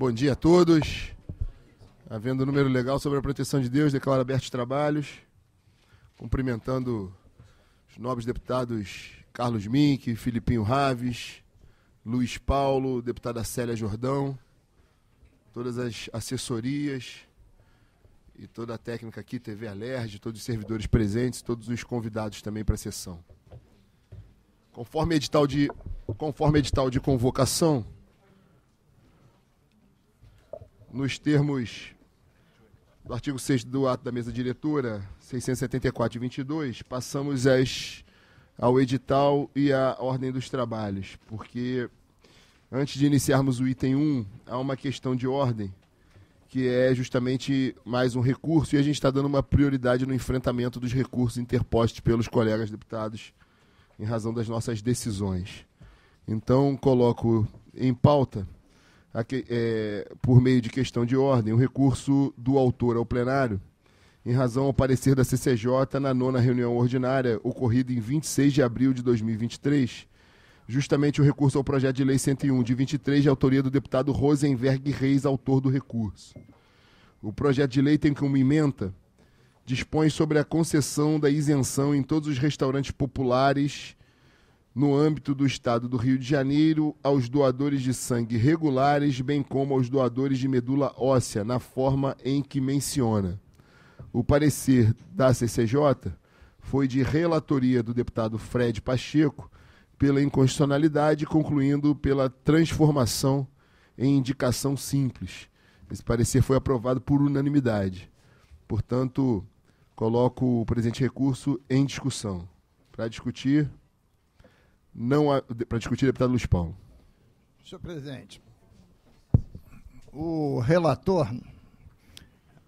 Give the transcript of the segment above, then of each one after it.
Bom dia a todos. Havendo um número legal sobre a proteção de Deus, declaro abertos trabalhos. Cumprimentando os nobres deputados Carlos Mink, Filipinho Raves, Luiz Paulo, deputada Célia Jordão, todas as assessorias e toda a técnica aqui, TV Alerj, todos os servidores presentes, todos os convidados também para a sessão. Conforme edital de, conforme edital de convocação, nos termos do artigo 6 do ato da mesa diretora, 674 e 22, passamos as, ao edital e à ordem dos trabalhos, porque antes de iniciarmos o item 1, há uma questão de ordem, que é justamente mais um recurso, e a gente está dando uma prioridade no enfrentamento dos recursos interpostos pelos colegas deputados em razão das nossas decisões. Então, coloco em pauta que, é, por meio de questão de ordem, o recurso do autor ao plenário, em razão ao parecer da CCJ na nona reunião ordinária, ocorrida em 26 de abril de 2023, justamente o recurso ao projeto de lei 101 de 23, de autoria do deputado Rosenberg Reis, autor do recurso. O projeto de lei tem como emenda dispõe sobre a concessão da isenção em todos os restaurantes populares no âmbito do estado do Rio de Janeiro, aos doadores de sangue regulares, bem como aos doadores de medula óssea, na forma em que menciona. O parecer da CCJ foi de relatoria do deputado Fred Pacheco pela inconstitucionalidade, concluindo pela transformação em indicação simples. Esse parecer foi aprovado por unanimidade. Portanto, coloco o presente recurso em discussão. Para discutir, não para discutir, deputado Luiz Paulo. Senhor presidente, o relator,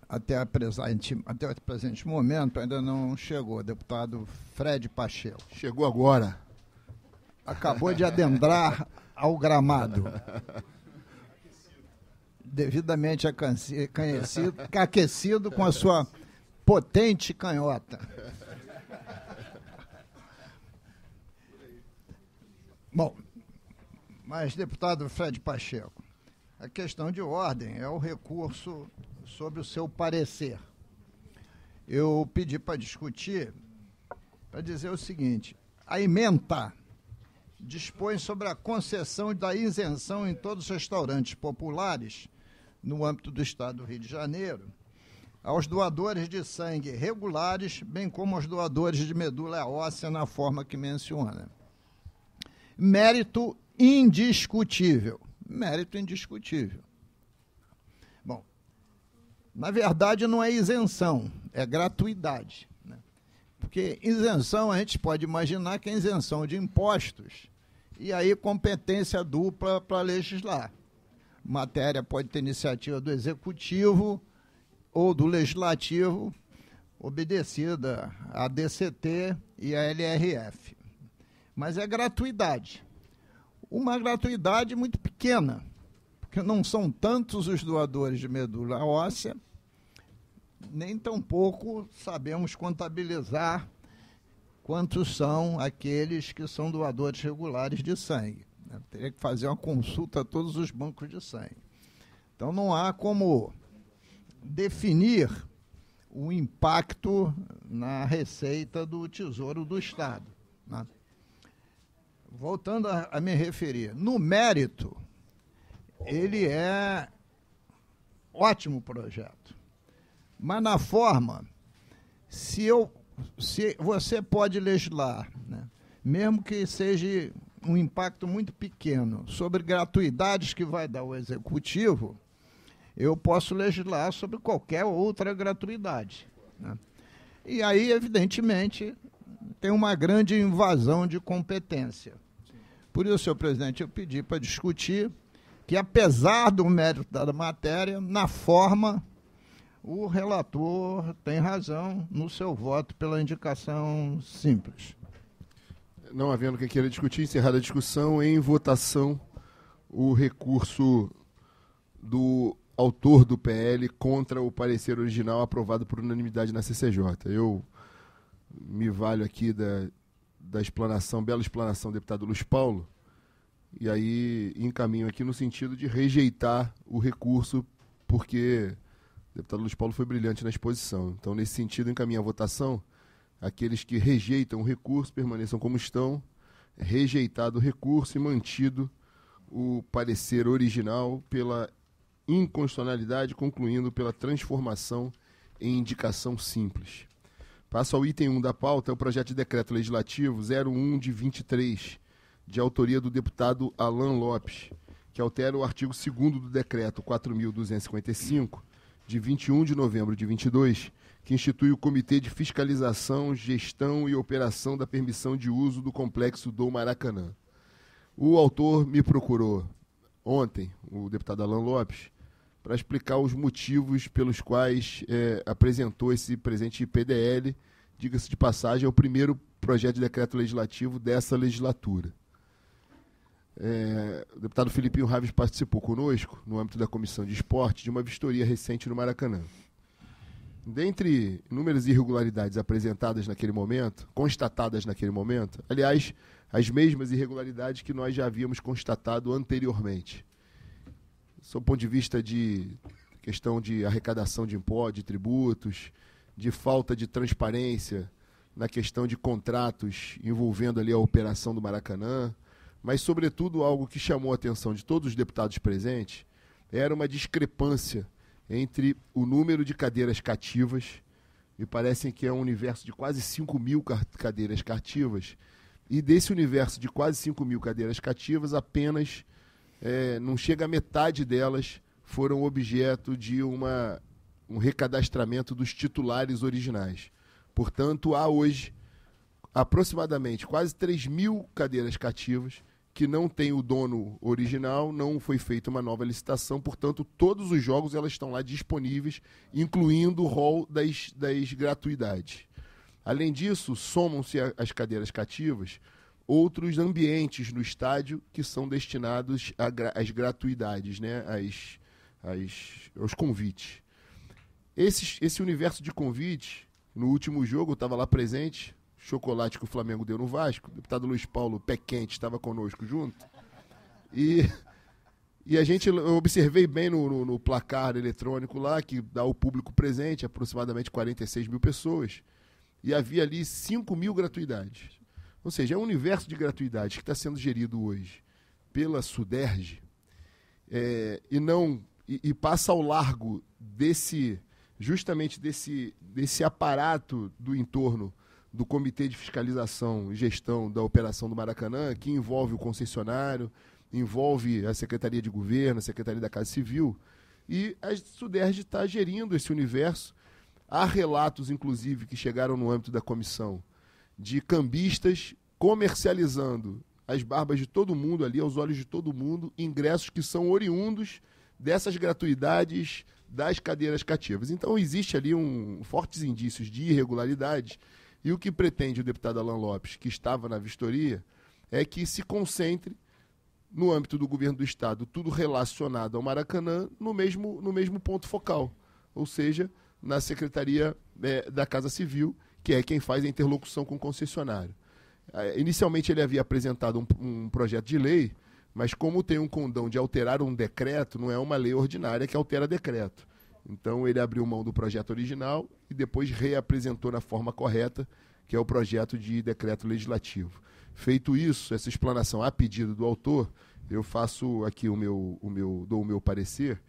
até, a presente, até o presente momento, ainda não chegou, deputado Fred Pacheco. Chegou agora. Acabou de adentrar ao gramado. Devidamente acanhecido, aquecido com a sua potente canhota. Bom, mas, deputado Fred Pacheco, a questão de ordem é o recurso sobre o seu parecer. Eu pedi para discutir, para dizer o seguinte: a emenda dispõe sobre a concessão da isenção em todos os restaurantes populares no âmbito do Estado do Rio de Janeiro aos doadores de sangue regulares, bem como aos doadores de medula óssea na forma que menciona. Mérito indiscutível. Mérito indiscutível. Bom, na verdade não é isenção, é gratuidade. Né? Porque isenção, a gente pode imaginar que é isenção de impostos e aí competência dupla para legislar. Matéria pode ter iniciativa do executivo ou do legislativo, obedecida à DCT e à LRF mas é gratuidade. Uma gratuidade muito pequena, porque não são tantos os doadores de medula óssea, nem tampouco sabemos contabilizar quantos são aqueles que são doadores regulares de sangue. Eu teria que fazer uma consulta a todos os bancos de sangue. Então não há como definir o impacto na receita do Tesouro do Estado. Né? voltando a, a me referir, no mérito, ele é ótimo projeto. Mas na forma, se eu se você pode legislar, né? mesmo que seja um impacto muito pequeno sobre gratuidades que vai dar o executivo, eu posso legislar sobre qualquer outra gratuidade. Né? E aí, evidentemente, tem uma grande invasão de competência. Por isso, senhor presidente, eu pedi para discutir que, apesar do mérito da matéria, na forma, o relator tem razão no seu voto pela indicação simples. Não havendo quem queira discutir, encerrada a discussão, em votação, o recurso do autor do PL contra o parecer original aprovado por unanimidade na CCJ. Eu me valho aqui da da explanação, bela explanação do deputado Luiz Paulo, e aí encaminho aqui no sentido de rejeitar o recurso, porque o deputado Luiz Paulo foi brilhante na exposição. Então, nesse sentido, encaminho a votação. Aqueles que rejeitam o recurso permaneçam como estão, é rejeitado o recurso e mantido o parecer original pela inconstitucionalidade, concluindo pela transformação em indicação simples. Passo ao item 1 da pauta, é o projeto de decreto legislativo 01 de 23, de autoria do deputado Alain Lopes, que altera o artigo 2 do decreto 4255 de 21 de novembro de 22, que institui o Comitê de Fiscalização, Gestão e Operação da Permissão de Uso do Complexo do Maracanã. O autor me procurou ontem, o deputado Alain Lopes, para explicar os motivos pelos quais é, apresentou esse presente PDL. Diga-se de passagem, é o primeiro projeto de decreto legislativo dessa legislatura. É, o deputado Filipinho Raves participou conosco, no âmbito da Comissão de Esporte, de uma vistoria recente no Maracanã. Dentre inúmeras irregularidades apresentadas naquele momento, constatadas naquele momento, aliás, as mesmas irregularidades que nós já havíamos constatado anteriormente sob o ponto de vista de questão de arrecadação de impostos, de tributos, de falta de transparência na questão de contratos envolvendo ali a operação do Maracanã, mas sobretudo algo que chamou a atenção de todos os deputados presentes era uma discrepância entre o número de cadeiras cativas, me parecem que é um universo de quase 5 mil cadeiras cativas, e desse universo de quase 5 mil cadeiras cativas, apenas é, não chega a metade delas foram objeto de uma, um recadastramento dos titulares originais. Portanto, há hoje aproximadamente quase 3 mil cadeiras cativas que não tem o dono original, não foi feita uma nova licitação, portanto, todos os jogos elas estão lá disponíveis, incluindo o rol das, das gratuidades. Além disso, somam-se as cadeiras cativas outros ambientes no estádio que são destinados às gratuidades, né? As, as, aos convites. Esse, esse universo de convite, no último jogo, eu estava lá presente, chocolate que o Flamengo deu no Vasco, o deputado Luiz Paulo Pé Quente estava conosco junto. E, e a gente, eu observei bem no, no, no placar eletrônico lá, que dá o público presente, aproximadamente 46 mil pessoas, e havia ali 5 mil gratuidades. Ou seja, é um universo de gratuidade que está sendo gerido hoje pela Suderge é, e não e, e, passa ao largo desse justamente desse desse aparato do entorno do Comitê de Fiscalização e Gestão da Operação do Maracanã, que envolve o concessionário, envolve a Secretaria de Governo, a Secretaria da Casa Civil, e a Suderge está gerindo esse universo. Há relatos, inclusive, que chegaram no âmbito da comissão de cambistas comercializando as barbas de todo mundo ali, aos olhos de todo mundo, ingressos que são oriundos dessas gratuidades das cadeiras cativas. Então existe ali um fortes indícios de irregularidade e o que pretende o deputado Alan Lopes, que estava na vistoria, é que se concentre no âmbito do governo do estado tudo relacionado ao Maracanã no mesmo no mesmo ponto focal, ou seja, na secretaria é, da Casa Civil que é quem faz a interlocução com o concessionário. É, inicialmente ele havia apresentado um, um projeto de lei, mas como tem um condão de alterar um decreto, não é uma lei ordinária que altera decreto. Então ele abriu mão do projeto original e depois reapresentou na forma correta, que é o projeto de decreto legislativo. Feito isso, essa explanação a pedido do autor, eu faço aqui o meu, o meu, dou o meu parecer,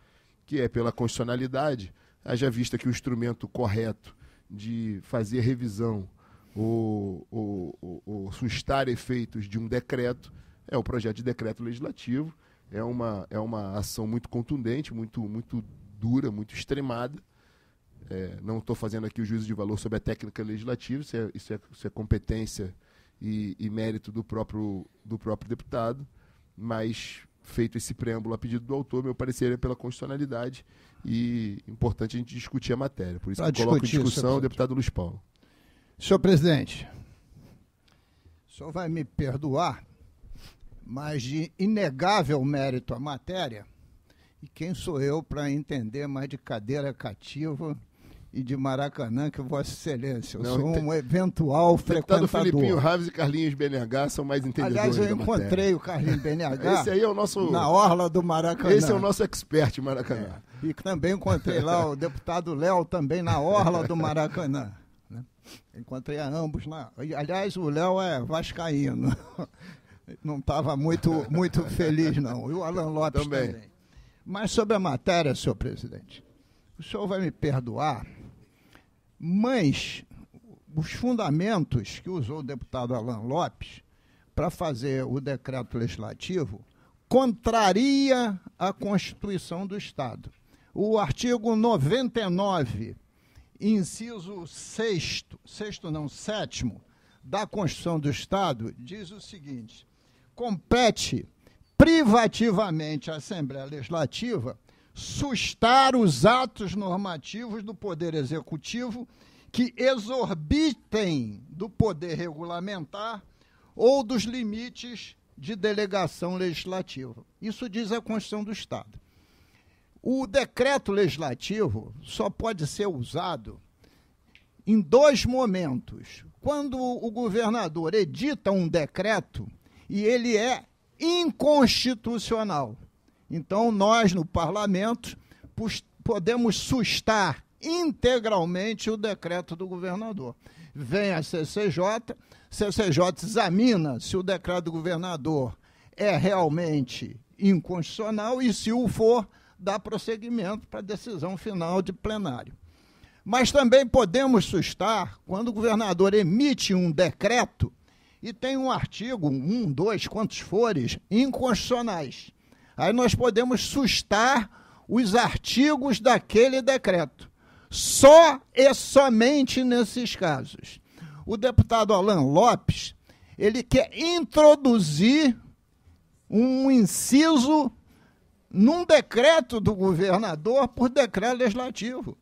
que é pela constitucionalidade, haja vista que o instrumento correto de fazer revisão ou, ou, ou, ou sustar efeitos de um decreto é o projeto de decreto legislativo. É uma, é uma ação muito contundente, muito, muito dura, muito extremada. É, não estou fazendo aqui o juízo de valor sobre a técnica legislativa, isso é, isso é, isso é competência e, e, mérito do próprio, do próprio deputado, mas feito esse preâmbulo a pedido do autor, meu parecer é pela constitucionalidade e importante a gente discutir a matéria. Por isso pra que eu coloco em discussão o deputado Luiz Paulo. Senhor presidente, o senhor vai me perdoar, mas de inegável mérito a matéria, e quem sou eu para entender mais de cadeira cativa e de Maracanã, que Vossa Excelência, eu Não, sou um eventual frequentador. Deputado Felipinho Raves e Carlinhos BNH são mais entendedores Aliás, eu encontrei o Carlinhos BNH. Esse aí é o nosso... Na orla do Maracanã. Esse é o nosso expert em Maracanã. É. E também encontrei lá o deputado Léo, também na orla do Maracanã. Né? Encontrei a ambos na... Aliás, o Léo é vascaíno. Não estava muito, muito feliz, não. E o Alan Lopes também. também. Mas sobre a matéria, senhor presidente, o senhor vai me perdoar mas os fundamentos que usou o deputado Alain Lopes para fazer o decreto legislativo contraria a Constituição do Estado. O artigo 99, inciso 6, 6 não, 7 da Constituição do Estado diz o seguinte: compete privativamente à Assembleia Legislativa sustar os atos normativos do Poder Executivo que exorbitem do poder regulamentar ou dos limites de delegação legislativa. Isso diz a Constituição do Estado. O decreto legislativo só pode ser usado em dois momentos. Quando o governador edita um decreto e ele é inconstitucional. Então, nós no parlamento podemos sustar integralmente o decreto do governador. Vem a CCJ, CCJ examina se o decreto do governador é realmente inconstitucional e, se o for, dá prosseguimento para a decisão final de plenário. Mas também podemos sustar quando o governador emite um decreto e tem um artigo, um, dois, quantos fores, inconstitucionais. Aí nós podemos sustar os artigos daquele decreto. Só e somente nesses casos. O deputado Alain Lopes, ele quer introduzir um inciso num decreto do governador por decreto legislativo.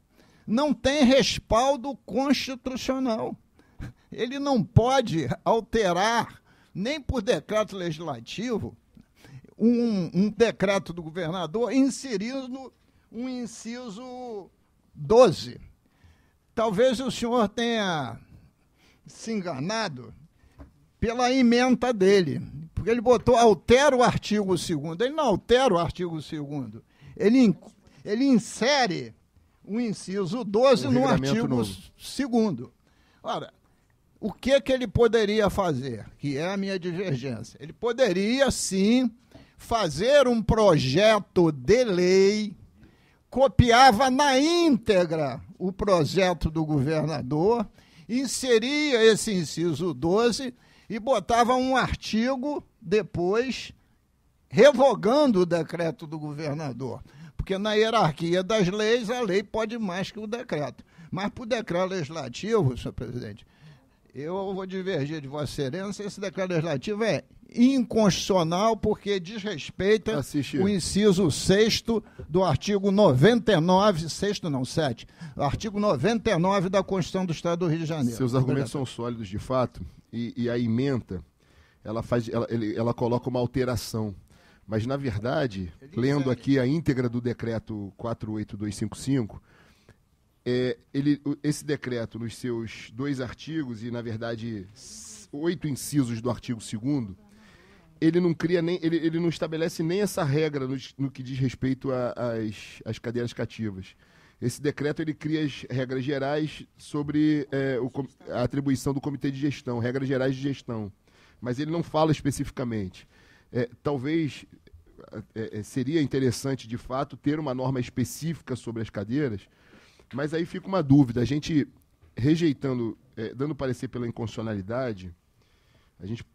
Não tem respaldo constitucional. Ele não pode alterar, nem por decreto legislativo, um, um decreto do governador inserindo um inciso 12. Talvez o senhor tenha se enganado pela emenda dele, porque ele botou altera o artigo 2 ele não altera o artigo 2 ele, ele insere o inciso 12 o no artigo 2 Ora, o que, que ele poderia fazer? Que é a minha divergência. Ele poderia, sim, fazer um projeto de lei, copiava na íntegra o projeto do governador, inseria esse inciso 12 e botava um artigo depois revogando o decreto do governador. Porque na hierarquia das leis, a lei pode mais que o decreto. Mas para o decreto legislativo, senhor presidente, eu vou divergir de Vossa Excelência. Esse decreto legislativo é inconstitucional porque desrespeita Assistir. o inciso 6 do artigo 99, 6 não, 7, artigo 99 da Constituição do Estado do Rio de Janeiro. Seus argumentos são sólidos de fato e, e a emenda ela, faz, ela, ele, ela coloca uma alteração. Mas, na verdade, lendo aqui a íntegra do decreto 48255, é, ele, esse decreto, nos seus dois artigos, e na verdade oito incisos do artigo 2 ele não cria nem. Ele, ele não estabelece nem essa regra no, no que diz respeito às cadeiras cativas. Esse decreto ele cria as regras gerais sobre é, o, a atribuição do comitê de gestão, regras gerais de gestão. Mas ele não fala especificamente. É, talvez é, é, seria interessante, de fato, ter uma norma específica sobre as cadeiras mas aí fica uma dúvida. A gente rejeitando, é, dando parecer pela inconstitucionalidade, a gente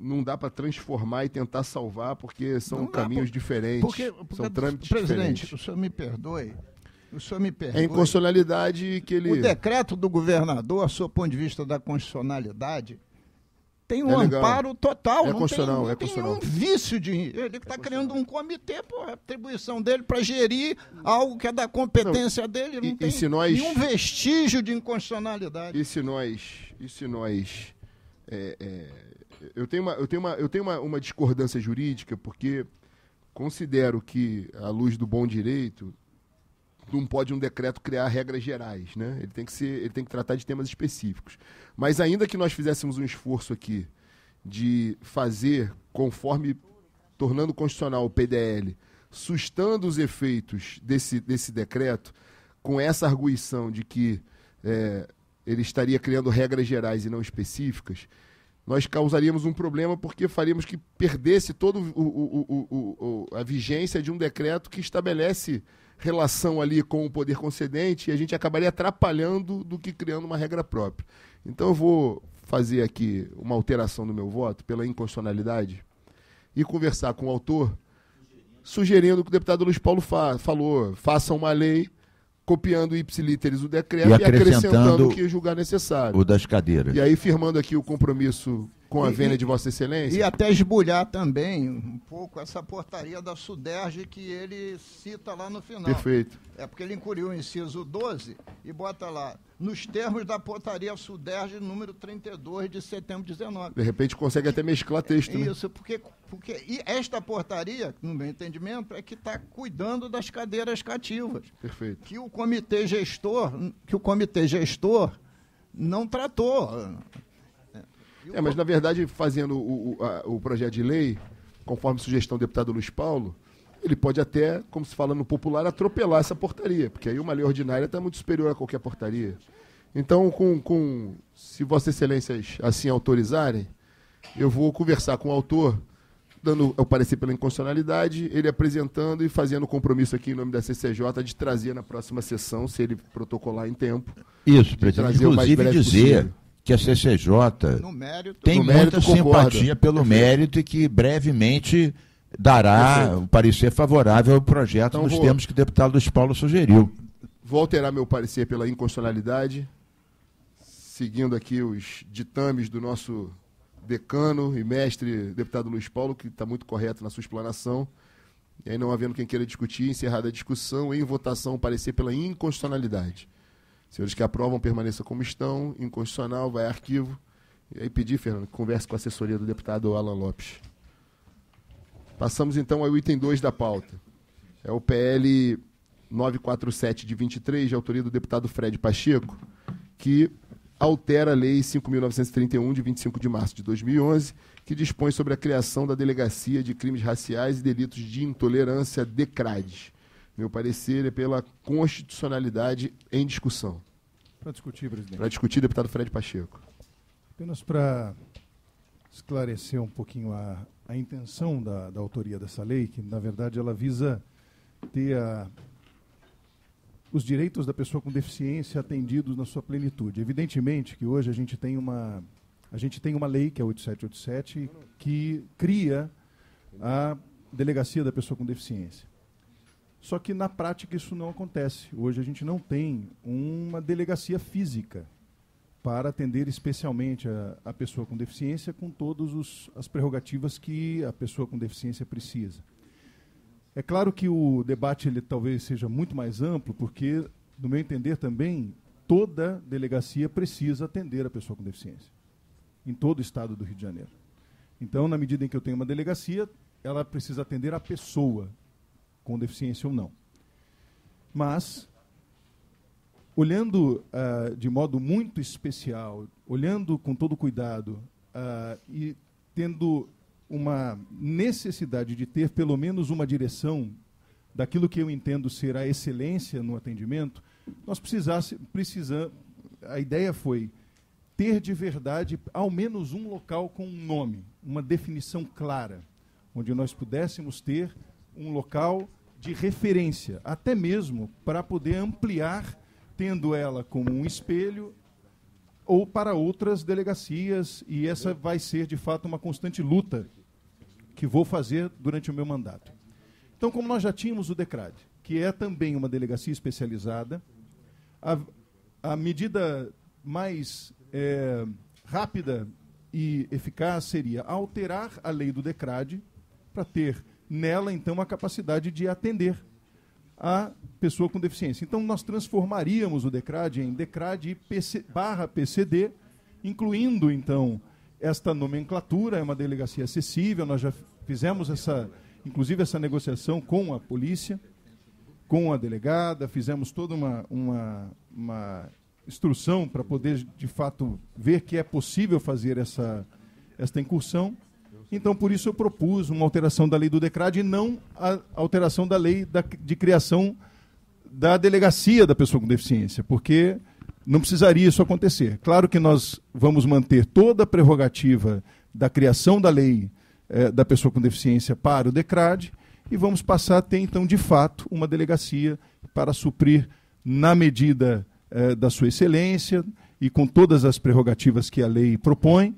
não dá para transformar e tentar salvar porque são não caminhos dá, por, diferentes. Porque, porque, são trâmites presidente, diferentes. o senhor me perdoe. O senhor me perdoe. É inconstitucionalidade que ele. O decreto do governador, a seu ponto de vista da constitucionalidade, tem um é amparo total. É não constitucional, é tem, é constitucional. Tem um vício de. Ele está é criando um comitê, pô, a atribuição dele para gerir algo que é da competência não, dele. Não e, tem e nós, nenhum vestígio de inconstitucionalidade. E se nós. E se nós. É, é, eu tenho, uma, eu tenho, uma, eu tenho uma, uma discordância jurídica, porque considero que, à luz do bom direito, não pode um decreto criar regras gerais, né? Ele tem que ser, ele tem que tratar de temas específicos. Mas ainda que nós fizéssemos um esforço aqui de fazer conforme tornando constitucional o PDL, sustando os efeitos desse, desse decreto, com essa arguição de que é, ele estaria criando regras gerais e não específicas, nós causaríamos um problema porque faríamos que perdesse toda a vigência de um decreto que estabelece relação ali com o poder concedente e a gente acabaria atrapalhando do que criando uma regra própria. Então eu vou fazer aqui uma alteração do meu voto pela inconstitucionalidade e conversar com o autor sugerindo que o deputado Luiz Paulo fa falou, faça uma lei copiando ipsilíteres o decreto e acrescentando, e acrescentando o que julgar necessário. O das cadeiras. E aí firmando aqui o compromisso com a e, venda de Vossa Excelência? E até esbulhar também um pouco essa portaria da Suderge que ele cita lá no final. Perfeito. É porque ele incuriu o inciso 12 e bota lá, nos termos da portaria Suderge número 32 de setembro de 19. De repente consegue e, até mesclar texto. Né? Isso, né? porque, porque esta portaria, no meu entendimento, é que está cuidando das cadeiras cativas. Perfeito. Que o comitê gestor, que o comitê gestor não tratou. É, mas na verdade, fazendo o, o, a, o projeto de lei, conforme sugestão do deputado Luiz Paulo, ele pode até, como se fala no popular, atropelar essa portaria, porque aí uma lei ordinária está muito superior a qualquer portaria. Então, com, com, se Vossas Excelências assim autorizarem, eu vou conversar com o autor, dando o parecer pela inconstitucionalidade, ele apresentando e fazendo o compromisso aqui em nome da CCJ de trazer na próxima sessão, se ele protocolar em tempo. Isso, presidente. Inclusive dizer possível que a CCJ mérito, tem muita simpatia pelo mérito e que brevemente dará o um parecer favorável ao projeto então, nos vou... termos que o deputado Luiz Paulo sugeriu. Vou alterar meu parecer pela inconstitucionalidade, seguindo aqui os ditames do nosso decano e mestre deputado Luiz Paulo, que está muito correto na sua explanação. E aí, não havendo quem queira discutir, encerrada a discussão, em votação, parecer pela inconstitucionalidade. Senhores que aprovam, permaneça como estão. Inconstitucional, vai a arquivo. E aí pedir, Fernando, que converse com a assessoria do deputado Alan Lopes. Passamos então ao item 2 da pauta. É o PL 947 de 23, de autoria do deputado Fred Pacheco, que altera a Lei 5.931, de 25 de março de 2011, que dispõe sobre a criação da Delegacia de Crimes Raciais e Delitos de Intolerância, DECRADES meu parecer é pela constitucionalidade em discussão. Para discutir, presidente. Para discutir, deputado Fred Pacheco. Apenas para esclarecer um pouquinho a, a intenção da, da autoria dessa lei, que na verdade ela visa ter a, os direitos da pessoa com deficiência atendidos na sua plenitude. Evidentemente que hoje a gente tem uma a gente tem uma lei que é a 8787 que cria a delegacia da pessoa com deficiência. Só que na prática isso não acontece. Hoje a gente não tem uma delegacia física para atender especialmente a, a pessoa com deficiência com todas as prerrogativas que a pessoa com deficiência precisa. É claro que o debate ele talvez seja muito mais amplo, porque, no meu entender também, toda delegacia precisa atender a pessoa com deficiência, em todo o estado do Rio de Janeiro. Então, na medida em que eu tenho uma delegacia, ela precisa atender a pessoa com deficiência ou não. Mas, olhando uh, de modo muito especial, olhando com todo cuidado uh, e tendo uma necessidade de ter pelo menos uma direção daquilo que eu entendo ser a excelência no atendimento, nós precisasse, precisamos, a ideia foi ter de verdade ao menos um local com um nome, uma definição clara, onde nós pudéssemos ter um local de referência, até mesmo para poder ampliar, tendo ela como um espelho ou para outras delegacias, e essa vai ser de fato uma constante luta que vou fazer durante o meu mandato. Então, como nós já tínhamos o DECRAD, que é também uma delegacia especializada, a, a medida mais é, rápida e eficaz seria alterar a lei do DECRAD para ter nela, então, a capacidade de atender a pessoa com deficiência. Então, nós transformaríamos o DECRAD em DECRAD PC, barra PCD, incluindo, então, esta nomenclatura, é uma delegacia acessível, nós já fizemos essa, inclusive, essa negociação com a polícia, com a delegada, fizemos toda uma, uma, uma instrução para poder, de fato, ver que é possível fazer essa, esta incursão. Então, por isso, eu propus uma alteração da lei do DECRAD e não a alteração da lei da, de criação da delegacia da pessoa com deficiência, porque não precisaria isso acontecer. Claro que nós vamos manter toda a prerrogativa da criação da lei eh, da pessoa com deficiência para o DECRAD e vamos passar a ter, então, de fato, uma delegacia para suprir, na medida eh, da sua excelência e com todas as prerrogativas que a lei propõe,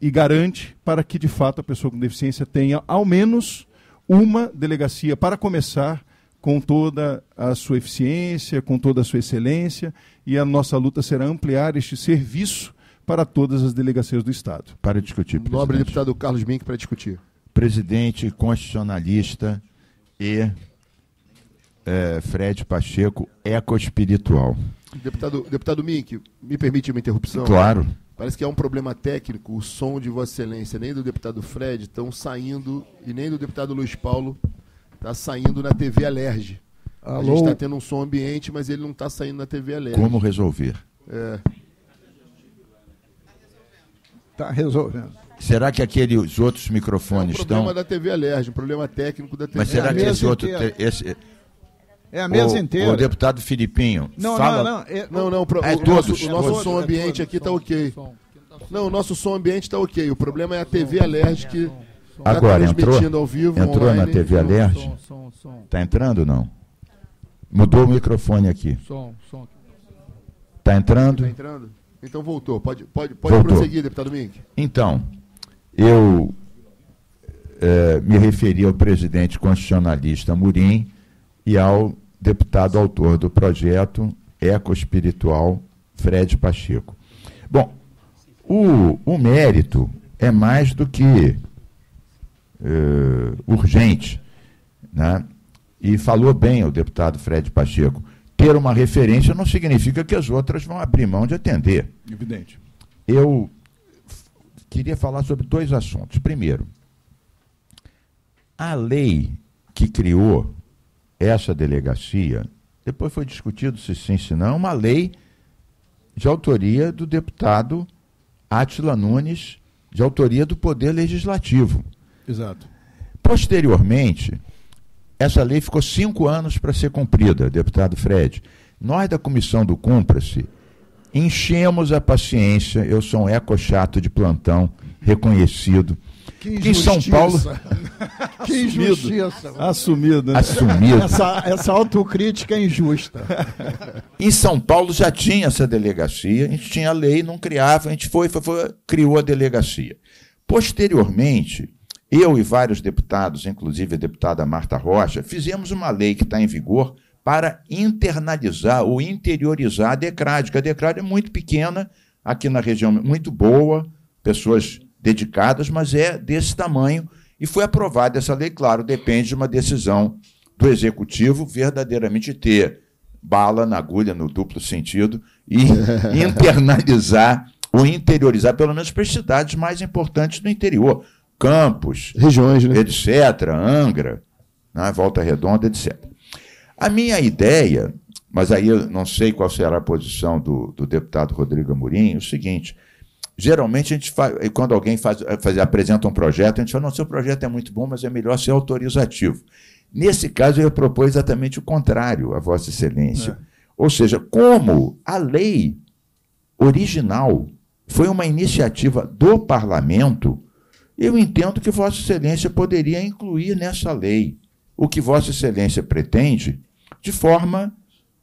e garante para que, de fato, a pessoa com deficiência tenha ao menos uma delegacia para começar com toda a sua eficiência, com toda a sua excelência, e a nossa luta será ampliar este serviço para todas as delegacias do Estado. Para discutir, presidente. Nobre deputado Carlos Mink para discutir. Presidente, constitucionalista e é, Fred Pacheco, ecoespiritual. Deputado, deputado Mink, me permite uma interrupção? Claro. Parece que é um problema técnico, o som de Vossa Excelência, nem do deputado Fred estão saindo, e nem do deputado Luiz Paulo está saindo na TV Alerge. Alô? A gente está tendo um som ambiente, mas ele não está saindo na TV Alerge. Como resolver? É. Está resolvendo. Será que aqueles outros microfones estão. É um problema estão... da TV Alerge, um problema técnico da TV Mas será é que esse outro. Te... Esse... É a mesa o, inteira. O deputado Filipinho. Não, fala... não, não. É, não, não pro, é o, todos. Nosso, o nosso som ambiente aqui está ok. não, o nosso som ambiente está ok. O problema é a TV Alerj que está Agora, transmitindo entrou, ao vivo. Entrou online, na TV Alerj? Está entrando ou não? Mudou o microfone aqui. Está entrando? Tá entrando. Então voltou. Pode, pode, pode voltou. prosseguir, deputado Mink. Então, eu é, me referi ao presidente constitucionalista Murim e ao deputado autor do projeto Ecoespiritual Fred Pacheco. Bom, o, o mérito é mais do que uh, urgente, né? e falou bem o deputado Fred Pacheco. Ter uma referência não significa que as outras vão abrir mão de atender. Evidente. Eu queria falar sobre dois assuntos. Primeiro, a lei que criou essa delegacia, depois foi discutido se sim, se não, uma lei de autoria do deputado Átila Nunes, de autoria do Poder Legislativo. Exato. Posteriormente, essa lei ficou cinco anos para ser cumprida, deputado Fred. Nós da Comissão do Cumpra-se enchemos a paciência, eu sou um eco chato de plantão, reconhecido. Que em São Paulo. que injustiça. Assumido. Né? Assumido. Essa, essa autocrítica é injusta. em São Paulo já tinha essa delegacia, a gente tinha lei, não criava, a gente foi, foi, foi criou a delegacia. Posteriormente, eu e vários deputados, inclusive a deputada Marta Rocha, fizemos uma lei que está em vigor para internalizar ou interiorizar a DECRAD, que a DECRAD é muito pequena aqui na região, muito boa, pessoas dedicadas, mas é desse tamanho e foi aprovada essa lei. Claro, depende de uma decisão do executivo verdadeiramente ter bala na agulha, no duplo sentido, e internalizar ou interiorizar, pelo menos para as cidades mais importantes do interior. Campos, regiões, né? etc., Angra, né, Volta Redonda, etc. A minha ideia, mas aí eu não sei qual será a posição do, do deputado Rodrigo Amorim, é o seguinte: Geralmente a gente faz, quando alguém faz, faz, apresenta um projeto, a gente fala, não, seu projeto é muito bom, mas é melhor ser autorizativo. Nesse caso, eu propôs exatamente o contrário, a Vossa Excelência. É. Ou seja, como a lei original foi uma iniciativa do parlamento, eu entendo que Vossa Excelência poderia incluir nessa lei o que Vossa Excelência pretende de forma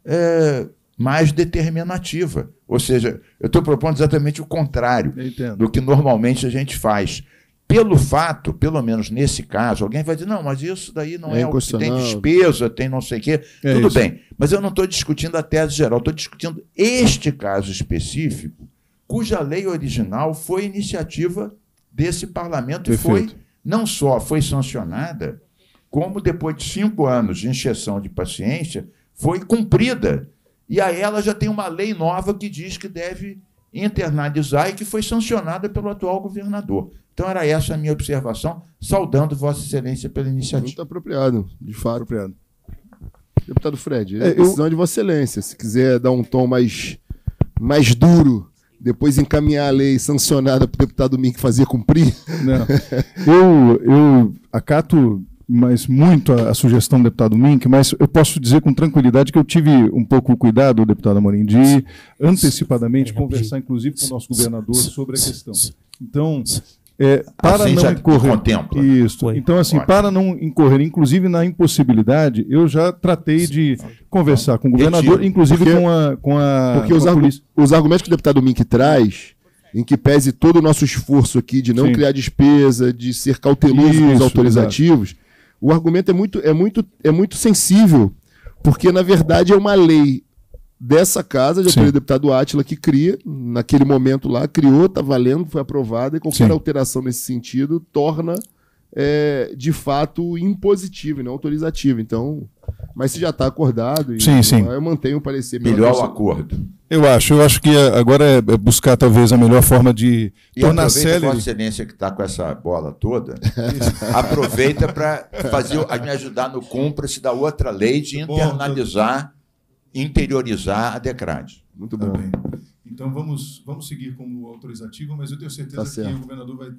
é, mais determinativa. Ou seja, eu estou propondo exatamente o contrário do que normalmente a gente faz. Pelo fato, pelo menos nesse caso, alguém vai dizer: não, mas isso daí não é, é o que tem despesa, tem não sei o quê. É Tudo isso. bem, mas eu não estou discutindo a tese geral, estou discutindo este caso específico, cuja lei original foi iniciativa desse parlamento Perfeito. e foi, não só foi sancionada, como depois de cinco anos de injeção de paciência, foi cumprida e aí ela já tem uma lei nova que diz que deve internalizar e que foi sancionada pelo atual governador. Então era essa a minha observação, saudando Vossa Excelência pela iniciativa. Muito apropriado, de fato apropriado. Deputado Fred, é, é decisão eu... de Vossa Excelência. Se quiser dar um tom mais, mais duro, depois encaminhar a lei sancionada para o deputado Mink fazer cumprir. Não. eu, eu acato mas muito a, a, sugestão do deputado Mink, mas eu posso dizer com tranquilidade que eu tive um pouco o cuidado, deputado Amorim, de antecipadamente conversar, inclusive, com o nosso governador sobre a questão. Então, é, para não incorrer, contempla. Isso. Foi. Então, assim, Foi. para não incorrer, inclusive na impossibilidade, eu já tratei de conversar com o governador, Retiro. inclusive porque, com a. Com a porque com os, a argu os argumentos que o deputado Mink traz, em que pese todo o nosso esforço aqui de não Sim. criar despesa, de ser cauteloso Isso, com os autorizativos o argumento é muito, é muito, é muito sensível, porque na verdade é uma lei dessa casa, já foi o deputado Átila que cria, naquele momento lá, criou, está valendo, foi aprovada, e qualquer Sim. alteração nesse sentido torna é, de fato impositivo e não autorizativo. Então, mas se já está acordado, sim, sim. eu mantenho o parecer. Melhor o acordo. Eu acho, eu acho que é, agora é, é buscar talvez a melhor forma de e tornar célebre Vossa Excelência que está com essa bola toda, aproveita para fazer me ajudar no cumpra-se da outra lei de internalizar, interiorizar a decrade. Muito bom. Tá então vamos, vamos seguir como autorizativo, mas eu tenho certeza tá que o governador vai,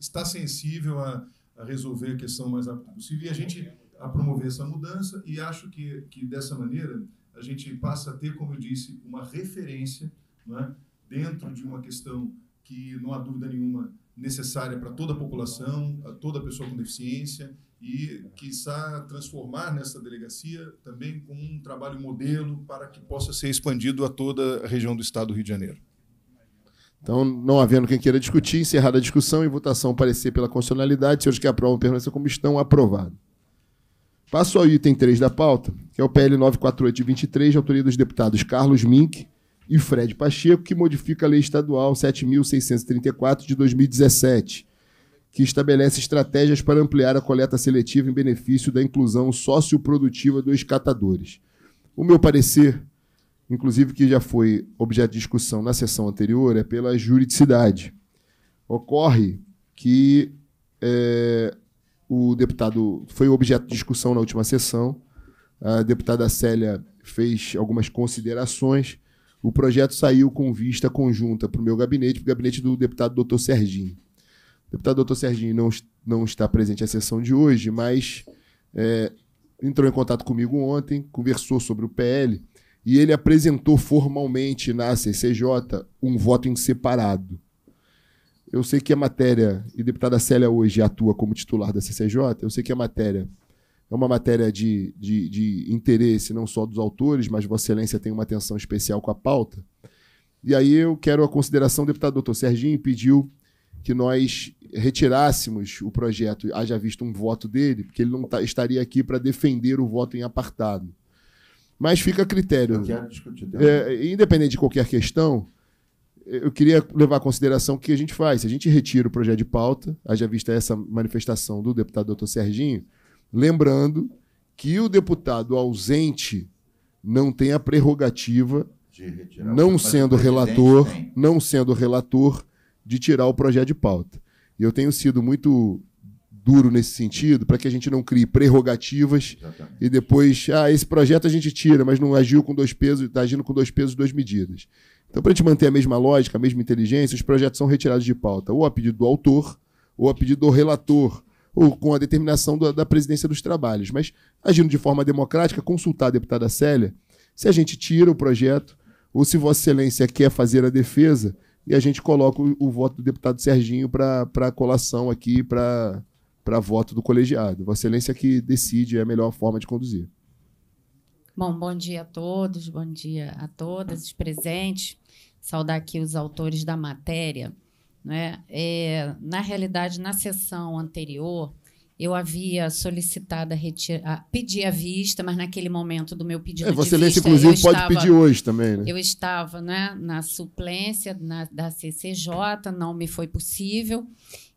estar sensível a a resolver a questão o mais rápido possível e a gente a promover essa mudança e acho que, que dessa maneira a gente passa a ter, como eu disse, uma referência é, dentro de uma questão que não há dúvida nenhuma necessária para toda a população, a toda pessoa com deficiência e quiçá transformar nessa delegacia também com um trabalho modelo para que possa ser expandido a toda a região do estado do Rio de Janeiro. Então, não havendo quem queira discutir, encerrada a discussão e votação parecer pela constitucionalidade, senhores que aprovam permaneçam como estão, aprovado. Passo ao item 3 da pauta, que é o PL 948 de 23, de autoria dos deputados Carlos Mink e Fred Pacheco, que modifica a Lei Estadual 7.634 de 2017, que estabelece estratégias para ampliar a coleta seletiva em benefício da inclusão socioprodutiva dos catadores. O meu parecer inclusive que já foi objeto de discussão na sessão anterior, é pela juridicidade. Ocorre que é, o deputado foi objeto de discussão na última sessão, a deputada Célia fez algumas considerações. O projeto saiu com vista conjunta para o meu gabinete, para o gabinete do deputado doutor Serginho. O deputado doutor Serginho não, não está presente à sessão de hoje, mas é, entrou em contato comigo ontem, conversou sobre o PL e ele apresentou formalmente na CCJ um voto em separado. Eu sei que a matéria, e a deputada Célia hoje atua como titular da CCJ, eu sei que a matéria é uma matéria de, de, de interesse não só dos autores, mas Vossa Excelência tem uma atenção especial com a pauta. E aí eu quero a consideração, deputado doutor Serginho pediu que nós retirássemos o projeto, haja visto um voto dele, porque ele não tá, estaria aqui para defender o voto em apartado. Mas fica a critério. Tá? É, independente de qualquer questão, eu queria levar em consideração o que a gente faz. Se a gente retira o projeto de pauta, haja vista essa manifestação do deputado doutor Serginho, lembrando que o deputado ausente não tem a prerrogativa, não sendo relator, tem. não sendo relator, de tirar o projeto de pauta. E eu tenho sido muito duro nesse sentido, para que a gente não crie prerrogativas Exatamente. e depois, ah, esse projeto a gente tira, mas não agiu com dois pesos, está agindo com dois pesos, duas medidas. Então, para a gente manter a mesma lógica, a mesma inteligência, os projetos são retirados de pauta, ou a pedido do autor, ou a pedido do relator, ou com a determinação da, da presidência dos trabalhos. Mas, agindo de forma democrática, consultar a deputada Célia, se a gente tira o projeto, ou se Vossa Excelência quer fazer a defesa, e a gente coloca o, o voto do deputado Serginho para colação aqui, para para voto do colegiado. Vossa Excelência que decide é a melhor forma de conduzir. Bom, bom dia a todos, bom dia a todas os presentes. Saudar aqui os autores da matéria. Né? É, na realidade, na sessão anterior, eu havia solicitado a, retira, pedir a vista, mas naquele momento do meu pedido é, de vista... Excelência inclusive, pode estava, pedir hoje também, né? Eu estava né, na suplência na, da CCJ, não me foi possível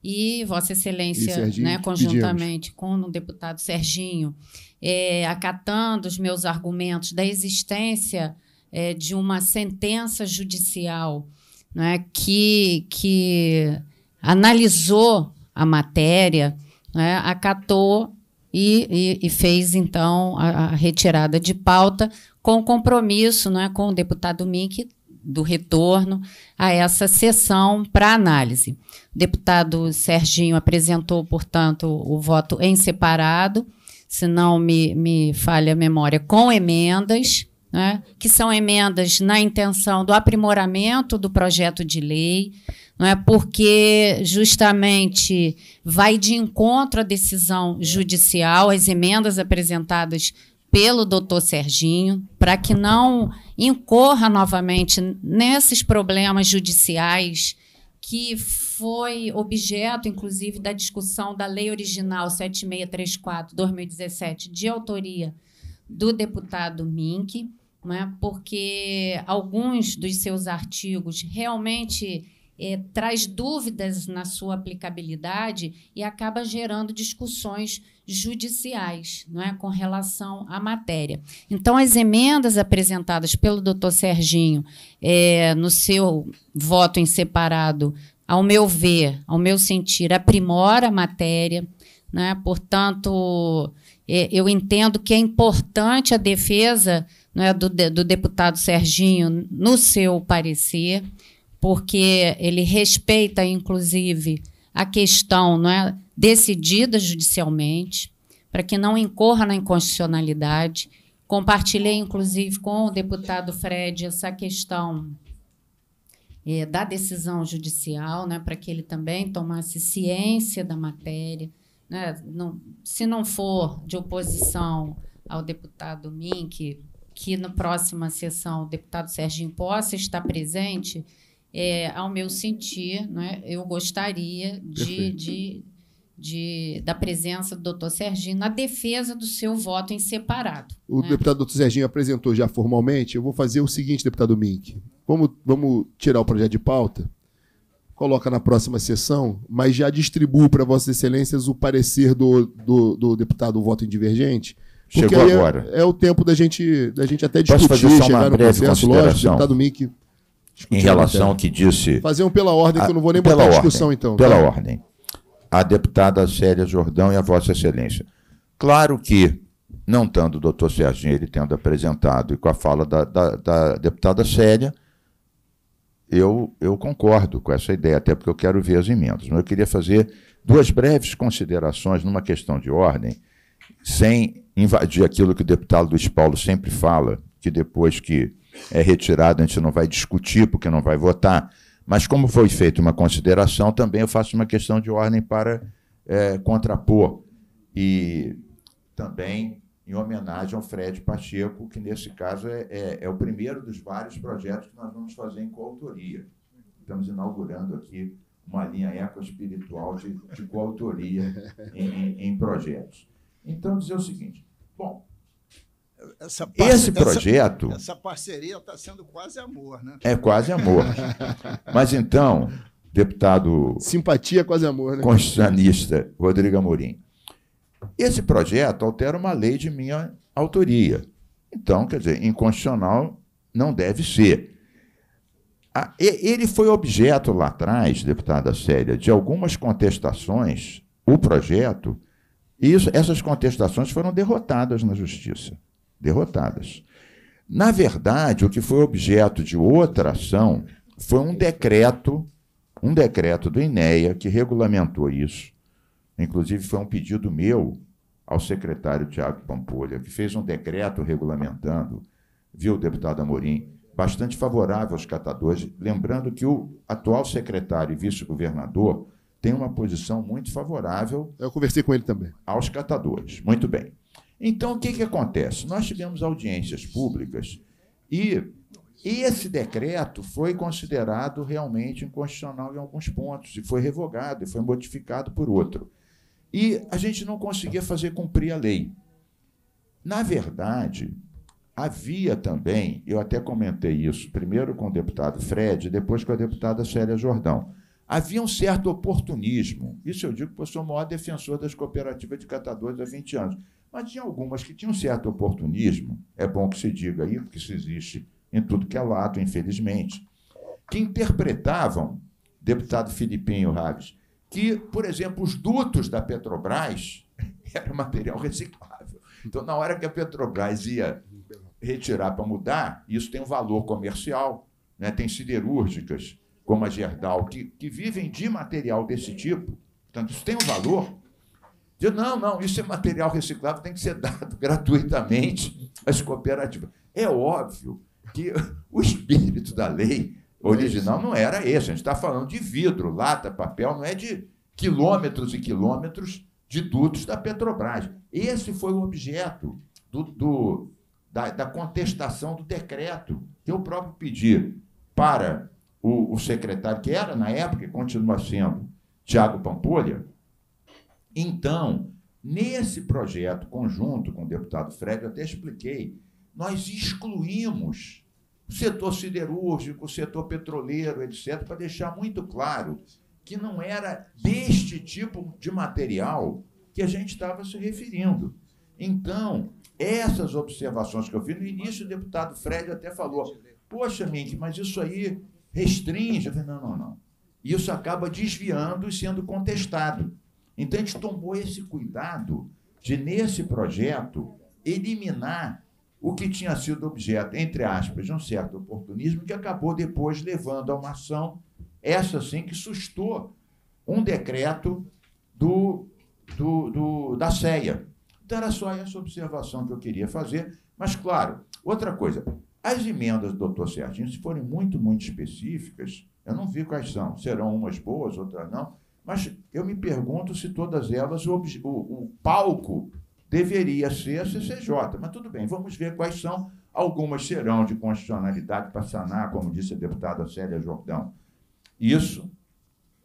e Vossa Excelência, e né, conjuntamente pedimos. com o deputado Serginho, é, acatando os meus argumentos da existência é, de uma sentença judicial né, que, que analisou a matéria, né, acatou e, e, e, fez então a, a, retirada de pauta com compromisso né, com o deputado Mink do retorno a essa sessão para análise. O deputado Serginho apresentou, portanto, o voto em separado, se não me, me falha a memória, com emendas. Né, que são emendas na intenção do aprimoramento do projeto de lei, não é porque justamente vai de encontro à decisão judicial, as emendas apresentadas pelo doutor Serginho, para que não incorra novamente nesses problemas judiciais que foi objeto, inclusive, da discussão da lei original 7634-2017, de autoria do deputado Mink, né, porque alguns dos seus artigos realmente é, traz dúvidas na sua aplicabilidade e acaba gerando discussões judiciais, não é, com relação à matéria. Então, as emendas apresentadas pelo Dr. Serginho é, no seu voto em separado, ao meu ver, ao meu sentir, aprimora a matéria, né? Portanto, é, eu entendo que é importante a defesa é? do, do deputado Serginho no seu parecer, porque ele respeita, inclusive, a questão, não é? decidida judicialmente, para que não incorra na inconstitucionalidade. Compartilhei, inclusive, com o deputado Fred essa questão é, da decisão judicial, né, para que ele também tomasse ciência da matéria. Né, não, se não for de oposição ao deputado Mink, que na próxima sessão o deputado Serginho possa estar presente, é, ao meu sentir, né, eu gostaria de, de de, da presença do doutor Serginho na defesa do seu voto em separado. O né? deputado doutor Serginho apresentou já formalmente. Eu vou fazer o seguinte, deputado Mink. Vamos, vamos tirar o projeto de pauta, coloca na próxima sessão, mas já distribuo para Vossas Excelências o parecer do, do, do deputado voto em divergente. Chegou é agora. É, é, o tempo da gente, da gente até discutir, Posso fazer só uma chegar no processo, lógico, deputado Mink. Em relação ao que disse. Fazer um pela ordem, a, que eu não vou nem botar a discussão, então. Pela tá? ordem à deputada Célia Jordão e à Vossa Excelência. Claro que, não estando o doutor Serginho, ele tendo apresentado, e com a fala da, da, da deputada Célia, eu, eu concordo com essa ideia, até porque eu quero ver as emendas. Mas eu queria fazer duas breves considerações numa questão de ordem, sem invadir aquilo que o deputado Luiz Paulo sempre fala, que depois que é retirado a gente não vai discutir, porque não vai votar, mas, como foi feita uma consideração, também eu faço uma questão de ordem para é, contrapor. E também em homenagem ao Fred Pacheco, que nesse caso é, é, é, o primeiro dos vários projetos que nós vamos fazer em coautoria. Estamos inaugurando aqui uma linha eco de, de coautoria em, em, em projetos. Então, dizer o seguinte: bom, essa Esse tá projeto. Essa, essa parceria está sendo quase amor, né? É quase amor. Mas então, deputado. Simpatia, é quase amor, né? Constitucionalista Rodrigo Amorim. Esse projeto altera uma lei de minha autoria. Então, quer dizer, inconstitucional não deve ser. ele foi objeto lá atrás, deputada Célia, de algumas contestações, o projeto, e isso, essas contestações foram derrotadas na justiça derrotadas. Na verdade, o que foi objeto de outra ação foi um decreto, um decreto do INEA que regulamentou isso. Inclusive foi um pedido meu ao secretário Tiago Pampolha, que fez um decreto regulamentando, viu, deputado Amorim, bastante favorável aos catadores, lembrando que o atual secretário e vice-governador tem uma posição muito favorável. Eu conversei com ele também. Aos catadores. Muito bem. Então, o que, que acontece? Nós tivemos audiências públicas e esse decreto foi considerado realmente inconstitucional em alguns pontos, e foi revogado, e foi modificado por outro. E a gente não conseguia fazer cumprir a lei. Na verdade, havia também, eu até comentei isso, primeiro com o deputado Fred, depois com a deputada Célia Jordão, havia um certo oportunismo. Isso eu digo porque eu sou o maior defensor das cooperativas de catadores há 20 anos mas tinha algumas que tinham um certo oportunismo, é bom que se diga aí, porque isso existe em tudo que é lato infelizmente, que interpretavam, deputado Filipinho Raves, que, por exemplo, os dutos da Petrobras eram material reciclável. Então, na hora que a Petrobras ia retirar para mudar, isso tem um valor comercial, né? tem siderúrgicas, como a Gerdau, que, que vivem de material desse tipo, portanto, isso tem um valor Diz, não, não, isso é material reciclável, tem que ser dado gratuitamente às cooperativas. É óbvio que o espírito da lei original não era esse. A gente está falando de vidro, lata, papel, não é de quilômetros e quilômetros de dutos da Petrobras. Esse foi o objeto do, do da, da, contestação do decreto que eu próprio pedi para o, o secretário, que era na época e continua sendo Tiago Pampolha, então, nesse projeto conjunto com o deputado Fred, eu até expliquei, nós excluímos o setor siderúrgico, o setor petroleiro, etc., para deixar muito claro que não era deste tipo de material que a gente estava se referindo. Então, essas observações que eu fiz, no início o deputado Fred até falou: Poxa, Mink, mas isso aí restringe. Eu falei: Não, não, não. Isso acaba desviando e sendo contestado. Então a gente tomou esse cuidado de, nesse projeto, eliminar o que tinha sido objeto, entre aspas, de um certo oportunismo, que acabou depois levando a uma ação, essa sim, que sustou um decreto do, do, do da CEA. Então era só essa observação que eu queria fazer, mas claro, outra coisa, as emendas do Dr. Serginho, se forem muito, muito específicas, eu não vi quais são, serão umas boas, outras não, mas eu me pergunto se todas elas, o, o, o palco deveria ser a CCJ. Mas tudo bem, vamos ver quais são. Algumas serão de constitucionalidade para sanar, como disse a deputada Célia Jordão. Isso,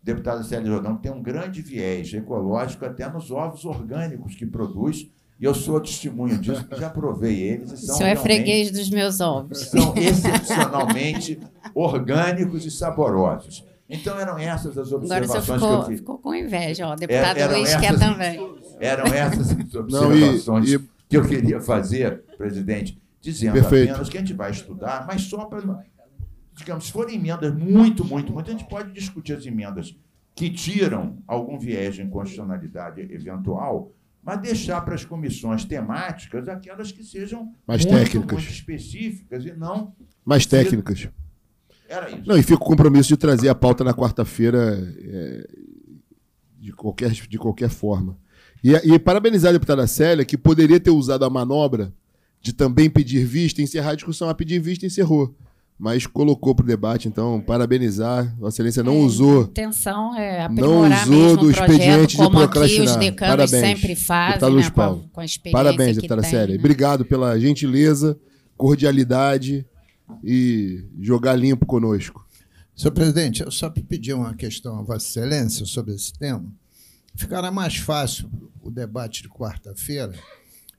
deputada Célia Jordão, tem um grande viés ecológico até nos ovos orgânicos que produz. E eu sou testemunho disso, porque já provei eles. o senhor é freguês dos meus ovos. São excepcionalmente orgânicos e saborosos. Então eram essas as observações Agora ficou, que eu fiz. ficou com inveja, ó. deputado Era, Luiz quer também. Eram essas as observações Não, e, e... que eu queria fazer, presidente, dizendo Perfeito. apenas que a gente vai estudar, mas só para. Digamos, se forem emendas muito, muito, muito, a gente pode discutir as emendas que tiram algum viés de inconstitucionalidade eventual, mas deixar para as comissões temáticas aquelas que sejam mais muito, técnicas, muito específicas e não mais técnicas. Era isso. Não, e fica o compromisso de trazer a pauta na quarta-feira é, de, qualquer, de qualquer forma. E, e parabenizar a deputada Célia, que poderia ter usado a manobra de também pedir vista, encerrar a discussão. A pedir vista encerrou mas colocou para o debate, então, parabenizar. Vossa Excelência não é, usou. A intenção é não usou do expediente projeto, de procrastinar. Aqui os Parabéns, sempre fazem, né, com, a, com a Parabéns, deputada Séria. Né? Obrigado pela gentileza, cordialidade e jogar limpo conosco. Senhor presidente, eu só pedi uma questão a Vossa Excelência sobre esse tema. Ficará mais fácil o debate de quarta-feira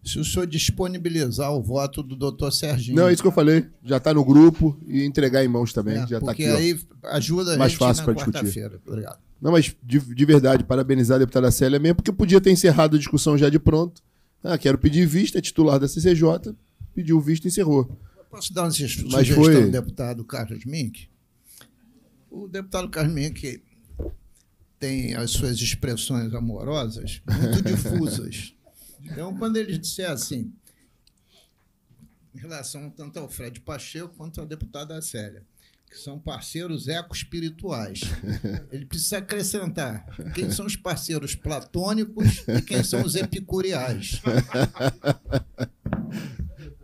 se o senhor disponibilizar o voto do doutor Serginho. Não, é isso que eu falei. Já está no grupo e entregar em mãos também. É, já tá porque tá aqui, aí ó. ajuda a mais gente fácil na quarta-feira. Obrigado. Não, mas de, de, verdade, parabenizar a deputada Célia mesmo, porque podia ter encerrado a discussão já de pronto. Ah, quero pedir vista, é titular da CCJ, pediu vista e encerrou. Posso dar uma sugestão Mas foi... deputado Carlos Mink? O deputado Carlos Mink tem as suas expressões amorosas muito difusas. Então, quando ele disser assim, em relação tanto ao Fred Pacheco quanto à deputada Célia, que são parceiros eco-espirituais. Ele precisa acrescentar quem são os parceiros platônicos e quem são os epicureais.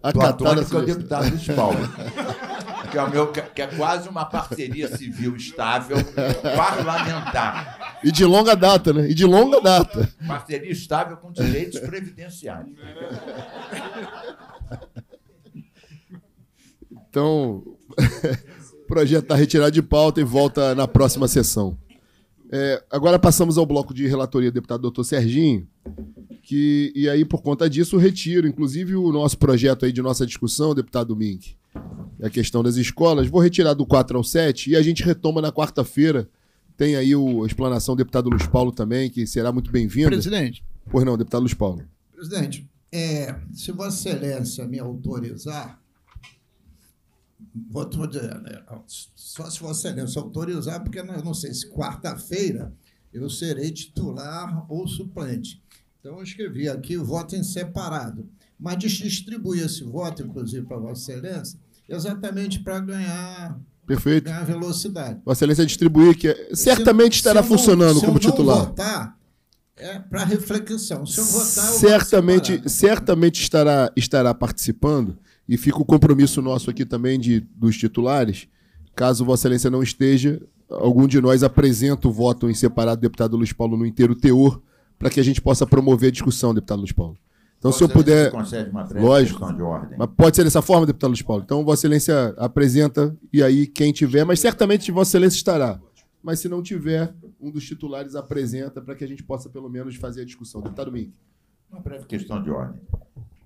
a Platônico é o deputado de Palmas. Que é, meu, que é, quase uma parceria civil estável parlamentar. E de longa data, né? E de longa data. Parceria estável com direitos previdenciários. Então, o projeto está retirado de pauta e volta na próxima sessão. É, agora passamos ao bloco de relatoria do deputado doutor Serginho, que, e aí, por conta disso, retiro, inclusive, o nosso projeto aí de nossa discussão, deputado Mink, é a questão das escolas. Vou retirar do 4 ao 7 e a gente retoma na quarta-feira. Tem aí o, a explanação do deputado Luiz Paulo também, que será muito bem-vindo. Presidente. Pois não, deputado Luiz Paulo. Presidente, é, se Vossa Excelência me autorizar, vou né, só se Vossa Excelência autorizar, porque não sei se quarta-feira eu serei titular ou suplente. Então, eu escrevi aqui o voto em separado. Mas distribuí esse voto, inclusive, para Vossa Excelência, exatamente para ganhar Perfeito. Ganhar velocidade. Vossa Excelência distribuir, que é, certamente se, estará se funcionando como titular. Se eu votar, é para reflexão. Se eu votar, eu certamente, vou certamente estará, estará participando e fica o compromisso nosso aqui também de, dos titulares. Caso Vossa Excelência não esteja, algum de nós apresenta o voto em separado deputado Luiz Paulo no inteiro teor para que a gente possa promover a discussão, deputado Luiz Paulo. Então, se eu puder. Concede uma lógico. De ordem. Mas pode ser dessa forma, deputado Luiz Paulo. Então, Vossa Excelência apresenta, e aí quem tiver, mas certamente Vossa Excelência estará. Mas se não tiver, um dos titulares apresenta para que a gente possa, pelo menos, fazer a discussão. Deputado Mink. Uma breve questão de ordem.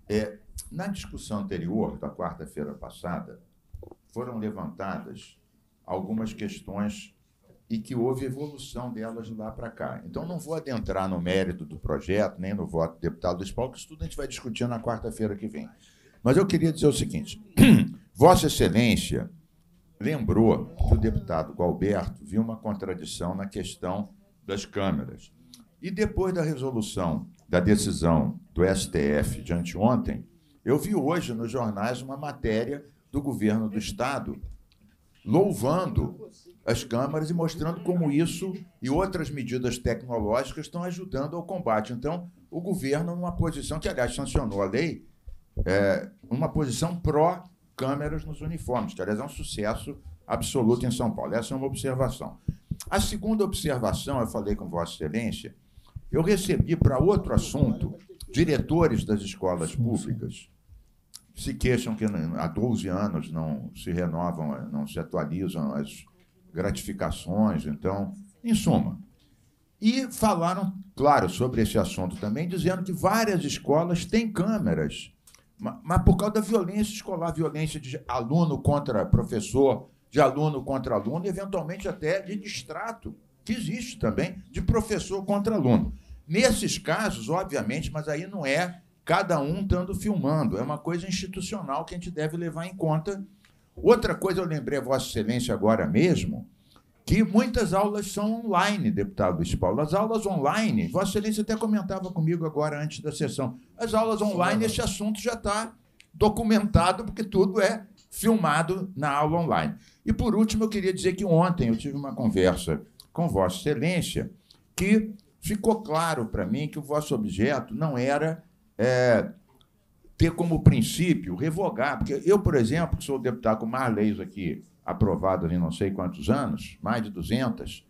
É, na discussão anterior, da quarta-feira passada, foram levantadas algumas questões e que houve evolução delas de lá para cá. Então, não vou adentrar no mérito do projeto, nem no voto do deputado Luiz Paulo, que isso tudo a gente vai discutir na quarta-feira que vem. Mas eu queria dizer o seguinte: Vossa Excelência lembrou que o deputado Galberto viu uma contradição na questão das câmeras. E depois da resolução da decisão do STF de anteontem, eu vi hoje nos jornais uma matéria do governo do Estado louvando as câmaras e mostrando como isso e outras medidas tecnológicas estão ajudando ao combate. Então, o governo, numa posição que, aliás, sancionou a lei, é, uma posição pró-câmeras nos uniformes, que, aliás, é um sucesso absoluto em São Paulo. Essa é uma observação. A segunda observação, eu falei com Vossa Excelência, eu recebi para outro assunto diretores das escolas públicas se queixam que há 12 anos não se renovam, não se atualizam as gratificações, então, em suma. E falaram, claro, sobre esse assunto também, dizendo que várias escolas têm câmeras, mas por causa da violência escolar, violência de aluno contra professor, de aluno contra aluno, e eventualmente até de distrato, que existe também, de professor contra aluno. Nesses casos, obviamente, mas aí não é cada um estando filmando, é uma coisa institucional que a gente deve levar em conta Outra coisa, eu lembrei a Vossa Excelência agora mesmo, que muitas aulas são online, deputado Luiz Paulo. As aulas online, Vossa Excelência até comentava comigo agora antes da sessão, as aulas online, esse assunto já está documentado, porque tudo é filmado na aula online. E por último, eu queria dizer que ontem eu tive uma conversa com Vossa Excelência que ficou claro para mim que o vosso objeto não era é, ter como princípio revogar. Porque eu, por exemplo, que sou deputado com mais leis aqui aprovadas em não sei quantos anos, mais de 200,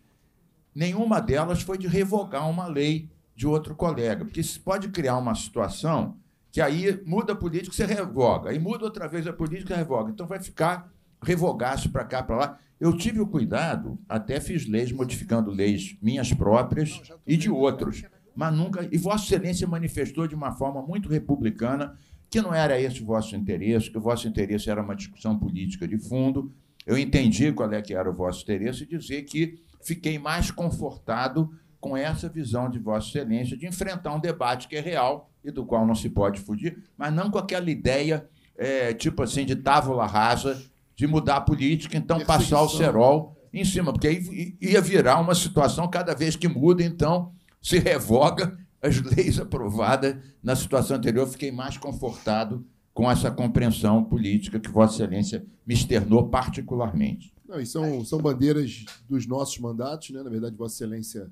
nenhuma delas foi de revogar uma lei de outro colega. Porque isso pode criar uma situação que aí muda a política, você revoga. Aí muda outra vez a política, revoga. Então vai ficar revogar-se para cá, para lá. Eu tive o cuidado, até fiz leis modificando leis minhas próprias e de outros, mas nunca. E Vossa Excelência manifestou de uma forma muito republicana que não era esse o vosso interesse, que o vosso interesse era uma discussão política de fundo. Eu entendi qual é que era o vosso interesse e dizer que fiquei mais confortado com essa visão de Vossa Excelência de enfrentar um debate que é real e do qual não se pode fugir, mas não com aquela ideia é, tipo assim de távola rasa de mudar a política, então passar o cerol em cima, porque aí ia virar uma situação cada vez que muda, então se revoga as leis aprovadas na situação anterior, fiquei mais confortado com essa compreensão política que Vossa Excelência me externou particularmente. Não, e são, são bandeiras dos nossos mandatos, né? Na verdade, Vossa Excelência,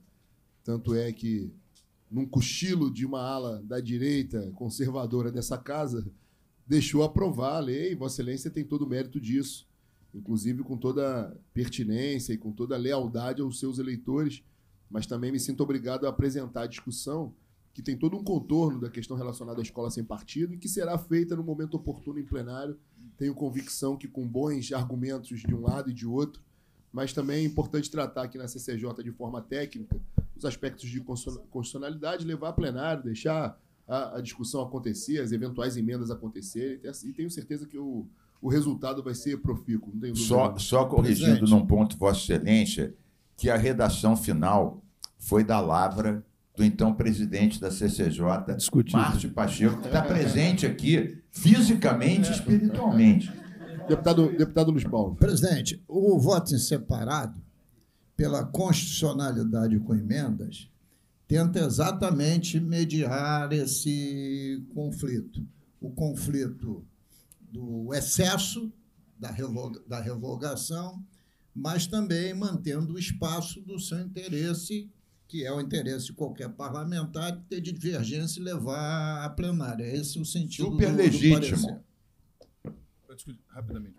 tanto é que num cochilo de uma ala da direita conservadora dessa casa, deixou aprovar a lei, Vossa Excelência tem todo o mérito disso, inclusive com toda pertinência e com toda lealdade aos seus eleitores mas também me sinto obrigado a apresentar a discussão que tem todo um contorno da questão relacionada à escola sem partido e que será feita no momento oportuno em plenário. Tenho convicção que com bons argumentos de um lado e de outro, mas também é importante tratar aqui na CCJ de forma técnica os aspectos de constitucionalidade, levar a plenário, deixar a, a discussão acontecer, as eventuais emendas acontecerem, e tenho certeza que o, o resultado vai ser profícuo. Só, só corrigindo Presidente. num ponto, Vossa Excelência, que a redação final foi da Lavra, do então presidente da CCJ, Discutido. Márcio Pacheco, que está é. presente aqui fisicamente e é. espiritualmente. Deputado, deputado Luiz Paulo. Presidente, o voto em separado, pela constitucionalidade com emendas, tenta exatamente mediar esse conflito. O conflito do excesso, da, da revogação mas também mantendo o espaço do seu interesse, que é o interesse de qualquer parlamentar, de ter divergência e levar à plenária. Esse é o sentido Super do, do legítimo. Discutir, Rapidamente.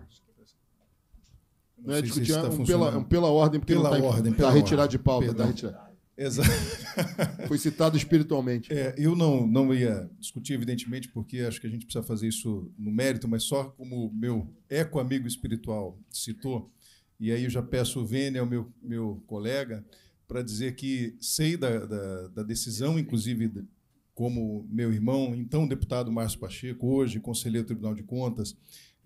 Não, não é discutir tá um, pela, um pela ordem, porque pela não tá ordem, tá retirado de pauta. Tá Exato. Foi citado espiritualmente. É, eu não, não ia discutir, evidentemente, porque acho que a gente precisa fazer isso no mérito, mas só como meu eco-amigo espiritual citou, e aí eu já peço o Vene, o meu, meu colega, para dizer que sei da, da, da decisão, inclusive como meu irmão, então deputado Márcio Pacheco, hoje conselheiro do Tribunal de Contas,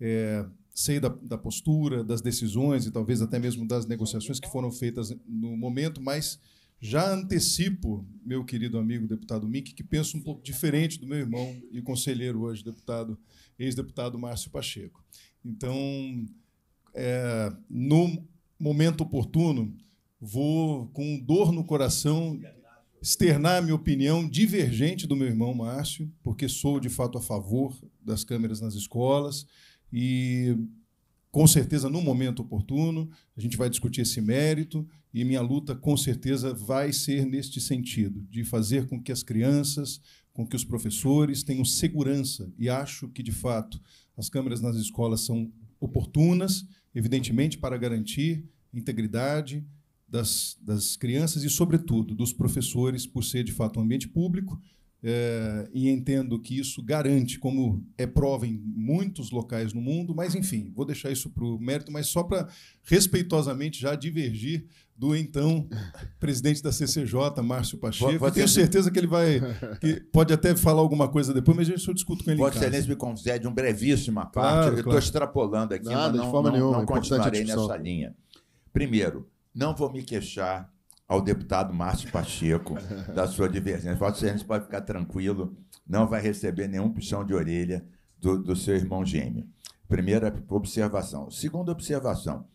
é, sei da, da, postura, das decisões e talvez até mesmo das negociações que foram feitas no momento, mas já antecipo, meu querido amigo deputado Mick, que penso um pouco diferente do meu irmão e conselheiro hoje, deputado, ex-deputado Márcio Pacheco. Então, é, no momento oportuno, vou, com dor no coração, externar a minha opinião divergente do meu irmão Márcio, porque sou de fato a favor das câmeras nas escolas e com certeza no momento oportuno a gente vai discutir esse mérito e minha luta com certeza vai ser neste sentido, de fazer com que as crianças, com que os professores tenham segurança e acho que de fato as câmeras nas escolas são oportunas evidentemente para garantir a integridade das, das crianças e, sobretudo, dos professores, por ser de fato um ambiente público, é, e entendo que isso garante, como é prova em muitos locais no mundo, mas enfim, vou deixar isso para o mérito, mas só para respeitosamente já divergir do então presidente da CCJ, Márcio Pacheco. Vossa tenho certeza que ele vai. Que pode até falar alguma coisa depois, mas eu discuto com ele. Vossa Excelência me concede um brevíssima parte. Claro, eu estou claro. extrapolando aqui, Nada, mas não, de forma não, nenhuma, não continuarei nessa linha. Primeiro, não vou me queixar ao deputado Márcio Pacheco da sua divergência. a gente pode ficar tranquilo, não vai receber nenhum puxão de orelha do, do seu irmão gêmeo. Primeira observação. Segunda observação.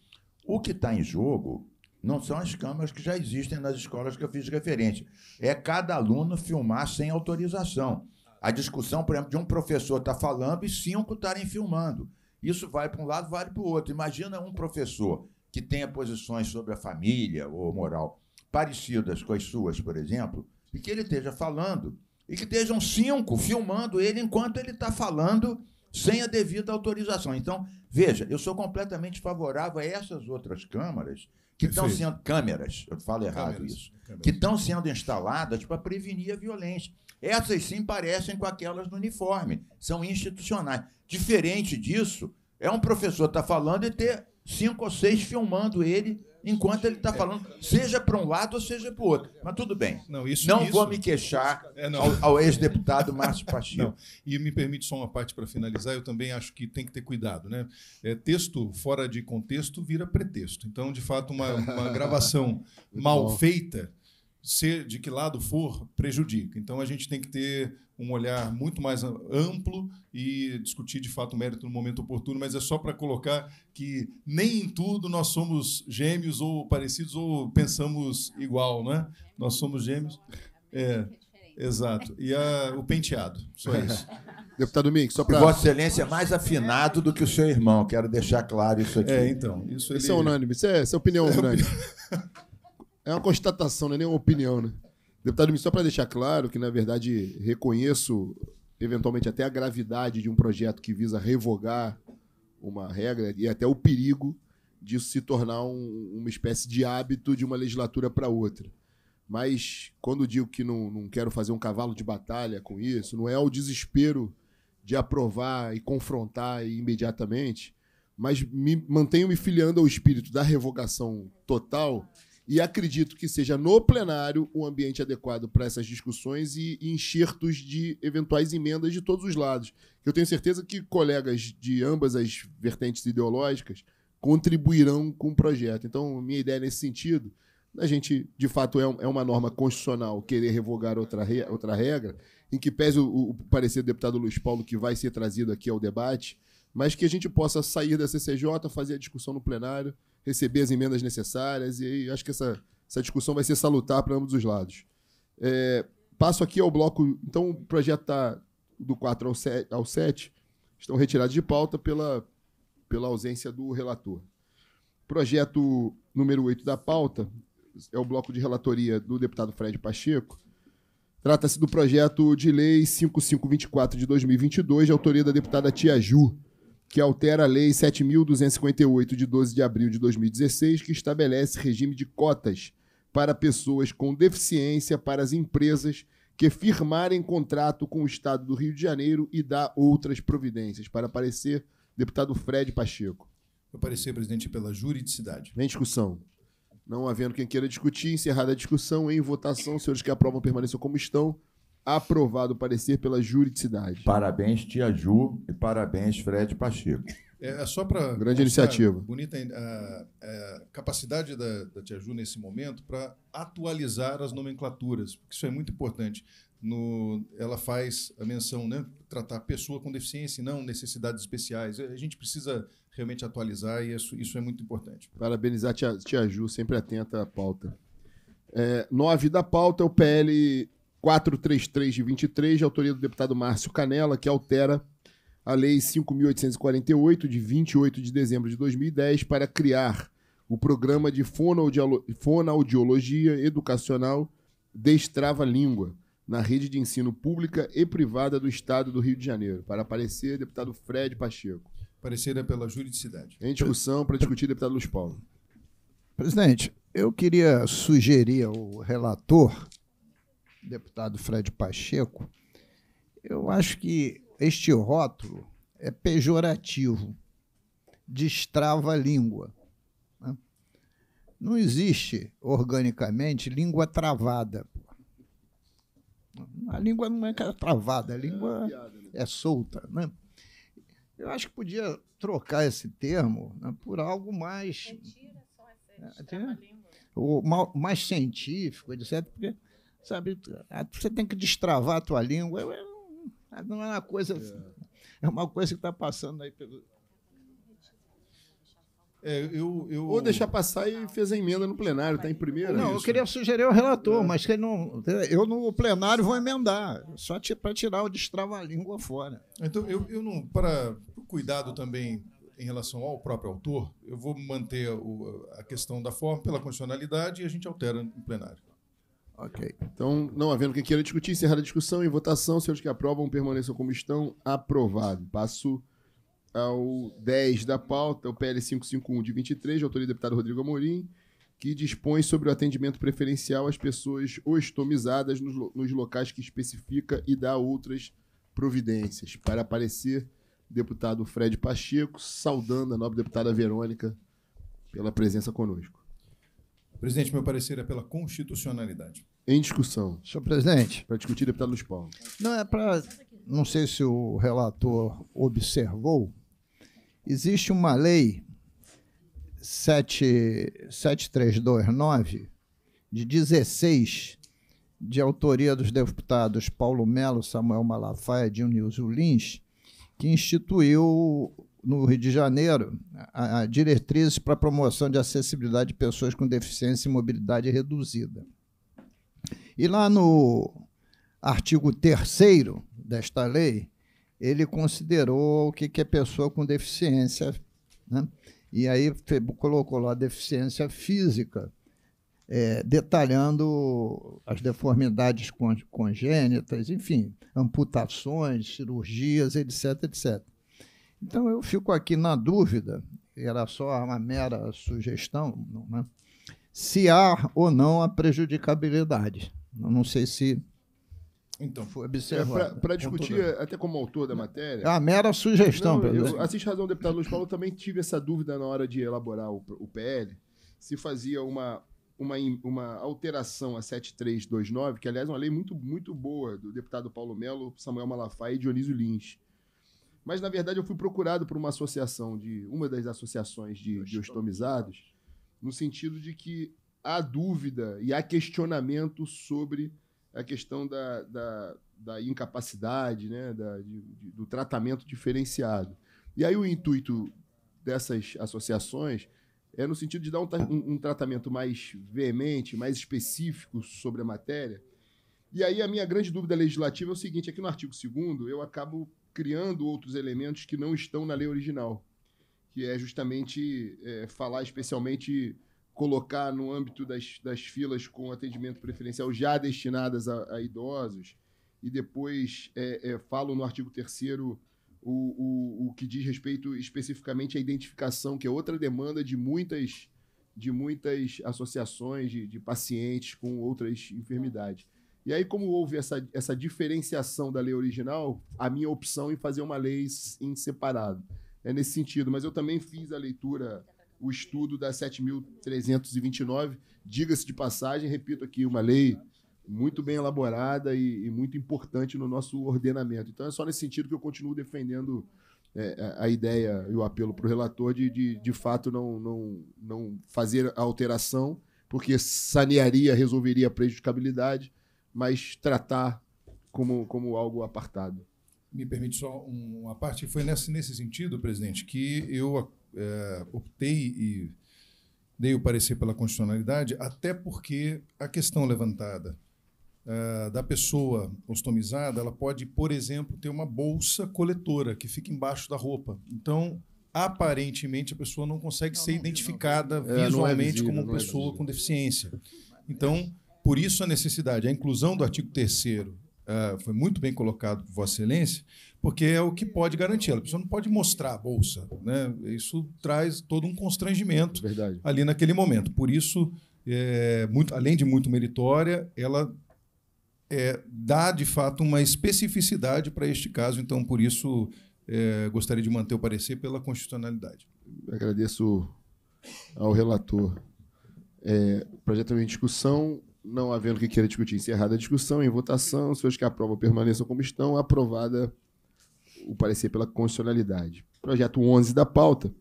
O que está em jogo não são as câmeras que já existem nas escolas que eu fiz referência. É cada aluno filmar sem autorização. A discussão, por exemplo, de um professor estar tá falando e cinco estarem filmando. Isso vai para um lado, vale para o outro. Imagina um professor que tenha posições sobre a família ou moral parecidas com as suas, por exemplo, e que ele esteja falando, e que estejam cinco filmando ele enquanto ele está falando sem a devida autorização. Então, veja, eu sou completamente favorável a essas outras câmaras que estão sendo câmeras, eu falo errado câmeras, isso, câmeras. que estão sendo instaladas para prevenir a violência. Essas sim parecem com aquelas no uniforme, são institucionais. Diferente disso, é um professor estar tá falando e ter cinco ou seis filmando ele enquanto ele está é. falando, seja para um lado ou seja para o outro. Mas tudo bem. Não, isso, não isso, vou me queixar é, não. ao, ao ex-deputado Márcio Pacheco. E me permite só uma parte para finalizar, eu também acho que tem que ter cuidado. Né? É, texto fora de contexto vira pretexto. Então, de fato, uma, uma gravação mal bom. feita ser de que lado for, prejudica. Então a gente tem que ter um olhar muito mais amplo e discutir de fato o mérito no momento oportuno, mas é só para colocar que nem em tudo nós somos gêmeos ou parecidos ou pensamos igual, né? Nós somos gêmeos. É, exato. E a, o penteado, só isso. Deputado Mink, só para. Vossa Excelência é mais afinado do que o seu irmão, quero deixar claro isso aqui. É, então. Isso, ele... isso é unânime, isso é, isso é opinião é unânime. É É uma constatação, não é nem uma opinião, né? Deputado, só para deixar claro que, na verdade, reconheço eventualmente até a gravidade de um projeto que visa revogar uma regra e até o perigo disso se tornar um, uma espécie de hábito de uma legislatura para outra. Mas quando digo que não, não quero fazer um cavalo de batalha com isso, não é o desespero de aprovar e confrontar imediatamente, mas me, mantenho me filiando ao espírito da revogação total e acredito que seja no plenário o ambiente adequado para essas discussões e, enxertos de eventuais emendas de todos os lados. Eu tenho certeza que colegas de ambas as vertentes ideológicas contribuirão com o projeto. Então, minha ideia nesse sentido, a gente, de fato, é, é uma norma constitucional querer revogar outra, re, outra regra, em que pese o, o parecer do deputado Luiz Paulo, que vai ser trazido aqui ao debate, mas que a gente possa sair da CCJ, fazer a discussão no plenário, receber as emendas necessárias, e aí acho que essa, essa discussão vai ser salutar para ambos os lados. É, passo aqui ao bloco. Então, o projeto está do 4 ao 7, ao 7 estão retirados de pauta pela, pela ausência do relator. Projeto número 8 da pauta é o bloco de relatoria do deputado Fred Pacheco. Trata-se do projeto de lei 5524 de 2022, de autoria da deputada Tia Ju que altera a Lei 7.258, de 12 de abril de 2016, que estabelece regime de cotas para pessoas com deficiência para as empresas que firmarem contrato com o Estado do Rio de Janeiro e dá outras providências. Para aparecer, deputado Fred Pacheco. Meu parecer, presidente, pela juridicidade. Em discussão. Não havendo quem queira discutir, encerrada a discussão, em votação, senhores que aprovam permaneçam como estão aprovado o parecer pela juridicidade. Parabéns, tia Ju, e parabéns, Fred Pacheco. É, é só para. Grande iniciativa. Bonita a, é, a é, capacidade da, da, Tia Ju nesse momento para atualizar as nomenclaturas, porque isso é muito importante. No, ela faz a menção, né? Tratar pessoa com deficiência e não necessidades especiais. A gente precisa realmente atualizar e isso, isso é muito importante. Parabenizar a tia, tia Ju, sempre atenta à pauta. É, 9 da pauta é o PL 433 de 23, de autoria do deputado Márcio Canella, que altera a Lei 5.848, de 28 de dezembro de 2010, para criar o programa de fonoaudiologia educacional Destrava Língua, na rede de ensino pública e privada do Estado do Rio de Janeiro. Para aparecer, deputado Fred Pacheco. Parecer pela juridicidade. Em discussão, para discutir, deputado Luiz Paulo. Presidente, eu queria sugerir ao relator deputado Fred Pacheco, eu acho que este rótulo é pejorativo, destrava a língua. Né? Não existe organicamente língua travada. A língua não é, é travada, a é língua é, piada, né? é solta. Né? Eu acho que podia trocar esse termo né, por algo mais. Mentira, só essa é, é. língua. mais científico, etc. Porque Sabe? Ah, você tem que destravar a tua língua. Não é uma coisa. Assim. É, é uma coisa que está passando aí pelo. É, eu, eu... Ou deixar passar e fez a emenda no plenário, está em primeira. Não, isso. eu queria sugerir ao relator, é. mas que não. Eu no plenário vou emendar, só para tirar o destrava-língua fora. Então, eu, eu não. Para o cuidado também em relação ao próprio autor, eu vou manter o, a questão da forma pela condicionalidade e a gente altera no plenário. Ok. Então, não havendo quem queira discutir, encerrada a discussão e votação. Senhores que aprovam, permaneçam como estão. Aprovado. Passo ao 10 da pauta, o PL 551 de 23, de autoria do deputado Rodrigo Amorim, que dispõe sobre o atendimento preferencial às pessoas ostomizadas nos, nos locais que especifica e dá outras providências. Para aparecer, deputado Fred Pacheco, saudando a nobre deputada Verônica pela presença conosco. Presidente, meu parecer é pela constitucionalidade. Em discussão. Senhor presidente. Para discutir, deputado Luiz Paulo. Não, é para. Não sei se o relator observou. Existe uma lei 7, 7329, de 16, de autoria dos deputados Paulo Melo, Samuel Malafaia e Dionilson Lins, que instituiu no Rio de Janeiro, a, a diretrizes para a promoção de acessibilidade de pessoas com deficiência e mobilidade reduzida. E lá no artigo 3 desta lei, ele considerou o que, que é pessoa com deficiência, né? e aí colocou lá deficiência física, é, detalhando as deformidades congênitas, enfim, amputações, cirurgias, etc, etc. Então eu fico aqui na dúvida, era só uma mera sugestão, né? se há ou não a prejudicabilidade. Eu não sei se então, foi é observado. É, Para discutir, até como autor da matéria. É ah, a mera sugestão, não, Pedro. assiste razão, deputado Luiz Paulo, também tive essa dúvida na hora de elaborar o, o PL, se fazia uma, uma, uma alteração a 7329, que aliás é uma lei muito, muito boa do deputado Paulo Melo, Samuel Malafaia e Dionísio Lins mas, na verdade, eu fui procurado por uma associação, de uma das associações de, de ostomizados, no sentido de que há dúvida e há questionamento sobre a questão da, da, da incapacidade, né, da, de, de, do tratamento diferenciado. E aí o intuito dessas associações é no sentido de dar um, um, um, tratamento mais veemente, mais específico sobre a matéria. E aí a minha grande dúvida legislativa é o seguinte: aqui é no artigo 2 eu acabo criando outros elementos que não estão na lei original, que é justamente é, falar especialmente colocar no âmbito das, das filas com atendimento preferencial já destinadas a, a idosos, e depois é, é, falo no artigo 3 o, o, o que diz respeito especificamente à identificação, que é outra demanda de muitas, de muitas associações de, de pacientes com outras enfermidades. E aí, como houve essa, essa diferenciação da lei original, a minha opção em é fazer uma lei em separado. É nesse sentido, mas eu também fiz a leitura, o estudo da 7.329, diga-se de passagem, repito aqui, uma lei muito bem elaborada e, e, muito importante no nosso ordenamento. Então é só nesse sentido que eu continuo defendendo é, a ideia e o apelo para o relator de, de, de fato, não, não, não fazer a alteração, porque sanearia, resolveria a prejudicabilidade mas tratar como, como algo apartado. Me permite só uma parte. Foi nesse, nesse sentido, presidente, que eu é, optei e dei o parecer pela constitucionalidade, até porque a questão levantada é, da pessoa customizada, ela pode, por exemplo, ter uma bolsa coletora que fica embaixo da roupa. Então, aparentemente, a pessoa não consegue não, ser não, identificada é, não, é visualmente é, como pessoa com deficiência. Então por isso a necessidade, a inclusão do artigo 3 uh, ah, foi muito bem colocado por Vossa Excelência, porque é o que pode garantir. A pessoa não pode mostrar a bolsa. Né? Isso traz todo um constrangimento Verdade. ali naquele momento. Por isso, é, muito, além de muito meritória, ela é, dá de fato uma especificidade para este caso. Então, por isso, é, gostaria de manter o parecer pela constitucionalidade. Agradeço ao relator. É, o projeto em discussão. Não havendo o que queira discutir, encerrada a discussão, em votação, se senhores que aprovam permaneçam como estão, aprovada o parecer pela constitucionalidade. Projeto 11 da pauta,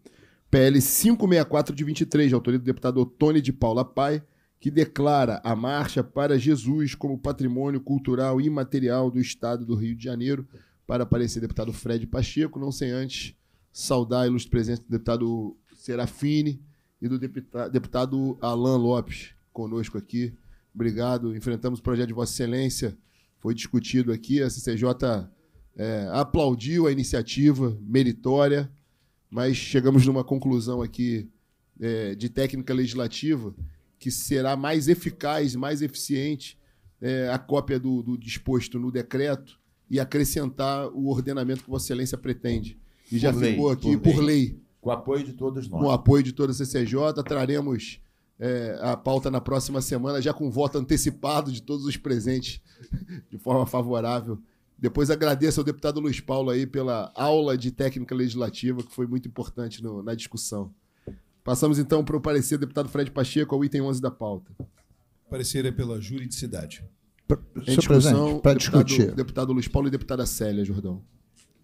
PL 564 de 23, de autoria do deputado Otone de Paula Pai, que declara a Marcha para Jesus como patrimônio cultural imaterial do Estado do Rio de Janeiro, para aparecer deputado Fred Pacheco, não sem antes saudar a ilustre presença do deputado Serafine e do deputado Alain Lopes, conosco aqui, Obrigado. Enfrentamos o projeto de Vossa Excelência, foi discutido aqui. A CCJ é, aplaudiu a iniciativa, meritória, mas chegamos numa conclusão aqui é, de técnica legislativa que será mais eficaz, mais eficiente é, a cópia do, do, disposto no decreto e acrescentar o ordenamento que Vossa Excelência pretende. E por já lei, ficou aqui por lei. por lei. Com o apoio de todos nós. Com o apoio de toda a CCJ, traremos é, a pauta na próxima semana, já com voto antecipado de todos os presentes, de forma favorável. Depois agradeço ao deputado Luiz Paulo aí pela aula de técnica legislativa, que foi muito importante no, na discussão. Passamos então para o parecer do deputado Fred Pacheco, ao item 11 da pauta. Parecer é pela juridicidade. Em discussão, para discutir. Deputado Luiz Paulo e deputada Célia Jordão.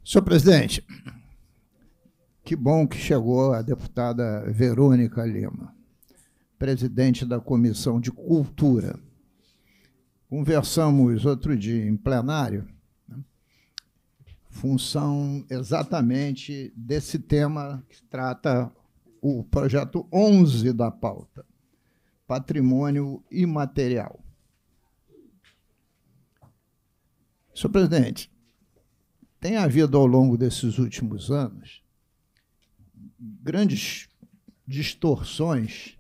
Senhor presidente, que bom que chegou a deputada Verônica Lima presidente da Comissão de Cultura. Conversamos outro dia em plenário, né? função exatamente desse tema que trata o projeto 11 da pauta, patrimônio imaterial. Senhor presidente, tem havido ao longo desses últimos anos grandes distorções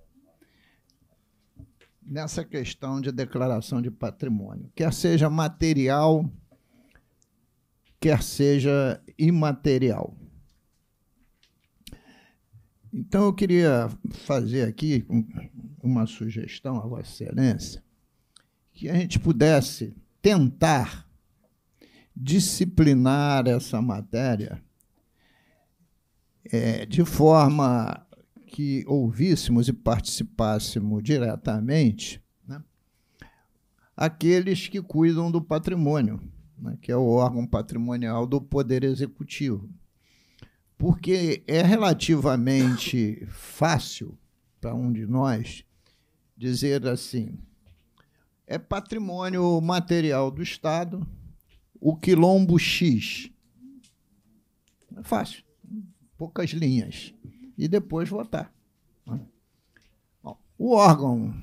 nessa questão de declaração de patrimônio, quer seja material, quer seja imaterial. Então, eu queria fazer aqui uma sugestão a Vossa Excelência, que a gente pudesse tentar disciplinar essa matéria é, de forma que ouvíssemos e participássemos diretamente né, aqueles que cuidam do patrimônio, né, que é o órgão patrimonial do Poder Executivo. Porque é relativamente fácil para um de nós dizer assim: é patrimônio material do Estado o quilombo X. É fácil, poucas linhas e depois votar. Né? O órgão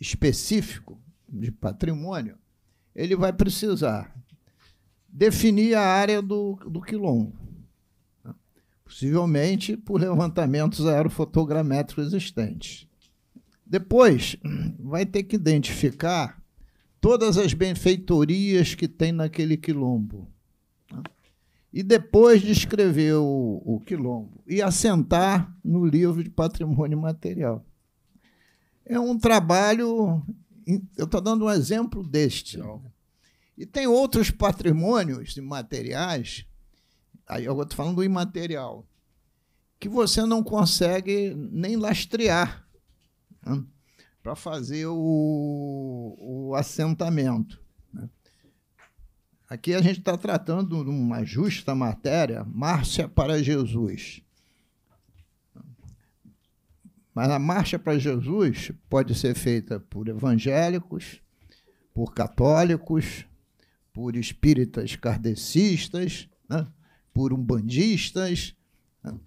específico de patrimônio, ele vai precisar definir a área do, do quilombo, né? possivelmente por levantamentos aerofotogramétricos existentes. Depois, vai ter que identificar todas as benfeitorias que tem naquele quilombo e depois de escrever o, o Quilombo e assentar no livro de patrimônio material. É um trabalho, eu estou dando um exemplo deste. E tem outros patrimônios imateriais, aí eu estou falando do imaterial, que você não consegue nem lastrear né, para fazer o, o assentamento. Aqui a gente está tratando de uma justa matéria, Márcia para Jesus. Mas a marcha para Jesus pode ser feita por evangélicos, por católicos, por espíritas kardecistas, né? por umbandistas. Né?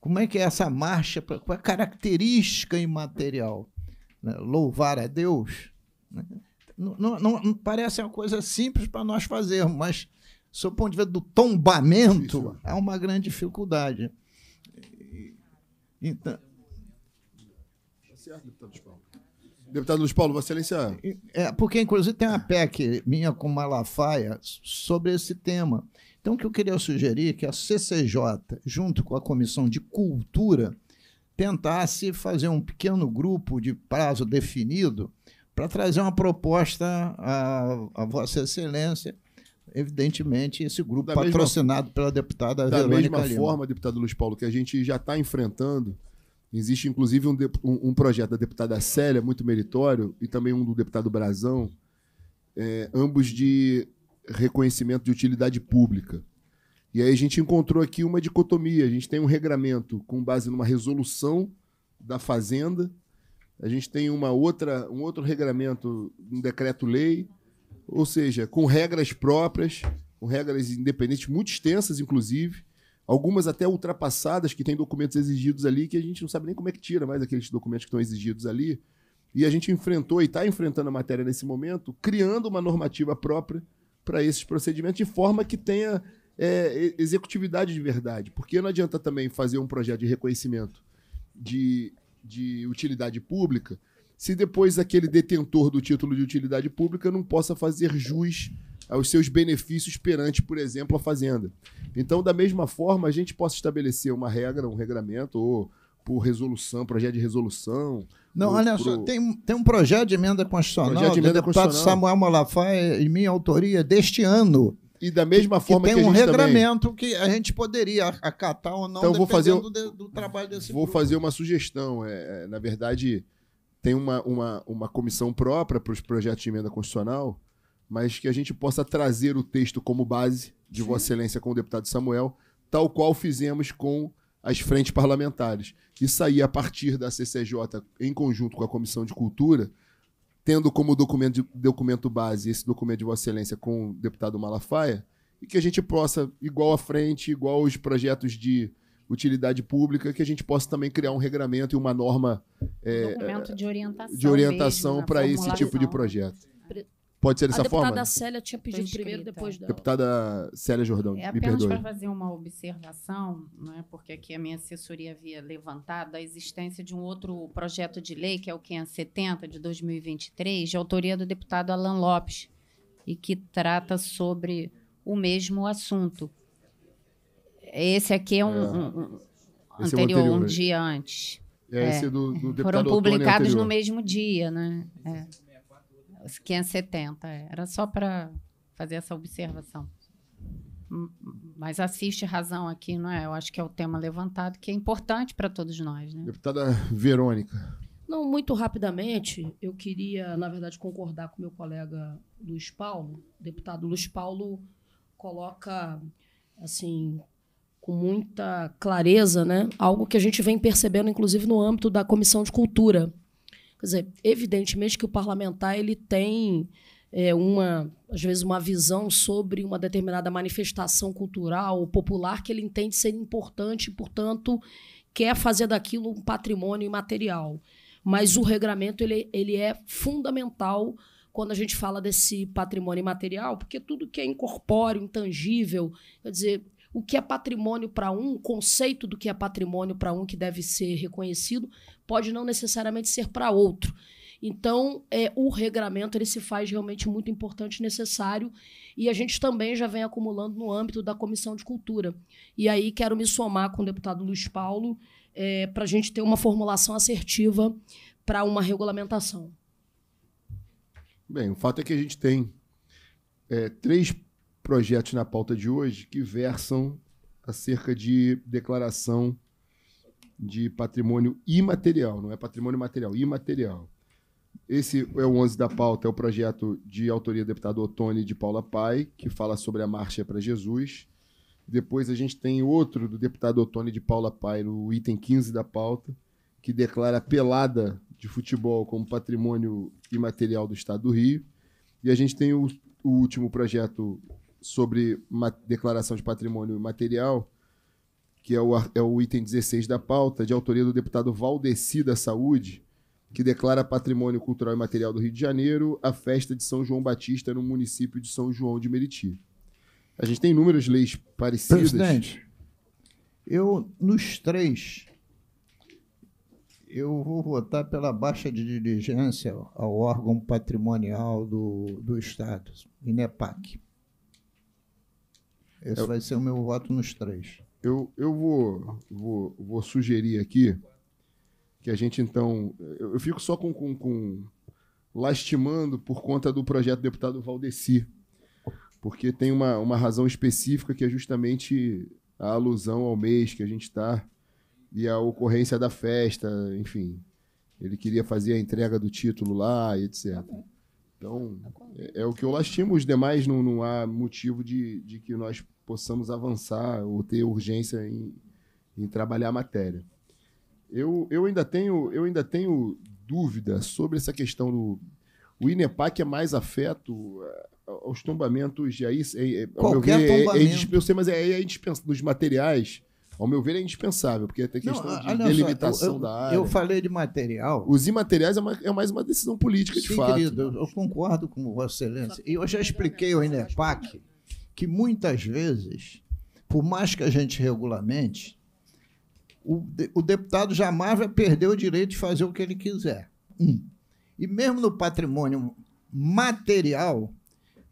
Como é que é essa marcha? Qual é a característica imaterial? Né? Louvar a Deus? Né? Não, não, não parece uma coisa simples para nós fazermos, mas, do ponto de vista do tombamento, é uma grande dificuldade. Então, é Deputado Luiz Paulo, Vossa Excelência. É. é, porque, inclusive, tem uma PEC minha com Malafaia sobre esse tema. Então, o que eu queria sugerir é que a CCJ, junto com a Comissão de Cultura, tentasse fazer um pequeno grupo de prazo definido para trazer uma proposta à, Vossa Excelência evidentemente, esse grupo da patrocinado mesma, pela deputada da Lima, Da mesma Lima. forma, deputado Luiz Paulo, que a gente já está enfrentando, existe inclusive um, um, um, projeto da deputada Célia, muito meritório, e também um do deputado Brazão, é, ambos de reconhecimento de utilidade pública. E aí a gente encontrou aqui uma dicotomia. A gente tem um regramento com base numa resolução da Fazenda, a gente tem uma outra, um outro regulamento, um decreto-lei, ou seja, com regras próprias, com regras independentes, muito extensas, inclusive, algumas até ultrapassadas, que tem documentos exigidos ali que a gente não sabe nem como é que tira mais aqueles documentos que estão exigidos ali. E a gente enfrentou e está enfrentando a matéria nesse momento, criando uma normativa própria para esses procedimentos, de forma que tenha é, executividade de verdade. Porque não adianta também fazer um projeto de reconhecimento de de utilidade pública, se depois aquele detentor do título de utilidade pública não possa fazer jus aos seus benefícios perante, por exemplo, a fazenda. Então, da mesma forma, a gente possa estabelecer uma regra, um regramento, ou por resolução, projeto de resolução. Não, olha pro... só, tem, tem um projeto de emenda constitucional projeto de emenda do deputado Samuel Malafaia, em minha autoria, deste ano, e da mesma forma que, tem que um regramento também... que a gente poderia acatar ou não, então, vou fazer, do, do trabalho desse Vou grupo. fazer uma sugestão. É, é, na verdade, tem uma, uma, uma comissão própria para os projetos de emenda constitucional, mas que a gente possa trazer o texto como base de Sim. Vossa Excelência com o deputado Samuel, tal qual fizemos com as frentes parlamentares. E sair a partir da CCJ, em conjunto com a Comissão de Cultura, tendo como documento, de, documento base esse documento de Vossa Excelência com o deputado Malafaia, e que a gente possa, igual à frente, igual aos projetos de utilidade pública, que a gente possa também criar um regramento e uma norma é, de orientação, de orientação para esse tipo de projeto. Pode ser dessa forma? A deputada Célia tinha tá pedido primeiro, é. depois da... Deputada Célia Jordão, é, me apenas para fazer uma observação, né, porque aqui a minha assessoria havia levantado a existência de um outro projeto de lei, que é o 570 de 2023, de autoria do deputado Alan Lopes, e que trata sobre o mesmo assunto. Esse aqui é um, é. um, um anterior, é anterior, um dia antes. É, esse é. do, do deputado Foram publicados no mesmo dia, né? É. 570. É. Era só para fazer essa observação. Hum, mas assiste razão aqui, não é? Eu acho que é o tema levantado, que é importante para todos nós. Né? Deputada Verônica. Não, muito rapidamente, eu queria, na verdade, concordar com meu colega Luiz Paulo. O deputado Luiz Paulo coloca, assim, com muita clareza, né, algo que a gente vem percebendo, inclusive, no âmbito da Comissão de Cultura, Quer dizer, evidentemente que o parlamentar ele tem é, uma, às vezes, uma visão sobre uma determinada manifestação cultural ou popular que ele entende ser importante e, portanto, quer fazer daquilo um patrimônio imaterial. Mas o regramento ele, ele é fundamental quando a gente fala desse patrimônio imaterial, porque tudo que é incorpóreo, intangível, quer dizer, o que é patrimônio para um, o conceito do que é patrimônio para um que deve ser reconhecido, pode não necessariamente ser para outro. Então, é, o regramento ele se faz realmente muito importante, necessário, e a gente também já vem acumulando no âmbito da Comissão de Cultura. E aí quero me somar com o deputado Luiz Paulo é, para a gente ter uma formulação assertiva para uma regulamentação. Bem, o fato é que a gente tem é, três projetos na pauta de hoje que versam acerca de declaração de patrimônio imaterial, não é patrimônio material, imaterial. Esse é o 11 da pauta, é o projeto de autoria do deputado Otone de Paula Pai, que fala sobre a marcha para Jesus. Depois a gente tem outro do deputado Otone de Paula Pai, no item 15 da pauta, que declara a pelada de futebol como patrimônio imaterial do Estado do Rio. E a gente tem o, o último projeto sobre declaração de patrimônio material, que é o, é o item 16 da pauta, de autoria do deputado Valdeci da Saúde, que declara patrimônio cultural e material do Rio de Janeiro a festa de São João Batista no município de São João de Meriti. A gente tem inúmeras leis parecidas. Presidente, eu, nos três, eu vou votar pela baixa de diligência ao órgão patrimonial do, do Estado, INEPAC. Esse vai ser o meu voto nos três eu, eu vou, vou, vou sugerir aqui que a gente então. Eu, eu fico só com, com, com, lastimando por conta do projeto deputado Valdeci, porque tem uma, uma razão específica que é justamente a alusão ao mês que a gente está e a ocorrência da festa, enfim. Ele queria fazer a entrega do título lá e etc. Tá então, tá é, é, o que eu lastimo, os demais não, não há motivo de, de que nós possamos avançar ou ter urgência em, em trabalhar a matéria. Eu, eu, ainda tenho, eu ainda tenho dúvida sobre essa questão do. O INEPAC é mais afeto eh, aos tombamentos, e aí, é, é, ao meu ver, é, é, eu sei, mas é, é indispensável, nos materiais, ao meu ver, é indispensável, porque tem questão ah, ah, não, de delimitação da área. Eu falei de material. Os imateriais é, uma, é mais uma decisão política, Sim, de fato. querido, eu, eu concordo com Vossa Excelência. E eu já expliquei o INEPAC que muitas vezes, por mais que a gente regulamente, o, o deputado jamais vai perder o direito de fazer o que ele quiser. Um. E mesmo no patrimônio material,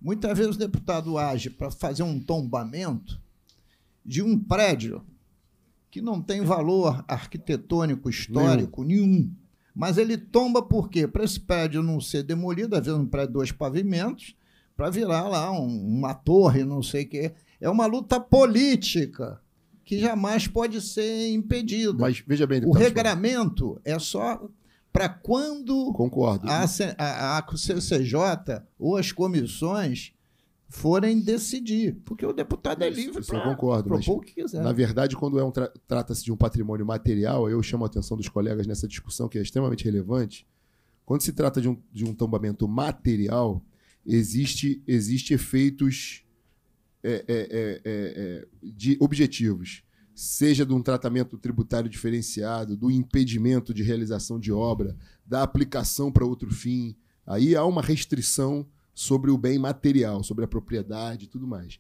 muitas vezes o deputado age para fazer um tombamento de um prédio que não tem valor arquitetônico, histórico nenhum. nenhum. Mas ele tomba por quê? Para esse prédio não ser demolido, havendo um prédio de dois pavimentos, para virar lá um, uma torre, não sei o quê. É uma luta política que jamais pode ser impedida. Mas veja bem, o regramento é só para quando Concordo, a, a, a CCJ ou as comissões forem decidir, porque o deputado é livre para concordo, propor o que quiser. Na verdade, quando é um tra trata-se de um patrimônio material, eu chamo a atenção dos colegas nessa discussão que é extremamente relevante. Quando se trata de um, de um tombamento material, existe, existe efeitos é é, é, é, é, de objetivos, seja de um tratamento tributário diferenciado, do impedimento de realização de obra, da aplicação para outro fim. Aí há uma restrição sobre o bem material, sobre a propriedade e tudo mais.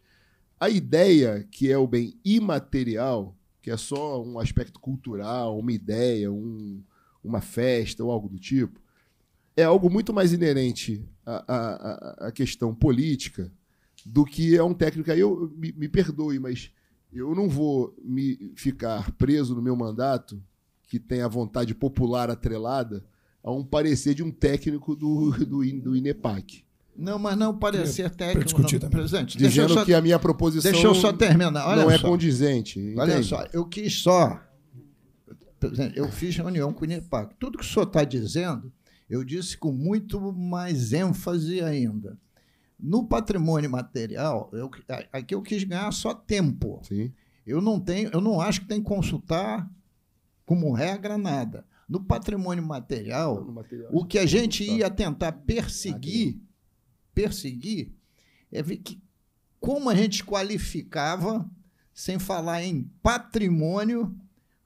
A ideia que é o bem imaterial, que é só um aspecto cultural, uma ideia, um, uma festa ou algo do tipo, é algo muito mais inerente a, a, questão política do que é um técnico. Aí eu me, me perdoe, mas eu não vou me ficar preso no meu mandato, que tem a vontade popular atrelada, a um parecer de um técnico do, do, do INEPAC. Não, mas não parecer é, técnico não, presidente Dizendo só, que a minha proposição deixa eu só terminar. Olha não é condizente. Entende? Olha só, eu quis só. Eu fiz reunião com o INEPAC. Tudo que o senhor está dizendo eu disse com muito mais ênfase ainda. No patrimônio material, eu, aqui eu quis ganhar só tempo. Sim. Eu não tenho, eu não acho que tem que consultar como regra nada. No patrimônio material, no material o que a gente tá. ia tentar perseguir, perseguir, é ver que como a gente qualificava, sem falar em patrimônio,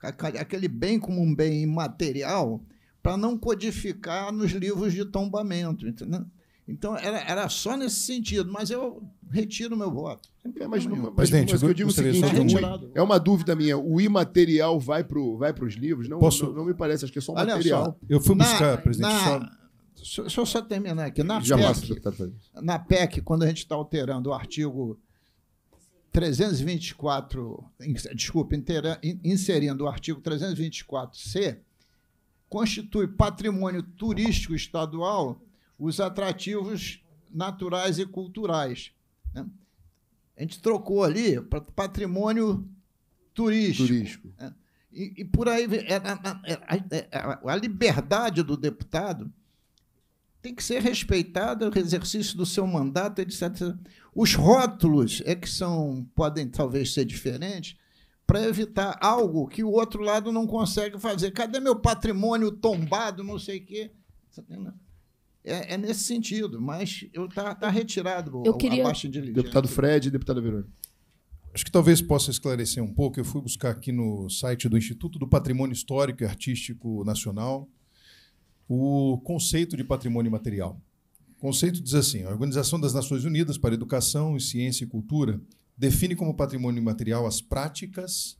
aquele bem como um bem imaterial, para não codificar nos livros de tombamento, entendeu? Então, era, era só nesse sentido, mas eu retiro meu voto. É, mas, não, mas, Presidente, mas eu digo é o seguinte: é, é uma dúvida minha. O imaterial vai para vai os livros? Não, Posso? Não, não, me parece, acho que é só um Olha material. Só, eu fui buscar, na, presidente. Na, só... Deixa eu só terminar aqui. Na, Já PEC, mostro, tá na PEC, quando a gente está alterando o artigo 324, desculpa, inserindo o artigo 324C, constitui patrimônio turístico estadual os atrativos naturais e culturais. Né? A gente trocou ali para patrimônio turístico. turístico. Né? E, e, por aí a, é, é, é, a liberdade do deputado tem que ser respeitada o exercício do seu mandato, etc. Os rótulos é que são podem talvez ser diferentes, para evitar algo que o outro lado não consegue fazer. Cadê meu patrimônio tombado, não sei o quê? Tá é, é, nesse sentido, mas está tá retirado eu queria... a de Deputado Fred e deputada Verônica. Acho que talvez possa esclarecer um pouco. Eu fui buscar aqui no site do Instituto do Patrimônio Histórico e Artístico Nacional o conceito de patrimônio material. O conceito diz assim: a Organização das Nações Unidas para Educação, Ciência e Cultura define como patrimônio imaterial as práticas,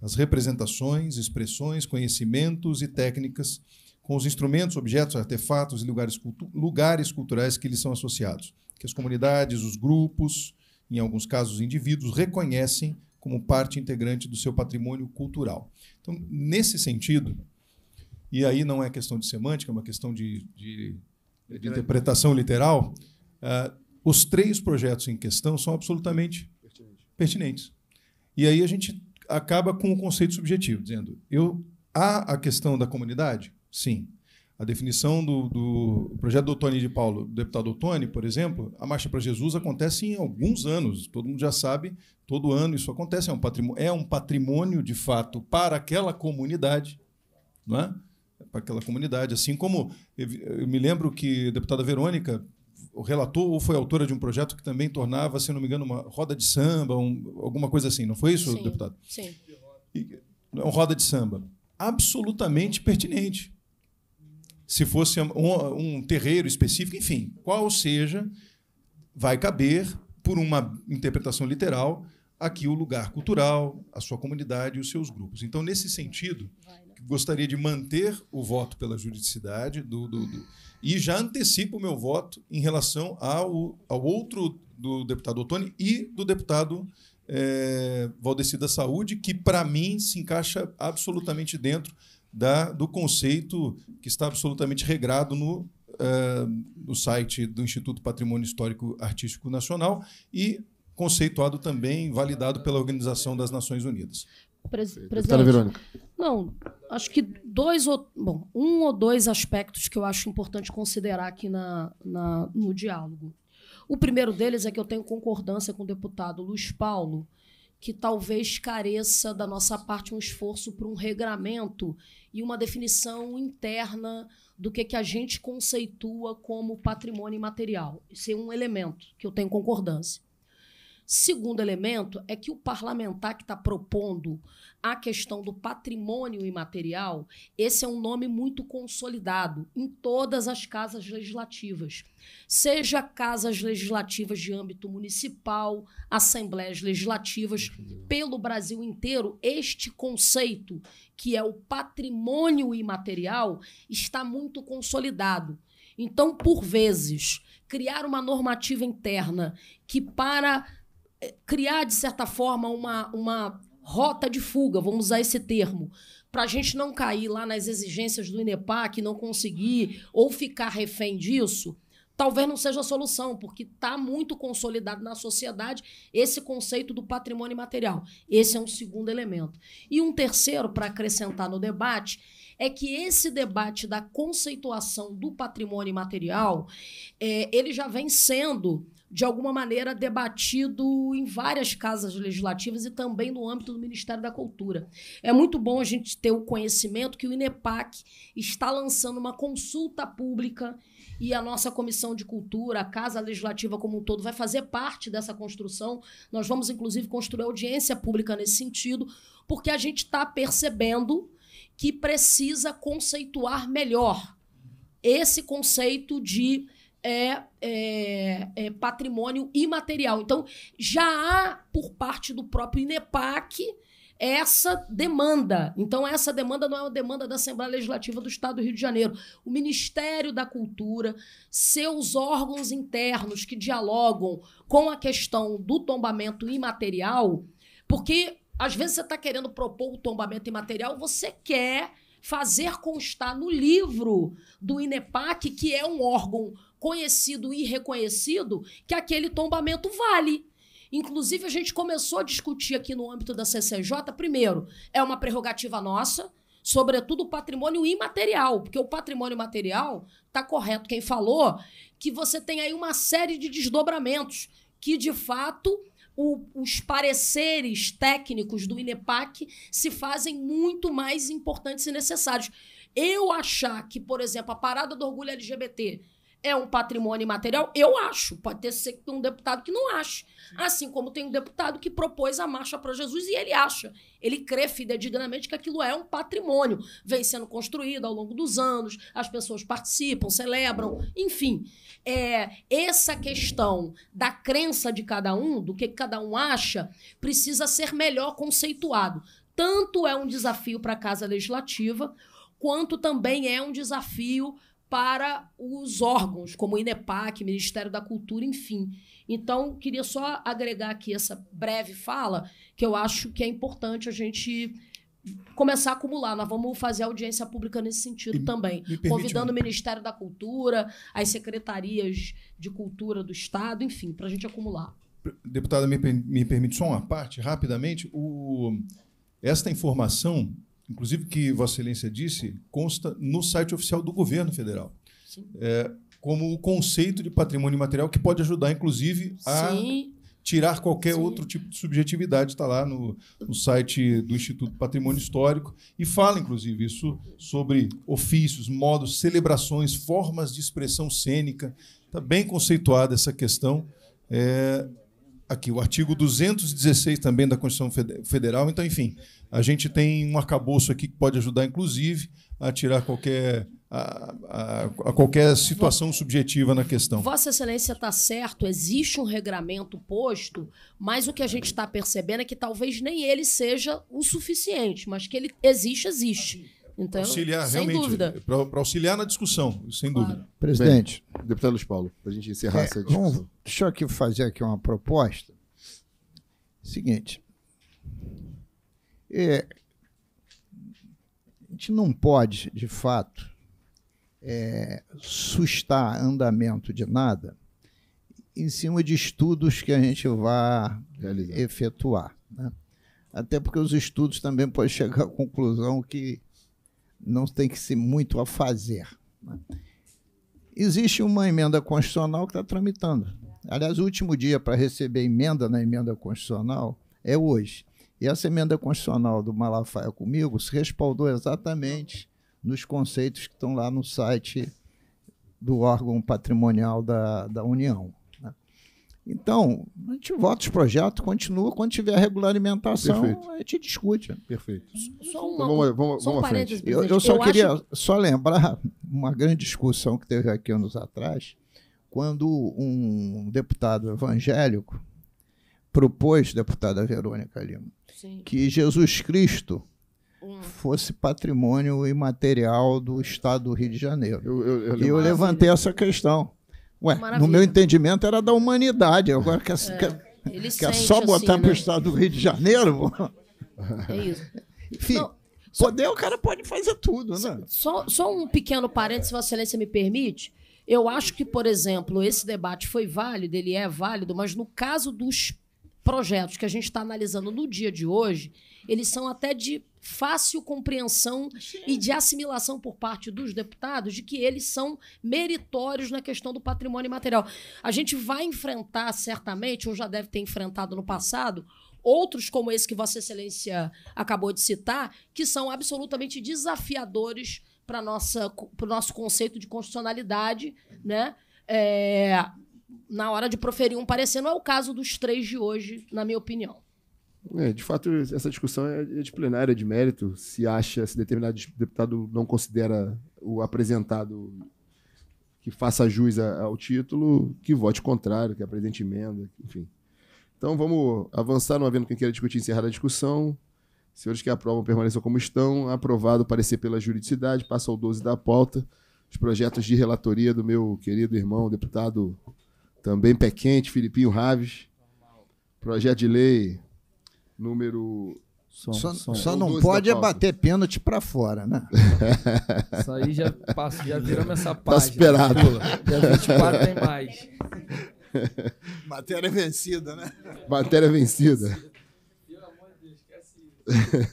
as representações, expressões, conhecimentos e técnicas com os instrumentos, objetos, artefatos e lugares, cultu lugares culturais que lhes são associados, que as comunidades, os grupos, em alguns casos os indivíduos, reconhecem como parte integrante do seu patrimônio cultural. Então, nesse sentido, e aí não é questão de semântica, é uma questão de, de, de interpretação literal, uh, os três projetos em questão são absolutamente pertinentes. E aí a gente acaba com o conceito subjetivo, dizendo: eu há a questão da comunidade? Sim. A definição do, do projeto do Tony de Paulo, do deputado Tony, por exemplo, a Marcha para Jesus acontece em alguns anos. Todo mundo já sabe, todo ano isso acontece. É um patrimônio, é um patrimônio de fato para aquela comunidade, não é? para aquela comunidade. Assim como eu me lembro que a deputada Verônica relatou ou foi autora de um projeto que também tornava, se não me engano, uma roda de samba, um, alguma coisa assim, não foi isso, sim, deputado? Sim. E, é uma roda de samba. Absolutamente pertinente. Se fosse um, um terreiro específico, enfim, qual seja, vai caber, por uma interpretação literal, aqui o lugar cultural, a sua comunidade e os seus grupos. Então, nesse sentido, né? gostaria de manter o voto pela juridicidade do, do, do, e já antecipo o meu voto em relação ao, ao outro do deputado Ottoni e do deputado é, eh, Valdeci da Saúde, que para mim se encaixa absolutamente dentro da, do conceito que está absolutamente regrado no, uh, no site do Instituto Patrimônio Histórico Artístico Nacional e conceituado também, validado pela Organização das Nações Unidas presidente. Verônica. Não, acho que dois ou bom, um ou dois aspectos que eu acho importante considerar aqui na, na, no diálogo. O primeiro deles é que eu tenho concordância com o deputado Luiz Paulo, que talvez careça da nossa parte um esforço para um regramento e uma definição interna do que, que a gente conceitua como patrimônio imaterial. Isso é um elemento que eu tenho concordância. Segundo elemento é que o parlamentar que está propondo a questão do patrimônio imaterial, esse é um nome muito consolidado em todas as casas legislativas, seja casas legislativas de âmbito municipal, assembleias legislativas, pelo Brasil inteiro, este conceito que é o patrimônio imaterial está muito consolidado. Então, por vezes, criar uma normativa interna que para é, criar, de certa forma, uma, uma rota de fuga, vamos usar esse termo, para a gente não cair lá nas exigências do INEPAC, não conseguir ou ficar refém disso, talvez não seja a solução, porque está muito consolidado na sociedade esse conceito do patrimônio material. Esse é um segundo elemento. E um terceiro, para acrescentar no debate, é que esse debate da conceituação do patrimônio material, é, ele já vem sendo de alguma maneira, debatido em várias casas legislativas e também no âmbito do Ministério da Cultura. É muito bom a gente ter o conhecimento que o INEPAC está lançando uma consulta pública e a nossa Comissão de Cultura, a Casa Legislativa como um todo, vai fazer parte dessa construção. Nós vamos, inclusive, construir audiência pública nesse sentido, porque a gente está percebendo que precisa conceituar melhor esse conceito de é, é, é, patrimônio imaterial. Então, já há por parte do próprio INEPAC essa demanda. Então, essa demanda não é uma demanda da Assembleia Legislativa do Estado do Rio de Janeiro. O Ministério da Cultura, seus órgãos internos que dialogam com a questão do tombamento imaterial, porque às vezes você está querendo propor o tombamento imaterial, você quer fazer constar no livro do INEPAC, que é um órgão conhecido e reconhecido que aquele tombamento vale. Inclusive, a gente começou a discutir aqui no âmbito da CCJ, primeiro, é uma prerrogativa nossa, sobretudo o patrimônio imaterial, porque o patrimônio material, está correto quem falou, que você tem aí uma série de desdobramentos que, de fato, o, os pareceres técnicos do INEPAC se fazem muito mais importantes e necessários. Eu achar que, por exemplo, a parada do orgulho LGBT é um patrimônio material? Eu acho. Pode ter ser um deputado que não ache. Assim como tem um deputado que propôs a marcha para Jesus e ele acha, ele crê fidedignamente que aquilo é um patrimônio, vem sendo construído ao longo dos anos, as pessoas participam, celebram, enfim. É, essa questão da crença de cada um, do que cada um acha, precisa ser melhor conceituado. Tanto é um desafio para a Casa Legislativa, quanto também é um desafio para os órgãos, como o INEPAC, Ministério da Cultura, enfim. Então, queria só agregar aqui essa breve fala, que eu acho que é importante a gente começar a acumular. Nós vamos fazer audiência pública nesse sentido e também, convidando o Ministério da Cultura, as secretarias de cultura do Estado, enfim, para a gente acumular. Deputada, me, me permite só uma parte, rapidamente. O, esta informação inclusive que Vossa Excelência disse, consta no site oficial do governo federal. É, como o conceito de patrimônio material que pode ajudar, inclusive, a Sim. tirar qualquer Sim. outro tipo de subjetividade. Está lá no, no, site do Instituto Patrimônio Histórico e fala, inclusive, isso sobre ofícios, modos, celebrações, formas de expressão cênica. Está bem conceituada essa questão. É, aqui o artigo 216 também da Constituição Federal. Então, enfim, a gente tem um arcabouço aqui que pode ajudar, inclusive, a tirar qualquer. A, a, a qualquer situação subjetiva na questão. Vossa Excelência está certo, existe um regramento posto, mas o que a gente está percebendo é que talvez nem ele seja o suficiente, mas que ele existe, existe. Então, auxiliar, sem realmente, dúvida. Para auxiliar na discussão, sem claro. dúvida. Presidente. Bem, deputado Luiz Paulo, para a gente encerrar é, essa discussão. Vamos, deixa eu aqui fazer aqui uma proposta. Seguinte. É, a gente não pode, de fato, é, sustar andamento de nada em cima de estudos que a gente vá Realizar. efetuar. Né? Até porque os estudos também podem chegar à conclusão que não tem que ser muito a fazer. Né? Existe uma emenda constitucional que está tramitando. Aliás, o último dia para receber emenda na emenda constitucional é hoje. E essa emenda constitucional do Malafaia comigo se respaldou exatamente nos conceitos que estão lá no site do órgão patrimonial da, da União. Então, a gente vota os projetos, continua. Quando tiver regulamentação, Perfeito. a gente discute. Perfeito. Só então, uma, vamos, vamos, só vamos um frente. Eu, eu, só eu queria acho... só lembrar uma grande discussão que teve aqui anos atrás, quando um deputado evangélico propôs, deputada Verônica Lima, Sim. que Jesus Cristo hum. fosse patrimônio imaterial do Estado do Rio de Janeiro. Eu, eu, eu e eu levantei essa questão. Ué, Maravilha. no meu entendimento era da humanidade. Agora quer, é, quer, quer só botar assim, para o né? estado do Rio de Janeiro? É isso. Enfim, Não, poder o cara pode fazer tudo, né? Só, só um pequeno parênteses, se Vossa Excelência me permite. Eu acho que, por exemplo, esse debate foi válido, ele é válido, mas no caso dos projetos que a gente está analisando no dia de hoje, eles são até de fácil compreensão Sim. e de assimilação por parte dos deputados de que eles são meritórios na questão do patrimônio material. A gente vai enfrentar certamente, ou já deve ter enfrentado no passado, outros como esse que Vossa Excelência acabou de citar, que são absolutamente desafiadores para o nosso conceito de constitucionalidade, né? É, na hora de proferir um parecer. Não é o caso dos três de hoje, na minha opinião. É, de fato, essa discussão é, é de plenária é de mérito. Se acha, se determinado deputado não considera o apresentado que faça jus ao título, que vote contrário, que apresente emenda, enfim. Então vamos avançar, não havendo quem queira discutir, encerrar a discussão. Senhores que aprovam, permaneçam como estão. Aprovado parecer pela juridicidade, passa ao 12 da pauta. Os projetos de relatoria do meu querido irmão, deputado também Pé Quente, Filipinho Raves. Projeto de lei número. Som, só, som. só não pode é bater pênalti para fora, né? Isso aí já, passa, já viramos essa tá página. Tá esperado. Dia 24 tem mais. Matéria é vencida, né? Matéria é vencida. Pelo amor de Deus, esquece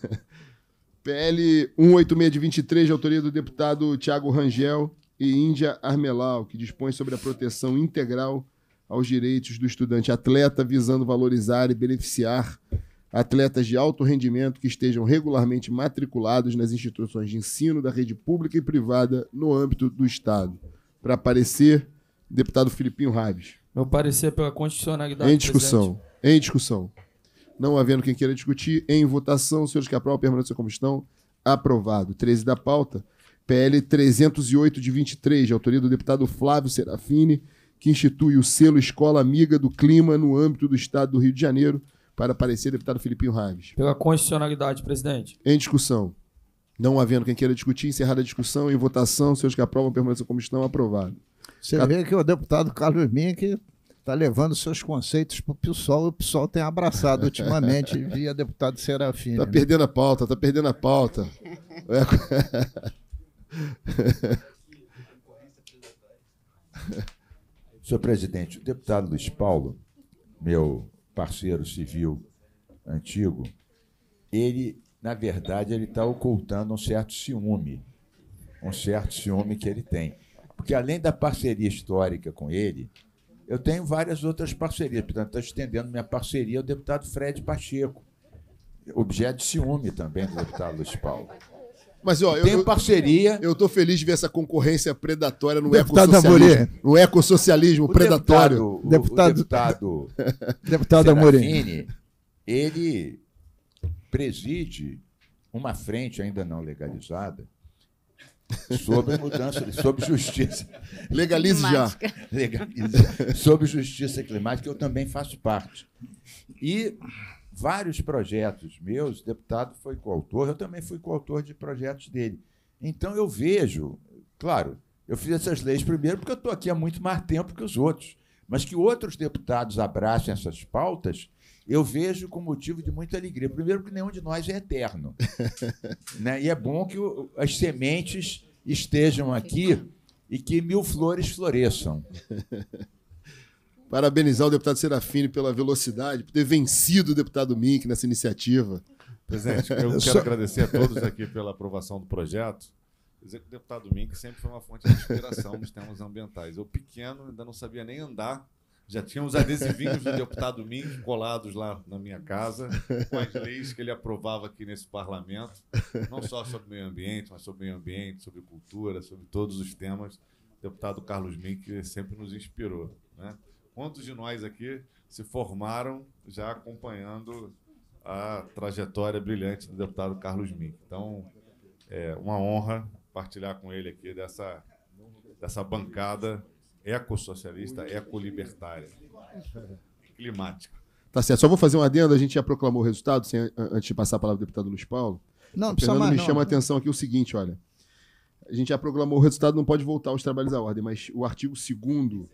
PL 186 de 23, de autoria do deputado Tiago Rangel e Índia Armelau, que dispõe sobre a proteção integral aos direitos do estudante atleta, visando valorizar e beneficiar atletas de alto rendimento que estejam regularmente matriculados nas instituições de ensino da rede pública e privada no âmbito do Estado. Para parecer, deputado Filipinho Raves. Meu parecer é pela constitucionalidade. Em discussão. Presente. Em discussão. Não havendo quem queira discutir, em votação, senhores aprovam, permaneça como estão. Aprovado. 13 da pauta, PL 308 de 23, de autoria do deputado Flávio Serafini que institui o selo Escola Amiga do Clima no âmbito do Estado do Rio de Janeiro, para aparecer deputado Filipinho Raves. Pela constitucionalidade, presidente. Em discussão. Não havendo quem queira discutir, encerrada a discussão, em votação, seus que aprovam permaneçam como estão, aprovado. Você Cat... vê que o deputado Carlos Mink está levando seus conceitos para o PSOL e o PSOL tem abraçado ultimamente via deputado Serafim. Está né? perdendo a pauta, está perdendo a pauta. Senhor presidente, o deputado Luiz Paulo, meu parceiro civil antigo, ele, na verdade, ele está ocultando um certo ciúme, um certo ciúme que ele tem. Porque além da parceria histórica com ele, eu tenho várias outras parcerias, portanto, estou tá estendendo minha parceria ao deputado Fred Pacheco, objeto de ciúme também do deputado Luiz Paulo. Mas, ó, eu, tem parceria. Eu, eu tô feliz de ver essa concorrência predatória no deputado ecossocialismo. No ecossocialismo o predatório. Deputado, o, deputado. O deputado, deputado Amorim. Ele preside uma frente ainda não legalizada sobre mudança, sobre justiça. Legalize já. Legalize. Sobre justiça climática, eu também faço parte. E vários projetos meus, o deputado foi coautor, eu também fui coautor de projetos dele. Então eu vejo, claro, eu fiz essas leis primeiro porque eu estou aqui há muito mais tempo que os outros, mas que outros deputados abracem essas pautas, eu vejo com motivo de muita alegria. Primeiro, porque nenhum de nós é eterno. né? E é bom que o, as sementes estejam aqui e que mil flores floresçam. Parabenizar o deputado Serafini pela velocidade, por ter vencido o deputado Mink nessa iniciativa. Presidente, eu é quero Só... agradecer a todos aqui pela aprovação do projeto. Dizer que o deputado Mink sempre foi uma fonte de inspiração nos temas ambientais. Eu, pequeno, ainda não sabia nem andar. Já tinha os adesivinhos do deputado Mink colados lá na minha casa, com as leis que ele aprovava aqui nesse parlamento, não só sobre meio ambiente, mas sobre meio ambiente, sobre cultura, sobre todos os temas. O deputado Carlos Mink sempre nos inspirou. Né? Quantos de nós aqui se formaram já acompanhando a trajetória brilhante do deputado Carlos Mink? Então, é uma honra partilhar com ele aqui dessa, dessa bancada ecossocialista, eco-libertária, climática. Tá certo. Só vou fazer um adendo, a gente já proclamou o resultado, sem, antes de passar a palavra ao deputado Luiz Paulo. Não, o Fernando mais, me não. chama a né? atenção aqui o seguinte, olha. A gente já proclamou o resultado, não pode voltar os trabalhos à ordem, mas o artigo 2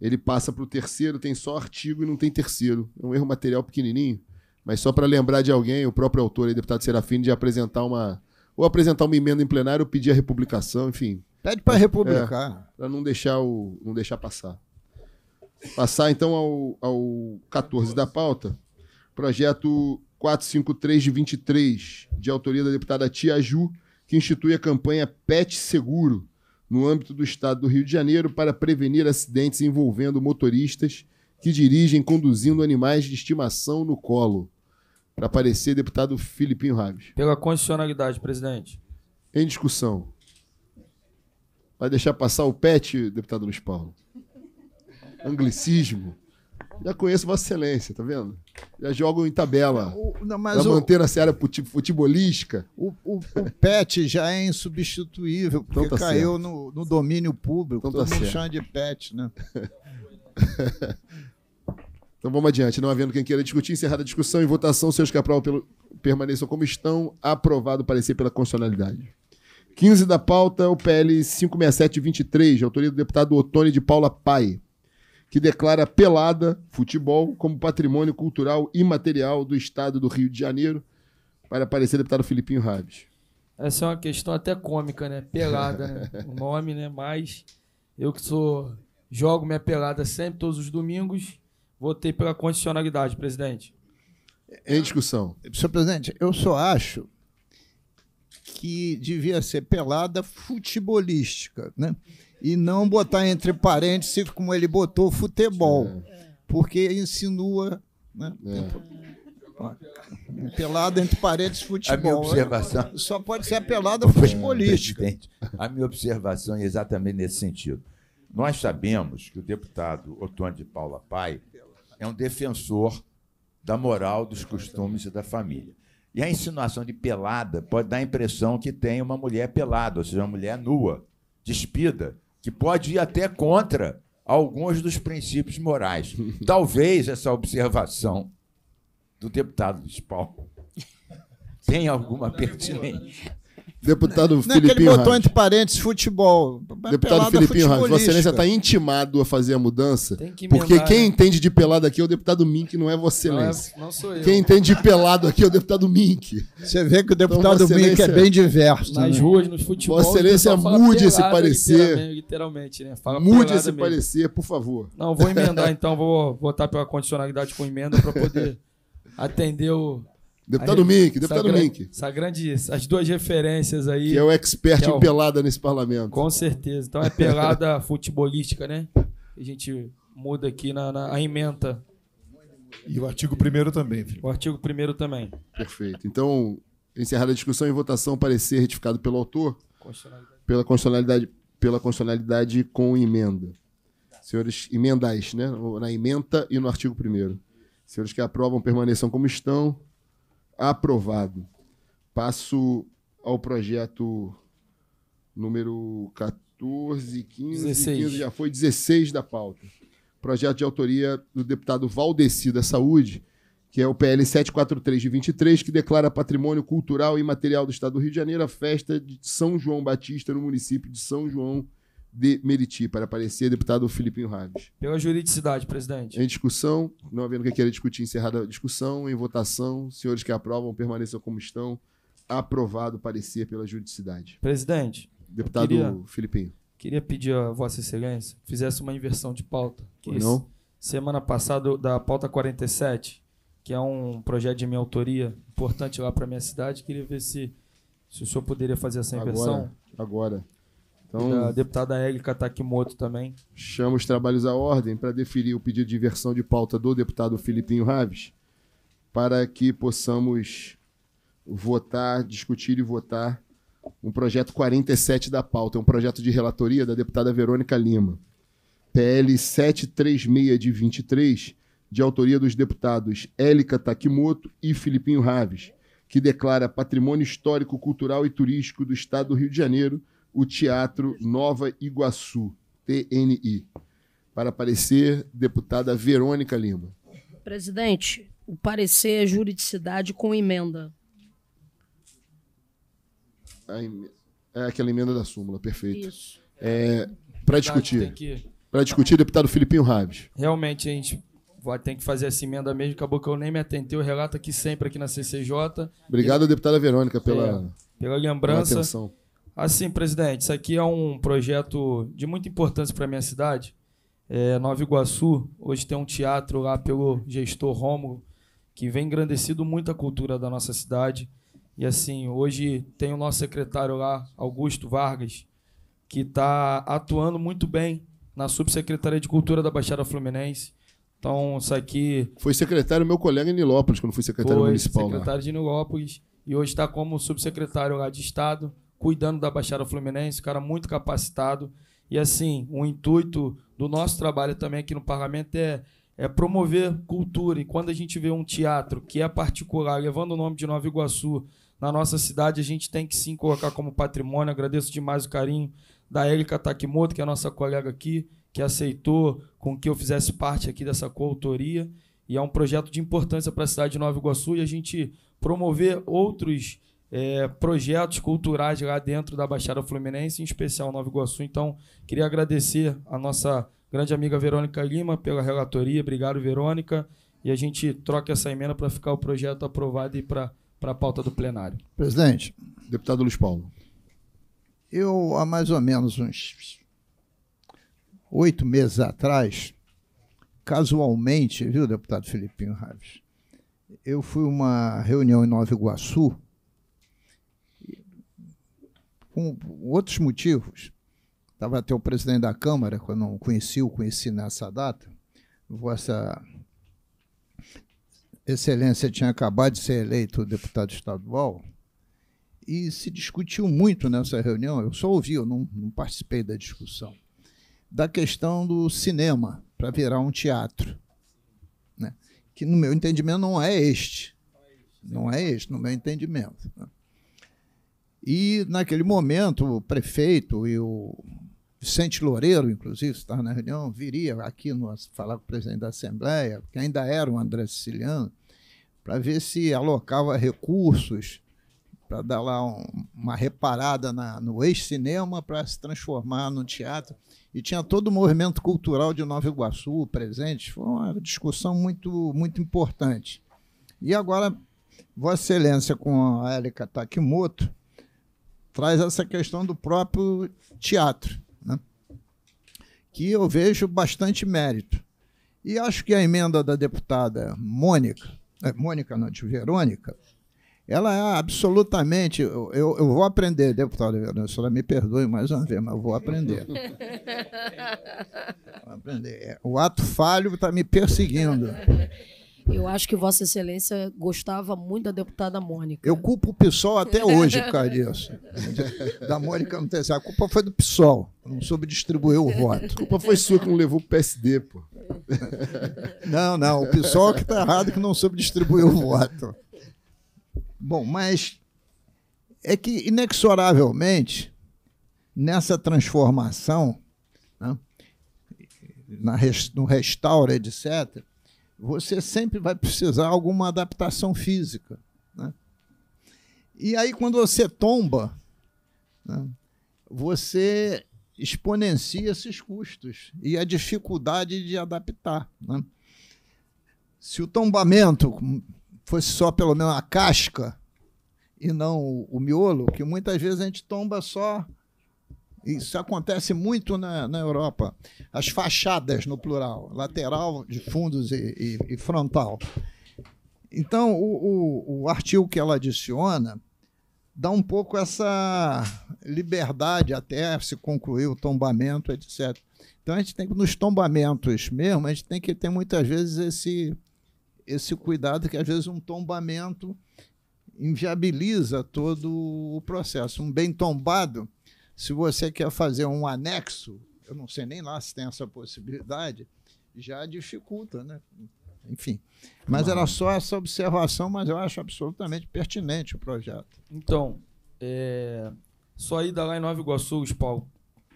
ele passa para o terceiro, tem só artigo e não tem terceiro. É um erro material pequenininho. Mas só para lembrar de alguém, o próprio autor, aí, deputado Serafim, de apresentar uma. Ou apresentar uma emenda em plenário ou pedir a republicação, enfim. Pede para republicar. É, para não deixar o, não deixar passar. Passar então ao, ao 14 da pauta. Projeto 453 de 23, de autoria da deputada Tia Ju, que institui a campanha PET Seguro, no âmbito do Estado do Rio de Janeiro para prevenir acidentes envolvendo motoristas que dirigem conduzindo animais de estimação no colo. Para aparecer, deputado Filipinho Raves. Pela condicionalidade, presidente. Em discussão. Vai deixar passar o PET, deputado Luiz Paulo? Anglicismo. Já conheço Vossa Excelência, tá vendo? Já jogam em tabela. já manter a série futebolística. O, o, o PET já é insubstituível, então porque então tá caiu no, no domínio público. Então tá mundo certo. chama de PET, né? então vamos adiante. Não havendo quem queira discutir, encerrada a discussão e votação, seus Capral pelo, permaneçam como estão. Aprovado o parecer pela constitucionalidade. 15 da pauta, o PL 567-23, autoria do deputado Otônio de Paula Pai que declara pelada, futebol, como patrimônio cultural imaterial do Estado do Rio de Janeiro, para aparecer deputado Filipinho Rabes. Essa é uma questão até cômica, né? Pelada, né? o nome, né? Mas eu que sou jogo minha pelada sempre, todos os domingos, votei pela condicionalidade, presidente. Em discussão. Senhor presidente, eu só acho que devia ser pelada futebolística, né? e não botar entre parênteses, como ele botou, futebol, é. porque insinua. Né? É. Pelada entre parênteses futebol. A minha né? observação só pode ser a pelada futebolística. A minha observação é exatamente nesse sentido. Nós sabemos que o deputado Otônio de Paula Pai é um defensor da moral, dos costumes e da família. E a insinuação de pelada pode dar a impressão que tem uma mulher pelada, ou seja, uma mulher nua, despida, que pode ir até contra alguns dos princípios morais. Talvez essa observação do deputado Bispo tenha alguma pertinência. Deputado não, é Filipinho. Ele botou entre parênteses futebol. É deputado Filipinho Hans, Vossa Excelência está intimado a fazer a mudança. Que porque quem né? entende de pelado aqui é o deputado Mink, não é Vossa Excelência. Não, é, não sou eu. Quem entende de pelado aqui é o deputado Mink. Você vê que o então, deputado então, Mink é bem diverso. Nas né? ruas, nos futebol. Vossa Excelência, mude esse parecer. Literalmente, né? Fala mude esse mesmo. parecer, por favor. Não, vou emendar então, vou votar pela condicionalidade com emenda para poder atender o Deputado Mink, deputado essa Mink. Essa grande, as duas referências aí. Que é o expert é o, em pelada nesse parlamento. Com certeza. Então é pelada futebolística, né? A gente muda aqui na, na a emenda. E o artigo 1 também, filho. O artigo 1 também. Perfeito. Então, encerrada a discussão e votação, parecer retificado pelo autor. Constitucionalidade. Pela constitucionalidade, pela constitucionalidade com emenda. Senhores, emendais, né? Na emenda e no artigo 1. Senhores que aprovam, permaneçam como estão. Aprovado. Passo ao projeto número 14, 15, 16. 15 já foi 16 da pauta. Projeto de autoria do deputado Valdeci da Saúde, que é o PL 743 de 23, que declara patrimônio cultural e material do Estado do Rio de Janeiro a festa de São João Batista no município de São João de Meriti para aparecer deputado Filipinho Raves. Pela juridicidade, presidente. Em discussão, não havendo quem queira discutir, encerrada a discussão. Em votação, senhores que aprovam, permaneçam como estão. Aprovado parecer pela juridicidade. Presidente. Deputado queria, Filipinho. Queria pedir a Vossa Excelência que fizesse uma inversão de pauta. Que não? Semana passada, da pauta 47, que é um projeto de minha autoria importante lá para minha cidade, queria ver se, se o senhor poderia fazer essa inversão. Agora. agora. Então, deputada Érica Takimoto tá também. Chama os trabalhos à ordem para deferir o pedido de inversão de pauta do deputado Filipinho Raves, para que possamos votar, discutir e votar um projeto 47 da pauta, é um projeto de relatoria da deputada Verônica Lima. PL 736 de 23, de autoria dos deputados Élica Takimoto e Filipinho Raves, que declara patrimônio histórico, cultural e turístico do Estado do Rio de Janeiro o Teatro Nova Iguaçu, TNI, para parecer deputada Verônica Lima. Presidente, o parecer é juridicidade com emenda. É aquela emenda da súmula, perfeito. É, para discutir. Para discutir, deputado Filipinho Rabes. Realmente, a gente tem que fazer essa emenda mesmo, acabou que eu nem me atentei, eu relato aqui sempre aqui na CCJ. Obrigado, e... deputada Verônica, pela, é, pela lembrança. Pela atenção. Assim, presidente, isso aqui é um projeto de muita importância para a minha cidade. É, Nova Iguaçu, hoje tem um teatro lá pelo gestor Romo, que vem engrandecido muito a cultura da nossa cidade. E assim, hoje tem o nosso secretário lá, Augusto Vargas, que está atuando muito bem na Subsecretaria de Cultura da Baixada Fluminense. Então, isso aqui. Foi secretário meu colega em Nilópolis, quando fui secretário foi municipal. Secretário lá. de Nilópolis, e hoje está como subsecretário lá de Estado cuidando da Baixada Fluminense, um cara muito capacitado. E assim, o intuito do nosso trabalho também aqui no parlamento é, é promover cultura. E quando a gente vê um teatro que é particular, levando o nome de Nova Iguaçu na nossa cidade, a gente tem que sim colocar como patrimônio. Agradeço demais o carinho da Érica Takimoto, que é a nossa colega aqui, que aceitou com que eu fizesse parte aqui dessa coautoria. E é um projeto de importância para a cidade de Nova Iguaçu e a gente promover outros é, projetos culturais lá dentro da Baixada Fluminense, em especial Nova Iguaçu. Então, queria agradecer a nossa grande amiga Verônica Lima pela relatoria. Obrigado, Verônica. E a gente troca essa emenda para ficar o projeto aprovado e para a pauta do plenário. Presidente. Deputado Luiz Paulo. Eu, há mais ou menos uns oito meses atrás, casualmente, viu, deputado Filipinho Raves, eu fui uma reunião em Nova Iguaçu com outros motivos. Estava até o presidente da Câmara, quando eu conheci, o conheci nessa data. Vossa Excelência tinha acabado de ser eleito deputado estadual e se discutiu muito nessa reunião. Eu só ouvi, eu não, não participei da discussão, da questão do cinema para virar um teatro. Né? Que, no meu entendimento, não é este. Não é este, no meu entendimento. Né? E, naquele momento, o prefeito e o Vicente Loureiro, inclusive, estava na reunião, viria aqui no, falar com o presidente da Assembleia, que ainda era o André Siciliano, para ver se alocava recursos para dar lá um, uma reparada na, no ex-cinema para se transformar no teatro. E tinha todo o movimento cultural de Nova Iguaçu presente. Foi uma discussão muito, muito importante. E agora, Vossa Excelência, com a Érica Takimoto, traz essa questão do próprio teatro, né? que eu vejo bastante mérito. E acho que a emenda da deputada Mônica, é, Mônica não, de Verônica, ela é absolutamente. Eu, eu vou aprender, deputada Verônica, a senhora me perdoe mais uma vez, mas eu vou aprender. vou aprender. É, o ato falho está me perseguindo. Eu acho que Vossa Excelência gostava muito da deputada Mônica. Eu culpo o PSOL até hoje por causa disso. da Mônica não tem essa. A culpa foi do PSOL. Não soube distribuir o voto. A culpa foi sua que não levou o PSD, pô. não, não. O PSOL que está errado que não soube distribuir o voto. Bom, mas é que, inexoravelmente, nessa transformação, né, na, no restauro, etc., você sempre vai precisar de alguma adaptação física. Né? E aí, quando você tomba, né, você exponencia esses custos e a dificuldade de adaptar. Né? Se o tombamento fosse só pelo menos a casca e não o, o miolo, que muitas vezes a gente tomba só isso acontece muito na, na Europa. As fachadas, no plural, lateral, de fundos e, e, e frontal. Então, o, o, o artigo que ela adiciona dá um pouco essa liberdade até se concluir o tombamento, etc. Então a gente tem que, nos tombamentos mesmo, a gente tem que ter muitas vezes esse, esse cuidado, que às vezes um tombamento inviabiliza todo o processo. Um bem tombado, se você quer fazer um anexo, eu não sei nem lá se tem essa possibilidade, já dificulta, né? Enfim. Mas era só essa observação, mas eu acho absolutamente pertinente o projeto. Então, é... só da lá em Nova Iguaçu, Paulo,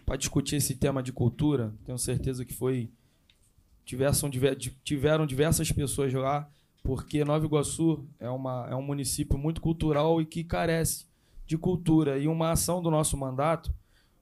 para discutir esse tema de cultura, tenho certeza que foi. Tiveram, tiveram diversas pessoas lá, porque Nova Iguaçu é, uma, é um município muito cultural e que carece de cultura. E uma ação do nosso mandato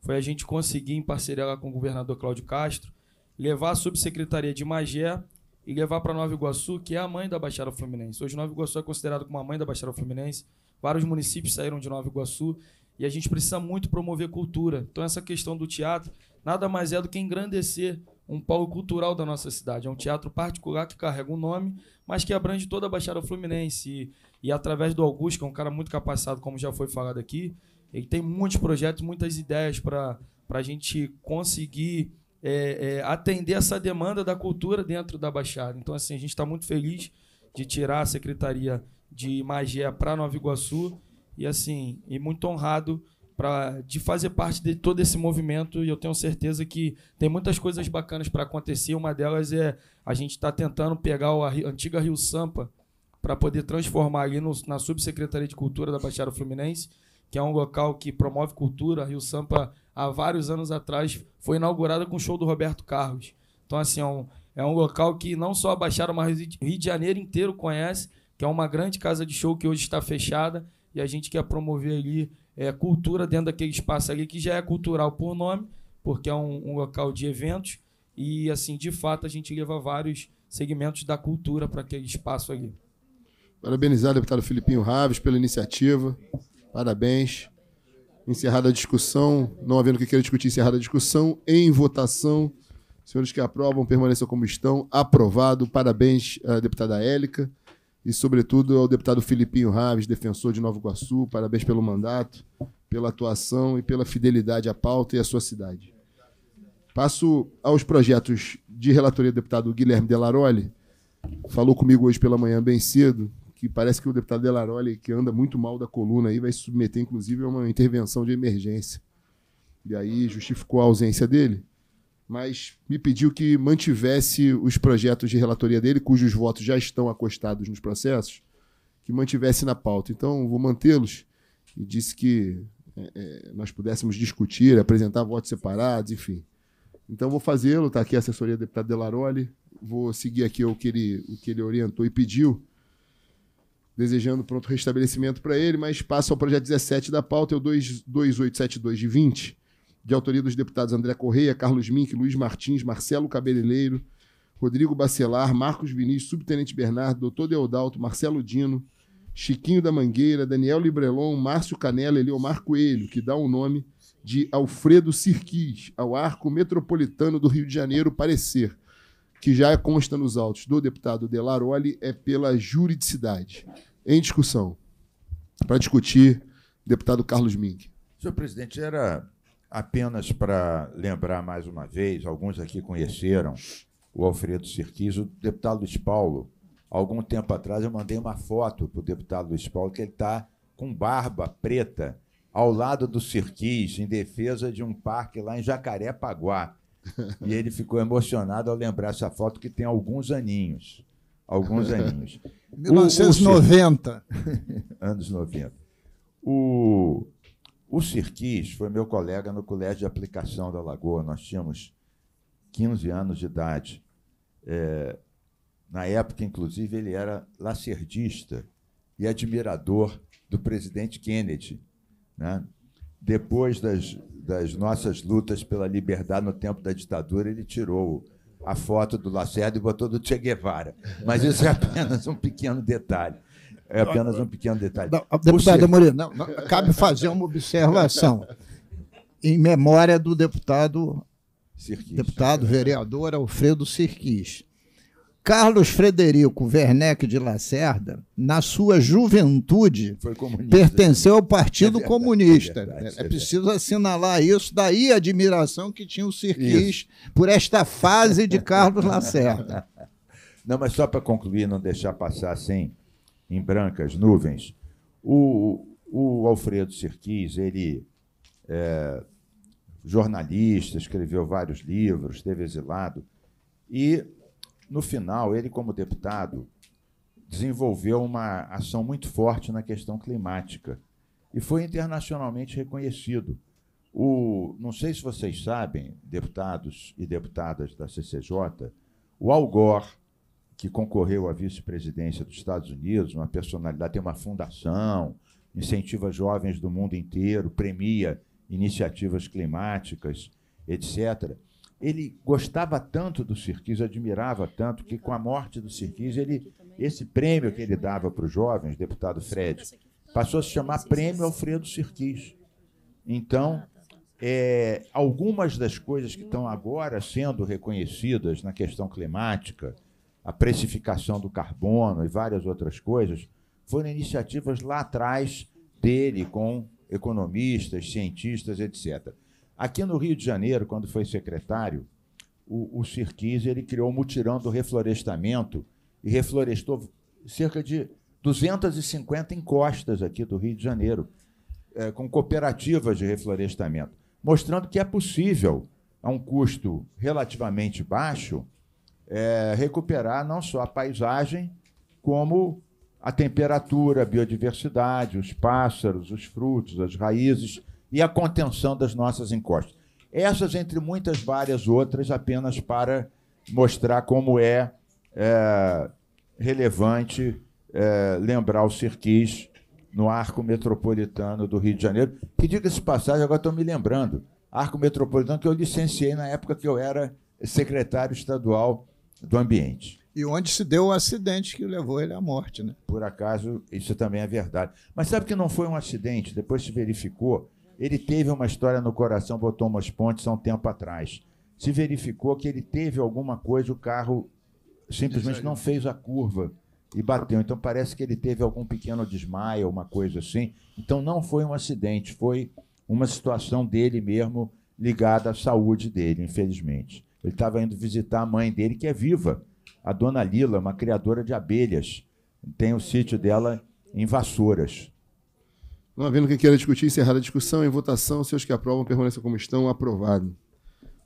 foi a gente conseguir, em parceria com o governador Cláudio Castro, levar a subsecretaria de Magé e levar para Nova Iguaçu, que é a mãe da Baixada Fluminense. Hoje, Nova Iguaçu é considerado como a mãe da Baixada Fluminense. Vários municípios saíram de Nova Iguaçu e a gente precisa muito promover cultura. Então, essa questão do teatro nada mais é do que engrandecer um polo cultural da nossa cidade. É um teatro particular que carrega um nome, mas que abrange toda a Baixada Fluminense. E e através do Augusto, que é um cara muito capacitado, como já foi falado aqui, ele tem muitos projetos, muitas ideias para a gente conseguir é, é, atender essa demanda da cultura dentro da Baixada. Então, assim, a gente está muito feliz de tirar a Secretaria de Magé para Nova Iguaçu e, assim, e muito honrado pra, de fazer parte de todo esse movimento e eu tenho certeza que tem muitas coisas bacanas para acontecer. Uma delas é a gente está tentando pegar a antiga Rio Sampa, para poder transformar ali no, na Subsecretaria de Cultura da Baixada Fluminense, que é um local que promove cultura. Rio Sampa, há vários anos atrás, foi inaugurada com o show do Roberto Carlos. Então, assim, é um, é um local que não só a Baixada, mas o Rio de Janeiro inteiro conhece, que é uma grande casa de show que hoje está fechada e a gente quer promover ali é, cultura dentro daquele espaço ali que já é cultural por nome, porque é um, um local de eventos e assim de fato a gente leva vários segmentos da cultura para aquele espaço ali. Parabenizar o deputado Filipinho Raves pela iniciativa. Parabéns. Encerrada a discussão, não havendo que queira discutir, encerrada a discussão. Em votação, senhores que aprovam, permaneçam como estão. Aprovado. Parabéns à eh, deputada Élica e, sobretudo, ao deputado Filipinho Raves, defensor de Nova Iguaçu. Parabéns pelo mandato, pela atuação e pela fidelidade à pauta e à sua cidade. Passo aos projetos de relatoria do deputado Guilherme Delaroli. Falou comigo hoje pela manhã bem cedo que parece que o deputado Delaroli, que anda muito mal da coluna aí, vai submeter, inclusive, a uma intervenção de emergência. E aí justificou a ausência dele, mas me pediu que mantivesse os projetos de relatoria dele, cujos votos já estão acostados nos processos, que mantivesse na pauta. Então, vou mantê-los e disse que é, é nós pudéssemos discutir, apresentar votos separados, enfim. Então vou fazê-lo, está aqui a assessoria do deputado Delaroli, vou seguir aqui o que ele, o que ele orientou e pediu, desejando pronto restabelecimento para ele, mas passa ao projeto 17 da pauta, é o 22872 de 20, de autoria dos deputados André Correia, Carlos Mink, Luiz Martins, Marcelo Cabeleireiro, Rodrigo Bacelar, Marcos Vinícius, Subtenente Bernardo, Doutor Deodalto, Marcelo Dino, Chiquinho da Mangueira, Daniel Librelon, Márcio Canela, Eliomar Coelho, que dá o nome de Alfredo Sirquis, ao Arco Metropolitano do Rio de Janeiro parecer, que já consta nos autos do deputado Delaroli, é pela juridicidade em discussão para discutir deputado Carlos Mink. Senhor presidente, era apenas para lembrar mais uma vez, alguns aqui conheceram o Alfredo Sirquis, o deputado Luiz Paulo. Algum tempo atrás eu mandei uma foto para o deputado Luiz Paulo que ele está com barba preta ao lado do Sirquis, em defesa de um parque lá em Jacarepaguá. E ele ficou emocionado ao lembrar essa foto que tem alguns aninhos. Alguns aninhos. 1990. O, o anos 90. O, o Sirquis foi meu colega no Colégio de Aplicação da Lagoa. Nós tínhamos 15 anos de idade. É, na época, inclusive, ele era lacerdista e admirador do presidente Kennedy. Né? Depois das, das nossas lutas pela liberdade no tempo da ditadura, ele tirou a foto do Lacerda e botou do Che Guevara. Mas isso é apenas um pequeno detalhe. É apenas um pequeno detalhe. Não, deputado Moreira, não, não, cabe fazer uma observação. Em memória do deputado, deputado vereador Alfredo Sirquis. Carlos Frederico Werneck de Lacerda, na sua juventude, pertenceu ao Partido é verdade, Comunista. É, verdade, é, é preciso assinalar isso, daí a admiração que tinha o Sirquis por esta fase de Carlos Lacerda. Não, mas só para concluir, não deixar passar sem assim, em brancas nuvens, o, o Alfredo Sirquis, ele é jornalista, escreveu vários livros, esteve exilado, e no final, ele, como deputado, desenvolveu uma ação muito forte na questão climática e foi internacionalmente reconhecido. O, não sei se vocês sabem, deputados e deputadas da CCJ, o Al Gore, que concorreu à vice-presidência dos Estados Unidos, uma personalidade, tem uma fundação, incentiva jovens do mundo inteiro, premia iniciativas climáticas, etc ele gostava tanto do Sirquis, admirava tanto, que com a morte do Sirquis, ele, esse prêmio que ele dava para os jovens, deputado Fred, passou a se chamar Prêmio Alfredo Sirquis. Então, é, algumas das coisas que estão agora sendo reconhecidas na questão climática, a precificação do carbono e várias outras coisas, foram iniciativas lá atrás dele com economistas, cientistas, etc. Aqui no Rio de Janeiro, quando foi secretário, o, o ele criou o um mutirão do reflorestamento e reflorestou cerca de 250 encostas aqui do Rio de Janeiro, é, com cooperativas de reflorestamento, mostrando que é possível, a um custo relativamente baixo, é, recuperar não só a paisagem, como a temperatura, a biodiversidade, os pássaros, os frutos, as raízes e a contenção das nossas encostas. Essas, entre muitas várias outras, apenas para mostrar como é, é relevante é, lembrar o Cirquis no arco metropolitano do Rio de Janeiro, que, diga-se passagem, agora estou me lembrando, arco metropolitano que eu licenciei na época que eu era secretário estadual do Ambiente. E onde se deu o acidente que levou ele à morte, né? Por acaso, isso também é verdade. Mas sabe que não foi um acidente, depois se verificou ele teve uma história no coração, botou umas pontes há um tempo atrás. Se verificou que ele teve alguma coisa, o carro simplesmente não fez a curva e bateu. Então parece que ele teve algum pequeno desmaio, uma coisa assim. Então não foi um acidente, foi uma situação dele mesmo ligada à saúde dele, infelizmente. Ele estava indo visitar a mãe dele, que é viva, a dona Lila, uma criadora de abelhas. Tem o sítio dela em Vassouras. Não havendo quem queira discutir, encerrada a discussão. Em votação, se os que aprovam permaneçam como estão, aprovado.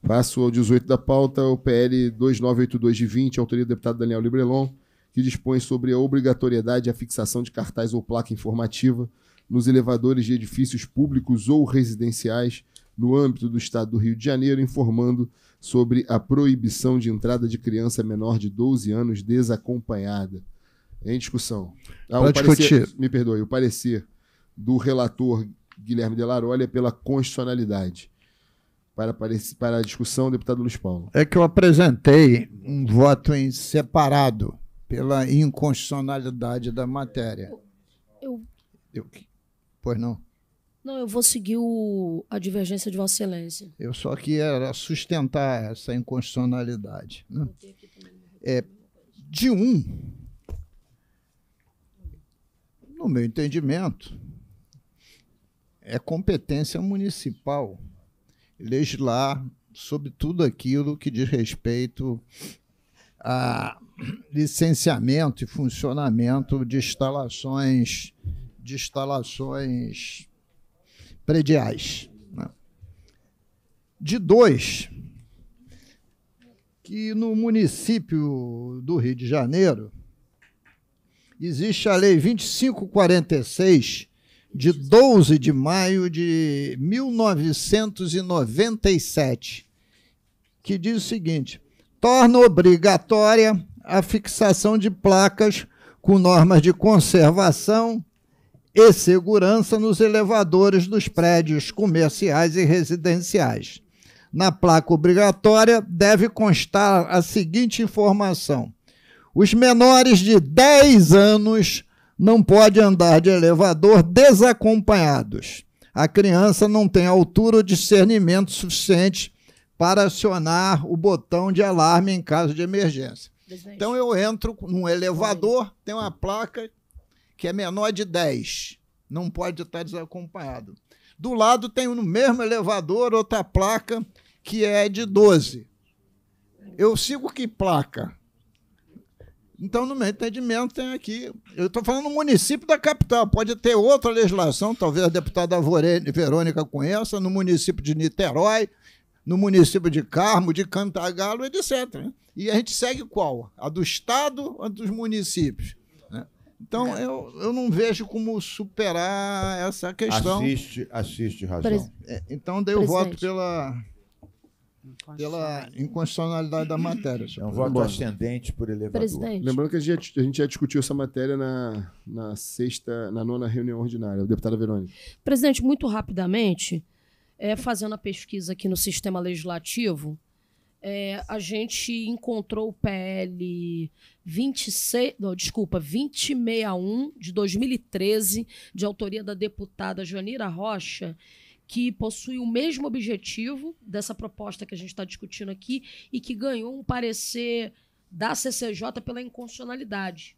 Passo ao 18 da pauta, o PL 2982 de 20, autoria do deputado Daniel Librelon, que dispõe sobre a obrigatoriedade à fixação de cartaz ou placa informativa nos elevadores de edifícios públicos ou residenciais no âmbito do Estado do Rio de Janeiro, informando sobre a proibição de entrada de criança menor de 12 anos desacompanhada. Em discussão. Ah, Para o parecer, discutir. me perdoe, o parecer do relator Guilherme Delarolia é pela constitucionalidade. Para, para a discussão, deputado Luiz Paulo. É que eu apresentei um voto em separado pela inconstitucionalidade da matéria. Eu... eu... Pois não? Não, eu vou seguir o... a divergência de Vossa Excelência. Eu só queria sustentar essa inconstitucionalidade. Né? É, de um, no meu entendimento, é competência municipal legislar sobre tudo aquilo que diz respeito a licenciamento e funcionamento de instalações de instalações prediais. Né? De dois, que no município do Rio de Janeiro existe a Lei 2546 de 12 de maio de 1997, que diz o seguinte: torna obrigatória a fixação de placas com normas de conservação e segurança nos elevadores dos prédios comerciais e residenciais. Na placa obrigatória deve constar a seguinte informação: os menores de 10 anos não pode andar de elevador desacompanhados. A criança não tem altura ou discernimento suficiente para acionar o botão de alarme em caso de emergência. É então eu entro num elevador, tem uma placa que é menor de 10, não pode estar desacompanhado. Do lado tem no mesmo elevador outra placa que é de 12. Eu sigo que placa? Então, no meu entendimento, tem aqui. Eu estou falando no município da capital, pode ter outra legislação, talvez a deputada Verônica conheça, no município de Niterói, no município de Carmo, de Cantagalo, etc. Né? E a gente segue qual? A do Estado ou a dos municípios? Né? Então, é. eu, eu não vejo como superar essa questão. Assiste, assiste razão. É, então, dei o voto pela pela inconstitucionalidade da matéria. É um voto ascendente por elevador. Presidente. Lembrando que a gente, a gente já discutiu essa matéria na, na sexta, na nona reunião ordinária. Deputada Verônica. Presidente, muito rapidamente, é, fazendo a pesquisa aqui no sistema legislativo, é, a gente encontrou o PL 26, não, desculpa, 2061 de 2013, de autoria da deputada Janira Rocha, que possui o mesmo objetivo dessa proposta que a gente está discutindo aqui e que ganhou um parecer da CCJ pela inconstitucionalidade.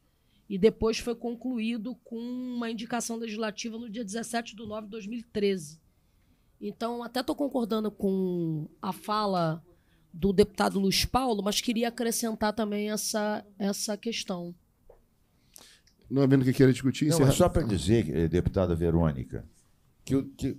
E depois foi concluído com uma indicação legislativa no dia 17 de nove de 2013. Então, até estou concordando com a fala do deputado Luiz Paulo, mas queria acrescentar também essa, essa questão. Não é vendo que queira discutir? Não, encerra... só para dizer, eh, deputada Verônica, que, que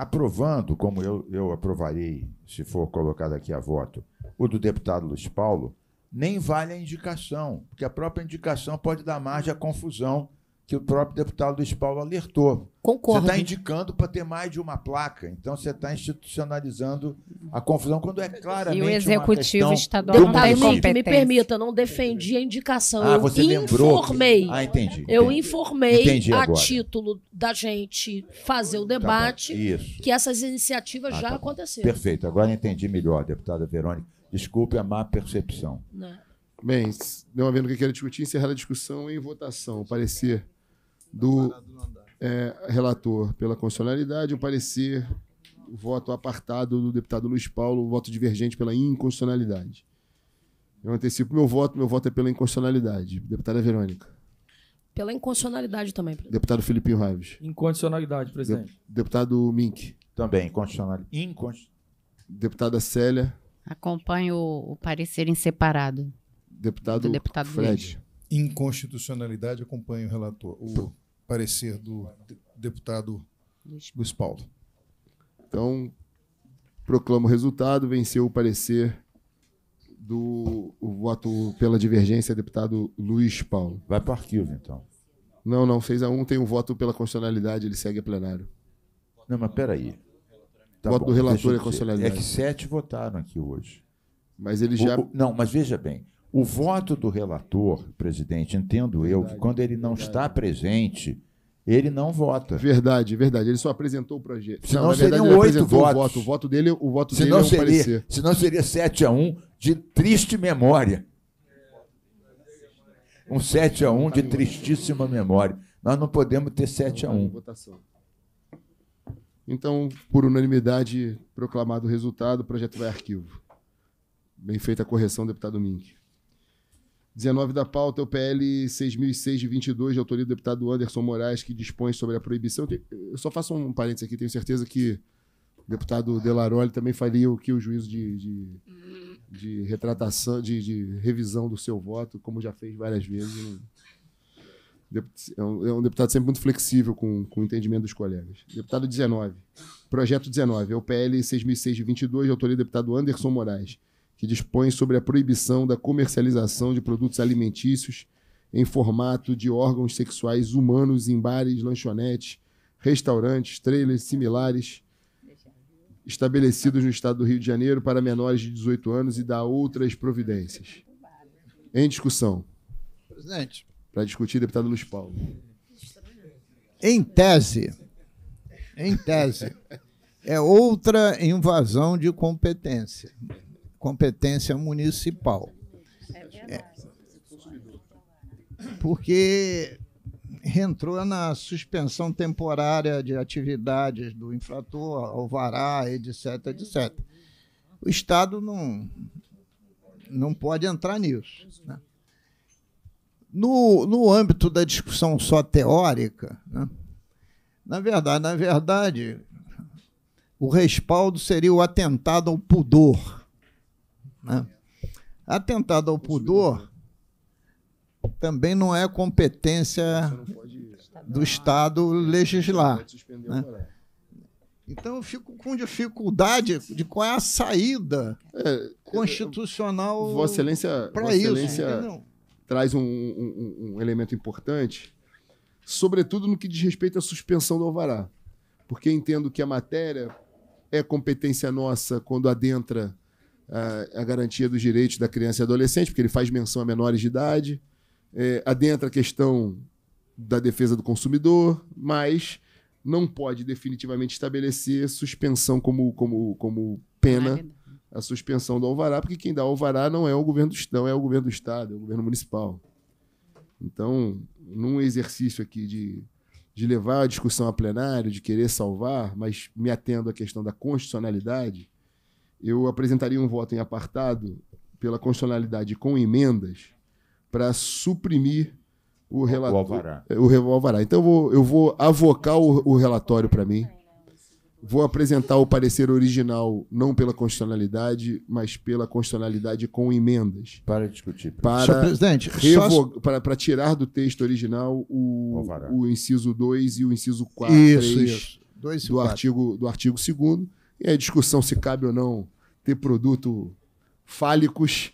aprovando, como eu, eu aprovarei, se for colocado aqui a voto, o do deputado Luiz Paulo, nem vale a indicação, porque a própria indicação pode dar margem à confusão que o próprio deputado Luiz Paulo alertou. Concordo. Você está indicando para ter mais de uma placa, então você está institucionalizando a confusão quando é claramente. E o executivo estadual não está incompetente. Me permita, não defendi a indicação. Ah, eu informei. que... Ah, entendi. Eu informei entendi a título da gente fazer o tá debate tá que essas iniciativas ah, já tá aconteceram. Perfeito, agora entendi melhor, deputada Verônica. Desculpe a má percepção. Não. Né? Bem, não havendo o que quero discutir, encerrar a discussão em votação. O parecer do é, relator pela constitucionalidade, o parecer, o voto apartado do deputado Luiz Paulo, o voto divergente pela inconstitucionalidade. Eu antecipo meu voto, meu voto é pela inconstitucionalidade. Deputada Verônica. Pela inconstitucionalidade também. Presidente. Deputado Filipinho Raves. Inconstitucionalidade, presidente. deputado Mink. Também, inconstitucionalidade Inconst... Deputada Célia. Acompanho o parecer em separado. Deputado, deputado Fred. Inconstitucionalidade, acompanho o relator. O parecer do deputado Luiz Paulo. Então, proclamo o resultado, venceu o parecer do o voto pela divergência, deputado Luiz Paulo. Vai para o arquivo, então. Não, não, 6 a 1 tem um voto pela constitucionalidade, ele segue a plenário. Não, mas peraí. Tá voto bom, do relator é constitucionalidade. É que sete votaram aqui hoje. Mas ele já. O, o, não, mas veja bem, o voto do relator, presidente, entendo eu, que quando ele não verdade. está presente, ele não vota. Verdade, verdade. Ele só apresentou o projeto. Senão não, seriam oito votos. O voto. o voto dele, o voto dele é um seria, parecer. Senão seria 7 a 1 de triste memória. Um 7 a 1 de tristíssima memória. Nós não podemos ter 7 a 1. Então, por unanimidade, proclamado o resultado, o projeto vai arquivo. Bem feita a correção, deputado Mink. 19 da pauta é o PL 6006 de 22, de autoria do deputado Anderson Moraes, que dispõe sobre a proibição. Eu só faço um parênteses aqui, tenho certeza que o deputado Delaroli também faria o que o juízo de, de, de retratação, de, de, revisão do seu voto, como já fez várias vezes. É, é um deputado sempre muito flexível com, com o entendimento dos colegas. Deputado 19. Projeto 19. É o PL 6006 de 22, de autoria do deputado Anderson Moraes que dispõe sobre a proibição da comercialização de produtos alimentícios em formato de órgãos sexuais humanos em bares, lanchonetes, restaurantes, trailers similares estabelecidos no estado do Rio de Janeiro para menores de 18 anos e dá outras providências. Em discussão. Presidente. Para discutir, deputado Luiz Paulo. Em tese, em tese, é outra invasão de competência competência municipal. É, porque entrou na suspensão temporária de atividades do infrator, alvará, etc, etc. O Estado não, não pode entrar nisso. Né? No, no âmbito da discussão só teórica, né? na verdade, na verdade, o respaldo seria o atentado ao pudor né? Atentado ao pudor também não é competência do Estado legislar. Né? Então eu fico com dificuldade de qual é a saída é, é constitucional. Vossa Excelência, Vossa Excelência traz um, um, um, elemento importante, sobretudo no que diz respeito à suspensão do alvará, porque entendo que a matéria é competência nossa quando adentra a, garantia dos direitos da criança e adolescente, porque ele faz menção a menores de idade, é, adentra a questão da defesa do consumidor, mas não pode definitivamente estabelecer suspensão como, como, como pena a suspensão do alvará, porque quem dá o alvará não é o governo do não é o governo do estado, é o governo municipal. Então, num exercício aqui de, de levar a discussão a plenário, de querer salvar, mas me atendo à questão da constitucionalidade, eu apresentaria um voto em apartado pela constitucionalidade com emendas para suprimir o relatório. O alvará. O, Então eu vou, eu vou avocar o, o relatório para mim. Vou apresentar o parecer original, não pela constitucionalidade, mas pela constitucionalidade com emendas. Para discutir. Para, presidente, revo... só... para, para tirar do texto original o, o inciso 2 e o inciso 4 isso, isso. do, Artigo, do artigo 2 e a discussão se cabe ou não ter produto fálicos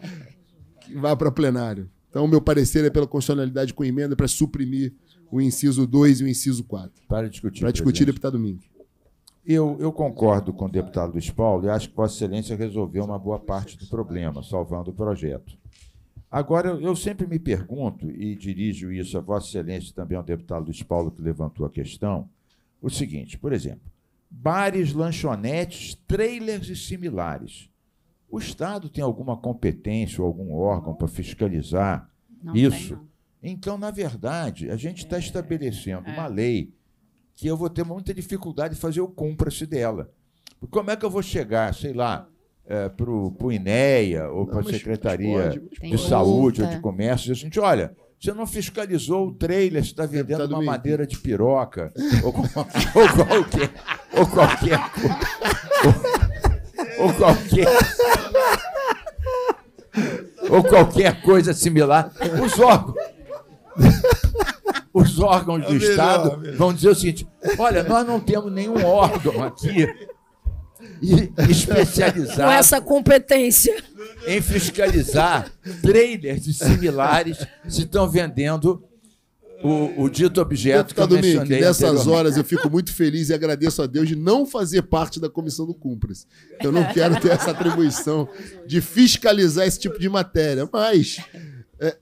que vá para plenário. Então, meu parecer é pela constitucionalidade com emenda para suprimir o inciso 2 e o inciso 4. Para discutir. Para discutir, presidente. deputado Ming. Eu, eu, concordo com o deputado Luiz Paulo e acho que Vossa Excelência resolveu uma boa parte do problema, salvando o projeto. Agora, eu sempre me pergunto, e dirijo isso a Vossa Excelência também ao deputado Luiz Paulo, que levantou a questão, o seguinte: por exemplo, bares, lanchonetes, trailers e similares. O Estado tem alguma competência ou algum órgão para fiscalizar não isso? Tem, então, na verdade, a gente está é, estabelecendo é. uma lei que eu vou ter muita dificuldade de fazer o cumpra-se dela. como é que eu vou chegar, sei lá, é, eh, para o INEA ou para a Secretaria pode, pode. de Saúde ou de Comércio e dizer assim, olha, você não fiscalizou o trailer se está tá vendendo Deputado uma madeira de piroca ou, ou qualquer. É, ou qualquer. É. Ou, é. ou qualquer. Ou qualquer coisa similar. Os órgãos. Os órgãos do é melhor, Estado vão dizer o seguinte: olha, nós não temos nenhum órgão aqui especializado. Com essa competência. Em fiscalizar trailers similares se estão vendendo o, o, dito objeto Deputado que eu mencionei Mick, nessas horas eu fico muito feliz e agradeço a Deus de não fazer parte da comissão do Cumpras. Eu não quero ter essa atribuição de fiscalizar esse tipo de matéria, mas é,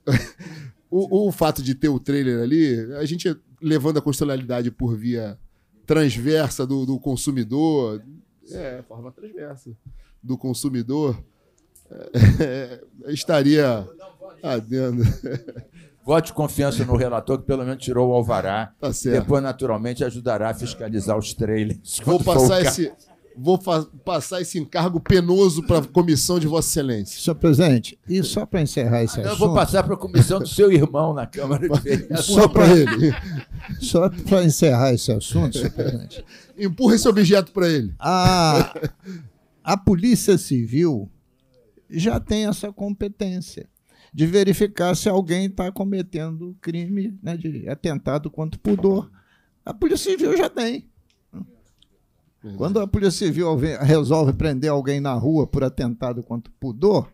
o, o, fato de ter o trailer ali, a gente levando a constitucionalidade por via transversa do, do consumidor, é, é forma transversa. Do consumidor é, é, estaria adendo. Vote confiança no relator, que pelo menos tirou o alvará. Tá certo. Depois, naturalmente, ajudará a fiscalizar os trailers. Vou passar esse vou passar esse encargo penoso para a comissão de Vossa Excelência. Senhor presidente, e só para encerrar esse assunto. Eu vou passar para a comissão do seu irmão na Câmara de Vereadores. Só para ele. Só para encerrar esse assunto, senhor presidente. Empurra esse objeto para ele. A, a Polícia Civil já tem essa competência de verificar se alguém está cometendo crime né, de atentado contra o pudor. A Polícia Civil já tem. Verdade. Quando é. a Polícia Civil resolve prender alguém na rua por atentado contra pudor,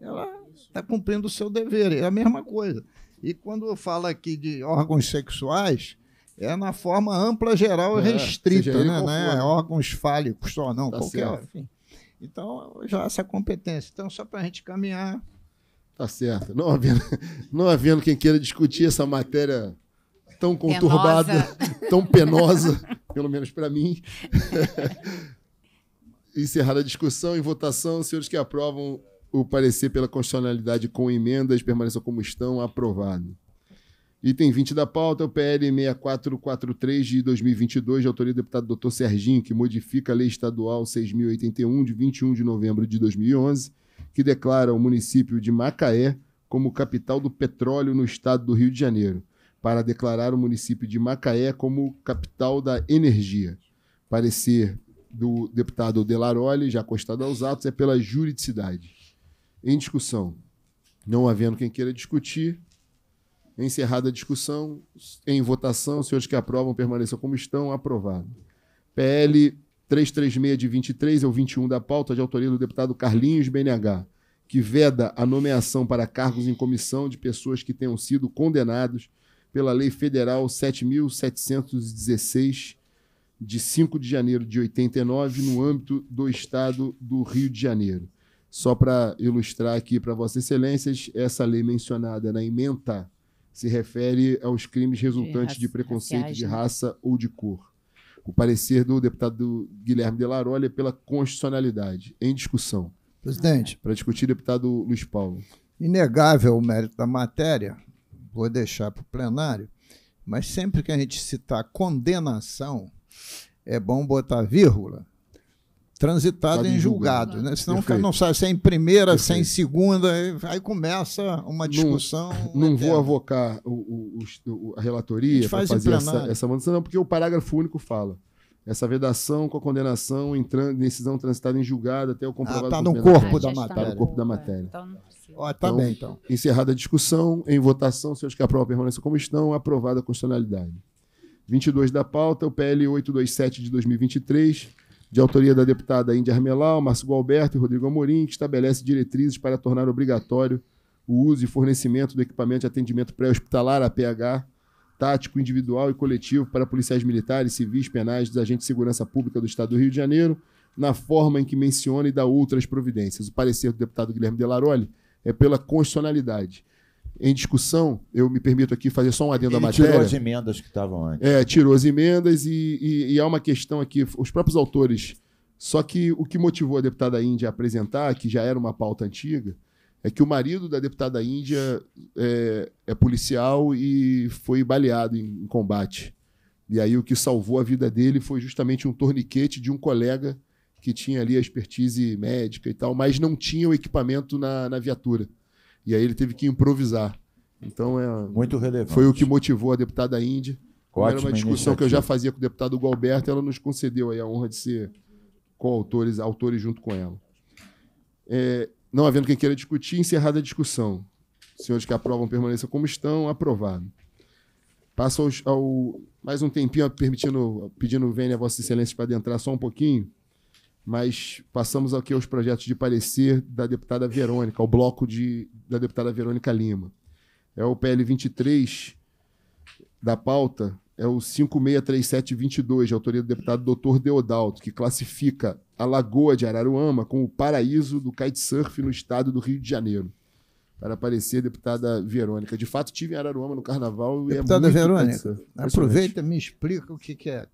ela está cumprindo o seu dever, é a mesma coisa. E quando fala aqui de órgãos sexuais, é na forma ampla, geral e é, restrita, né? Não é órgãos fálicos só, não, tá qualquer. Enfim. Então, já essa competência. Então, só para a gente caminhar. Tá certo. Não havendo, não havendo quem queira discutir essa matéria tão conturbada, penosa. tão penosa, pelo menos para mim. Encerrada a discussão, em votação, senhores que aprovam o parecer pela constitucionalidade com emendas, permaneçam como estão, aprovado. Item 20 da pauta, o PL 6443 de 2022, de autoria do deputado Dr. Serginho, que modifica a Lei Estadual 6081 de 21 de novembro de 2011, que declara o município de Macaé como capital do petróleo no estado do Rio de Janeiro para declarar o município de Macaé como capital da energia. Parecer do deputado Delaroli, já constado aos atos, é pela juridicidade. Em discussão, não havendo quem queira discutir, encerrada a discussão, em votação, os senhores que aprovam permaneçam como estão, aprovado. PL 336 de 23 ou 21 da pauta, de autoria do deputado Carlinhos BNH, que veda a nomeação para cargos em comissão de pessoas que tenham sido condenados pela Lei Federal 7716 de 5 de janeiro de 89 no âmbito do estado do Rio de Janeiro. Só para ilustrar aqui para vossas excelências, essa lei mencionada na emenda se refere aos crimes resultantes de, de preconceito de né? raça né? ou de cor. O parecer do deputado Guilherme de é pela constitucionalidade, em discussão. Presidente. Para discutir, deputado Luiz Paulo. Inegável o mérito da matéria, vou deixar para o plenário, mas sempre que a gente citar condenação, é bom botar vírgula, transitado em julgado, julgado né? senão Perfeito. não sabe se é em primeira, se é em segunda, aí começa uma discussão. Não, não vou avocar o, o, o, a relatoria para fazer essa, essa manutenção, não, porque o parágrafo único fala essa vedação com a condenação em decisão transitada em julgado até o ah, tá comprovado. Está ah, no, corpo da, é, matéria. Está então no corpo da matéria. Ó, tá então, bem, então. Encerrada a discussão, em votação, se os que aprovam permaneçam como estão, aprovada a constitucionalidade. 22 da pauta, o PL 827 de 2023, de autoria da deputada Índia Armelau, Márcio Gualberto e Rodrigo Amorim, que estabelece diretrizes para tornar obrigatório o uso e fornecimento do equipamento de atendimento pré-hospitalar, APH, tático, individual e coletivo para policiais militares, civis, penais, dos agentes de segurança pública do Estado do Rio de Janeiro, na forma em que menciona e dá outras providências. O parecer do deputado Guilherme Delaroli é pela constitucionalidade. Em discussão, eu me permito aqui fazer só um adendo à matéria. Tirou as emendas que estavam antes. É, tirou as emendas e, e, e há uma questão aqui. Os próprios autores. Só que o que motivou a deputada Índia a apresentar, que já era uma pauta antiga, é que o marido da deputada Índia é, é policial e foi baleado em, em, combate. E aí o que salvou a vida dele foi justamente um torniquete de um colega que tinha ali a expertise médica e tal, mas não tinha o equipamento na, na viatura. E aí ele teve que improvisar. Então é muito relevante. Foi o que motivou a deputada Índia. Ótima Era uma discussão iniciativa. que eu já fazia com o deputado Gualberto ela nos concedeu aí a honra de ser coautores, autores junto com ela. É, não havendo quem queira discutir, encerrada a discussão. Senhores que aprovam, permaneçam como estão. Aprovado. Passo ao, mais um tempinho permitindo, pedindo vênia a Vossa Excelência para adentrar só um pouquinho, mas passamos aqui aos projetos de parecer da deputada Verônica, ao bloco de, da deputada Verônica Lima. É o PL 23 da pauta, é o 563722, de autoria do deputado Dr. Deodalto, que classifica a Lagoa de Araruama como o paraíso do kitesurf no estado do Rio de Janeiro. Para aparecer, deputada Verônica. De fato, tive em Araruama no carnaval. É deputada é muito Verônica, aproveita e me explica o que, que é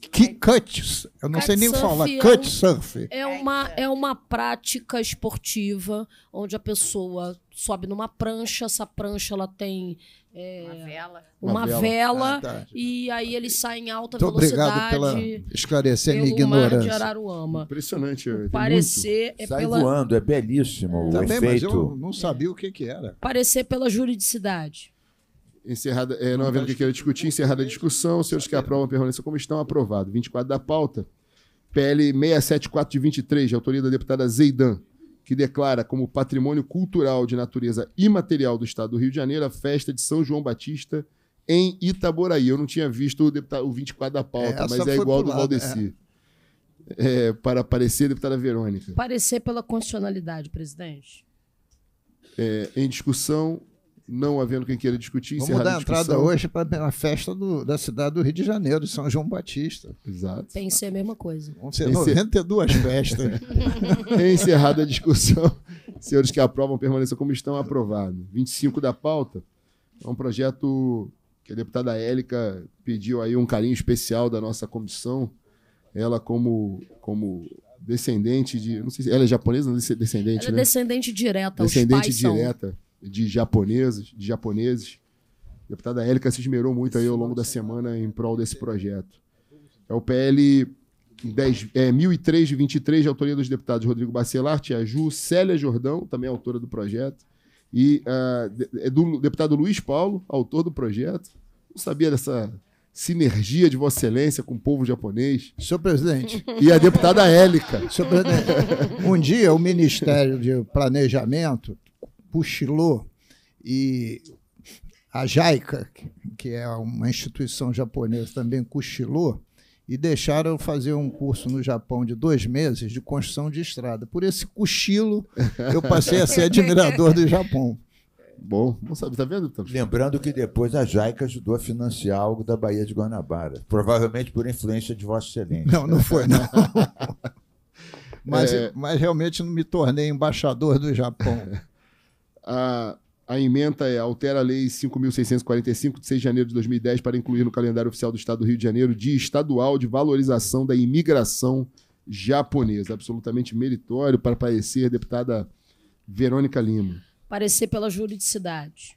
que cut, eu não cut sei nem falar, é cut surf. É uma, é uma prática esportiva onde a pessoa sobe numa prancha, essa prancha ela tem é, uma vela, uma, uma vela, vela ah, tá. e aí ele sai em alta Muito velocidade. Obrigado pela esclarecer pelo minha ignorância. Mar de Araruama. Impressionante. É parecer é sai pela... voando, é belíssimo é. o Também, efeito. Mas eu não é. sabia o que, que era. Parecer pela juridicidade. Encerrada, é, não havendo o que queira discutir, encerrada a discussão. Os senhores que aprovam permaneçam como estão, aprovado. 24 da pauta, PL 674 de 23, de autoria da deputada Zeidan que declara como patrimônio cultural de natureza imaterial do Estado do Rio de Janeiro a festa de São João Batista em Itaboraí. Eu não tinha visto o, deputado, o 24 da pauta, é, mas é igual do Valdeci. É. É, para parecer, deputada Verônica. Parecer pela constitucionalidade, presidente. É, em discussão, não havendo quem queira discutir. Vamos dar a entrada hoje para a festa do, da cidade do Rio de Janeiro, de São João Batista. Exato. Pensei a mesma coisa. Vão ser Encer... 92 festas. Encerrada a discussão. Senhores que aprovam, permaneçam como estão, aprovado. 25 da pauta é um projeto que a deputada Élica pediu aí um carinho especial da nossa comissão. Ela, como, como descendente de. Não sei se ela é japonesa ou descendente? Ela é né? descendente direta, descendente direta. São de japoneses, de japoneses. A deputada Élica se esmerou muito aí ao longo da semana em prol desse projeto. É o PL 10, é, 1003 de 23, de autoria dos deputados Rodrigo Bacelar, Tia Ju, Célia Jordão, também é autora do projeto, e uh, é do deputado Luiz Paulo, autor do projeto. Não sabia dessa sinergia de Vossa Excelência com o povo japonês. Senhor presidente. E a deputada Élica. Senhor presidente, um dia o Ministério de Planejamento cochilou e a Jaica, que é uma instituição japonesa, também cochilou e deixaram eu fazer um curso no Japão de dois meses de construção de estrada. Por esse cochilo, eu passei a ser admirador do Japão. Bom, não sabe, tá vendo? Lembrando que depois a Jaica ajudou a financiar algo da Bahia de Guanabara, provavelmente por influência de Vossa Excelência. Não, não foi, não. mas, é... mas realmente não me tornei embaixador do Japão. a, a emenda é, altera a Lei 5.645, de 6 de janeiro de 2010, para incluir no calendário oficial do Estado do Rio de Janeiro Dia Estadual de Valorização da Imigração Japonesa. Absolutamente meritório para parecer, deputada Verônica Lima. Parecer pela juridicidade.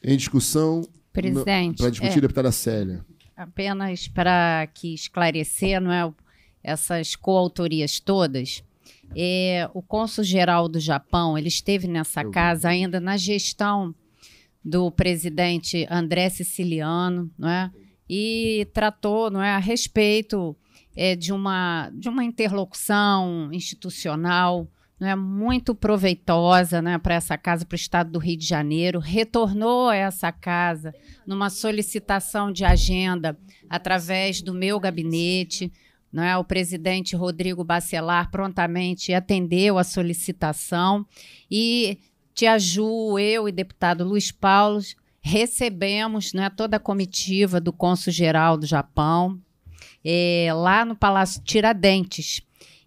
Em discussão. Presidente. Para discutir, é, deputada Célia. Apenas para que esclarecer, não é? Essas coautorias todas é, o cônsul-geral do Japão, ele esteve nessa casa ainda na gestão do presidente André Siciliano, não é? E tratou, não é, a respeito é, de uma de uma interlocução institucional, não é muito proveitosa, né, para essa casa, para o Estado do Rio de Janeiro. Retornou a essa casa numa solicitação de agenda através do meu gabinete é O presidente Rodrigo Bacelar prontamente atendeu a solicitação e Tiaju, eu e deputado Luiz Paulo recebemos é, toda a comitiva do Consul geral do Japão é, lá no Palácio Tiradentes.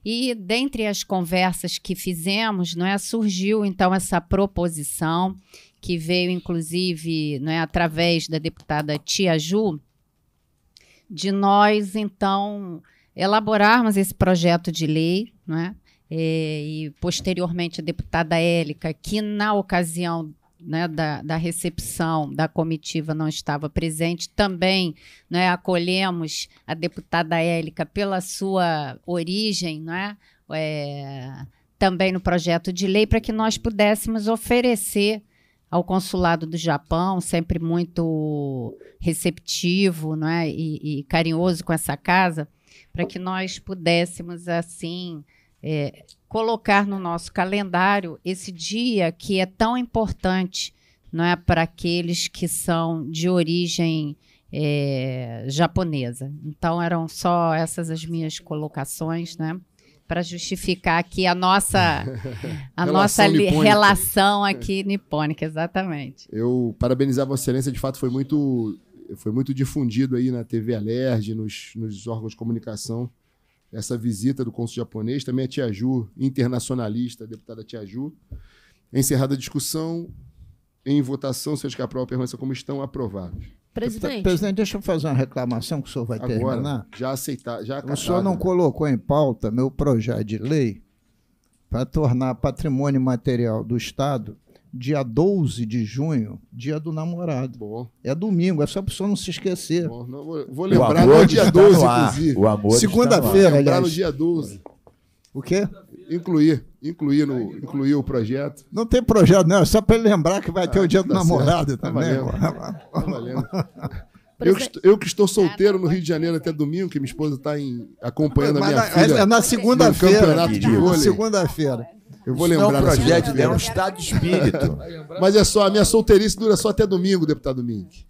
E dentre as conversas que fizemos, não é, surgiu então essa proposição que veio inclusive, não é, através da deputada Tia Ju, de nós então elaborarmos esse projeto de lei, né? e posteriormente a deputada Élica, que na ocasião né, da, da, recepção da comitiva não estava presente. Também né, acolhemos a deputada Élica pela sua origem, né, é, também no projeto de lei, para que nós pudéssemos oferecer ao consulado do Japão, sempre muito receptivo é? e, e carinhoso com essa casa, para que nós pudéssemos, assim, é, colocar no nosso calendário esse dia que é tão importante não é para aqueles que são de origem é, japonesa. Então eram só essas as minhas colocações, né? Para justificar aqui a nossa a relação nossa nipônica. relação aqui nipônica, exatamente. Eu parabenizar Vossa Excelência, de fato foi muito foi muito difundido aí na TV Alerj, nos, nos órgãos de comunicação, essa visita do cônsul japonês. Também a Tia Ju, internacionalista, a deputada Tia Ju. Encerrada a discussão, em votação, se os que é aprovam permaneçam como estão, aprovados. Presidente. Presidente, deixa eu fazer uma reclamação que o senhor vai Agora, terminar. Já aceitar, já acatado. O senhor não colocou em pauta meu projeto de lei para tornar patrimônio material do Estado dia 12 de junho, dia do namorado. Bom. É domingo, é só a pessoa não se esquecer. Bom, não, vou, vou lembrar no dia 12, inclusive. O amor Segunda-feira, lembrar no dia 12. O quê? Incluir, incluir, no, incluir o projeto. Não tem projeto, não. É só para lembrar que vai ah, ter o ah, dia do tá namorado certo. Tá também. Tá eu que, estou, eu que estou é, solteiro no tá Rio de Janeiro até domingo, que minha esposa está acompanhando a minha filha. É, é na segunda-feira. Segunda-feira. Eu vou Isso lembrar. é um projeto, é um estado de espírito. Mas é só, a minha solteirice dura só até domingo, deputado Mink.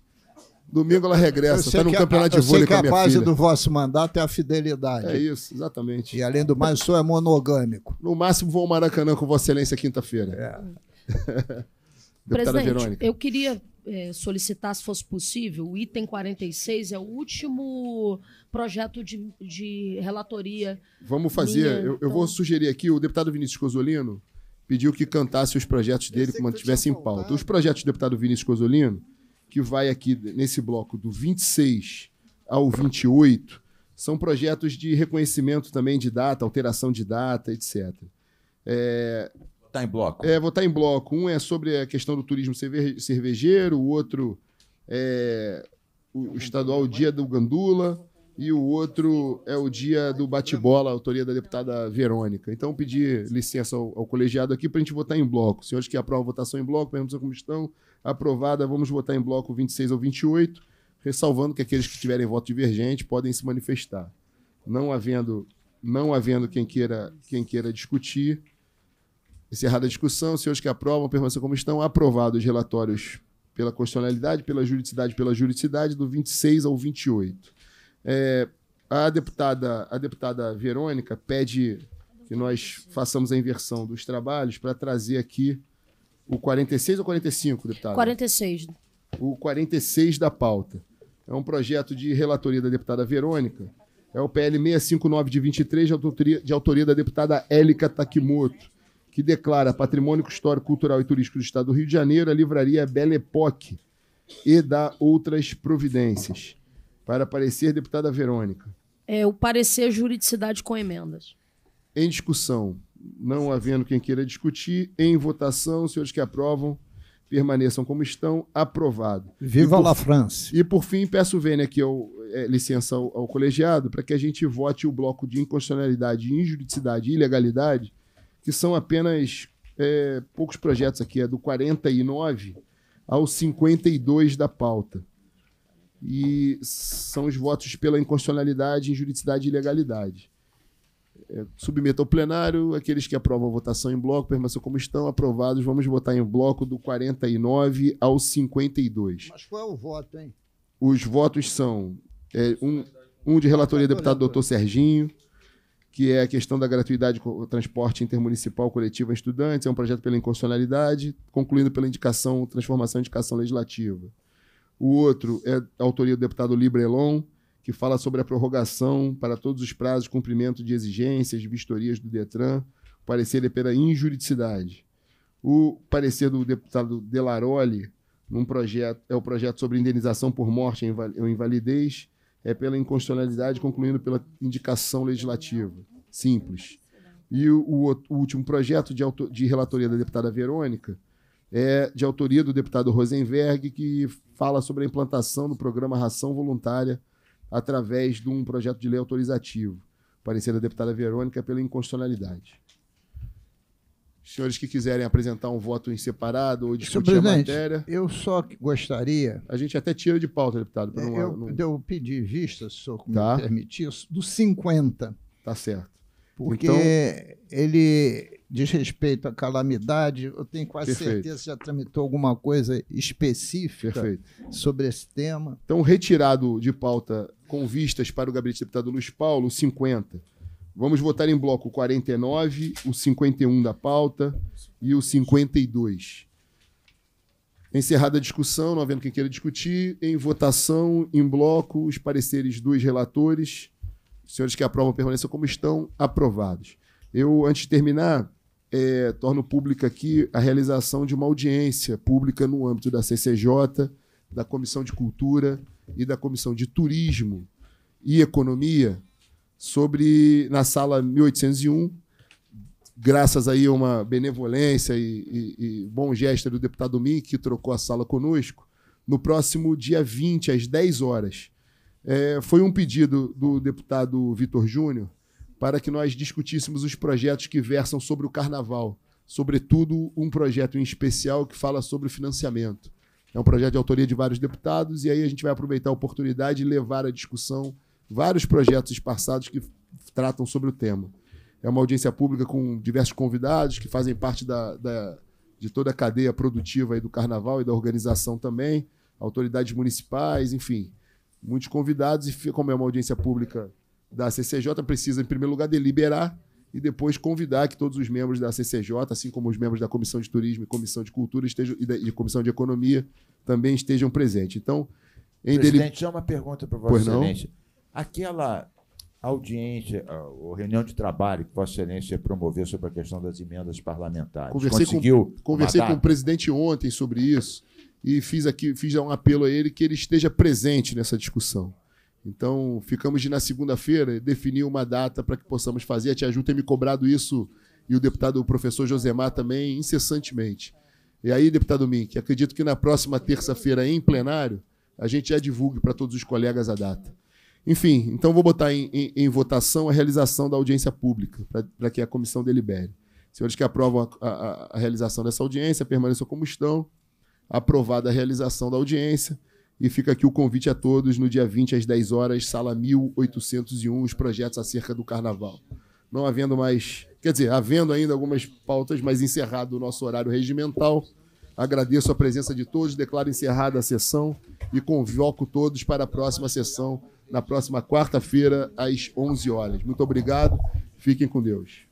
Domingo ela regressa, está no campeonato a, de vôlei com a minha filha. Eu sei que a base do vosso mandato é a fidelidade. É isso, exatamente. E além do mais, o senhor é monogâmico. No máximo vou ao Maracanã com vossa excelência quinta-feira. É. Presidente, Verônica. eu queria é, solicitar, se fosse possível, o item 46 é o último projeto de, de relatoria. Vamos fazer. Minha, eu, então... eu, vou então. sugerir aqui, o deputado Vinícius Cosolino pediu que cantasse os projetos dele, que mantivesse em pauta. Os projetos do deputado Vinícius Cosolino, que vai aqui nesse bloco do 26 ao 28, são projetos de reconhecimento também de data, alteração de data, etc. É, votar tá em bloco. É, votar tá em bloco. Um é sobre a questão do turismo cervejeiro, o outro é o estadual Dia do Gandula, e o outro é o dia do bate-bola, autoria da deputada Verônica. Então, pedir licença ao, ao colegiado aqui para a gente votar em bloco. Senhores que aprovam a votação em bloco, perguntam como estão. Aprovada, vamos votar em bloco 26 ao 28, ressalvando que aqueles que tiverem voto divergente podem se manifestar. Não havendo, não havendo quem, queira, quem queira discutir, encerrada a discussão. Senhores que aprovam, permaneçam como estão. Aprovados os relatórios pela constitucionalidade, pela juridicidade, pela juridicidade, do 26 ao 28. É, a deputada, a deputada Verônica pede que nós façamos a inversão dos trabalhos para trazer aqui o 46 ou 45, deputado? 46. O 46 da pauta. É um projeto de relatoria da deputada Verônica. É o PL 659 de 23, de autoria, de autoria da deputada Élica Takimoto, que declara patrimônio histórico, cultural e turístico do Estado do Rio de Janeiro a livraria Belle Époque e dá outras providências. Para parecer, deputada Verônica. É o parecer é juridicidade com emendas. Em discussão, não havendo quem queira discutir, em votação, os senhores que aprovam, permaneçam como estão, aprovado. Viva por, la France! E por fim, peço vênia aqui ao, é, licença ao, ao colegiado para que a gente vote o bloco de inconstitucionalidade, injuridicidade e ilegalidade, que são apenas é, poucos projetos aqui, é do 49 ao 52 da pauta e são os votos pela inconstitucionalidade, injuridicidade e ilegalidade. É, submeto ao plenário, aqueles que aprovam a votação em bloco permaneçam como estão, aprovados, vamos votar em bloco do 49 ao 52. Mas qual é o voto, hein? Os votos são é, um, um de relatoria deputado doutor Serginho, que é a questão da gratuidade do transporte intermunicipal coletivo a estudantes, é um projeto pela inconstitucionalidade, concluindo pela indicação, transformação e indicação legislativa. O outro é a autoria do deputado Librelon, que fala sobre a prorrogação para todos os prazos de cumprimento de exigências, de vistorias do Detran. O parecer é pela injuridicidade. O parecer do deputado Delaroli num projeto, é o projeto sobre indenização por morte ou invalidez, é pela inconstitucionalidade, concluindo pela indicação legislativa. Simples. E o, o, o último projeto de, auto, de relatoria da deputada Verônica é, de autoria do deputado Rosenberg, que fala sobre a implantação do programa Ração Voluntária através de um projeto de lei autorizativo. Parecer da deputada Verônica pela inconstitucionalidade. Senhores que quiserem apresentar um voto em separado ou discutir a matéria. Eu só gostaria. A gente até tira de pauta, deputado. Não, eu, não... eu pedi vista, se o senhor tá. me permitir, do 50. Tá certo. Porque então... ele diz respeito à calamidade, eu tenho quase Perfeito. certeza que já tramitou alguma coisa específica Perfeito. sobre esse tema. Então, retirado de pauta com vistas para o gabinete do deputado Luiz Paulo, 50. Vamos votar em bloco 49, o 51 da pauta e o 52. Encerrada a discussão, não havendo quem queira discutir, em votação, em bloco, os pareceres dos relatores. Os senhores que aprovam permaneçam como estão, aprovados. Eu, antes de terminar, é, torno pública aqui a realização de uma audiência pública no âmbito da CCJ, da Comissão de Cultura e da Comissão de Turismo e Economia sobre na sala 1801, graças aí a uma benevolência e, e, e bom gesto do deputado Mim, que trocou a sala conosco, no próximo dia 20, às 10 horas. É, foi um pedido do deputado Vitor Júnior, para que nós discutíssemos os projetos que versam sobre o carnaval, sobretudo um projeto em especial que fala sobre o financiamento. É um projeto de autoria de vários deputados, e aí a gente vai aproveitar a oportunidade e levar à discussão vários projetos espaçados que tratam sobre o tema. É uma audiência pública com diversos convidados que fazem parte da, da de toda a cadeia produtiva do carnaval e da organização também, autoridades municipais, enfim, muitos convidados, e como é uma audiência pública da CCJ precisa, em primeiro lugar, deliberar e depois convidar que todos os membros da CCJ, assim como os membros da Comissão de Turismo e Comissão de Cultura estejam, e, da, e Comissão de Economia também estejam presentes. Então, em Presidente, dele... já uma pergunta para Vossa Excelência. Aquela audiência, ou reunião de trabalho que Vossa Excelência promoveu sobre a questão das emendas parlamentares. Conversei Conseguiu com, conversei com o presidente ontem sobre isso e fiz aqui fiz um apelo a ele que ele esteja presente nessa discussão. Então, ficamos de na segunda-feira definir uma data para que possamos fazer. A Tia Ju tem me cobrado isso e o deputado o professor Josemar também incessantemente. E aí, deputado Mink, acredito que na próxima terça-feira, em plenário, a gente já divulgue para todos os colegas a data. Enfim, então vou botar em, em, em votação a realização da audiência pública, para que a comissão delibere. Senhores que aprovam a, a, a realização dessa audiência, permaneçam como estão. Aprovada a realização da audiência e fica aqui o convite a todos no dia 20 às 10 horas, sala 1801, os projetos acerca do carnaval. Não havendo mais, quer dizer, havendo ainda algumas pautas, mas encerrado o nosso horário regimental. Agradeço a presença de todos, declaro encerrada a sessão e convoco todos para a próxima sessão, na próxima quarta-feira, às 11 horas. Muito obrigado, fiquem com Deus.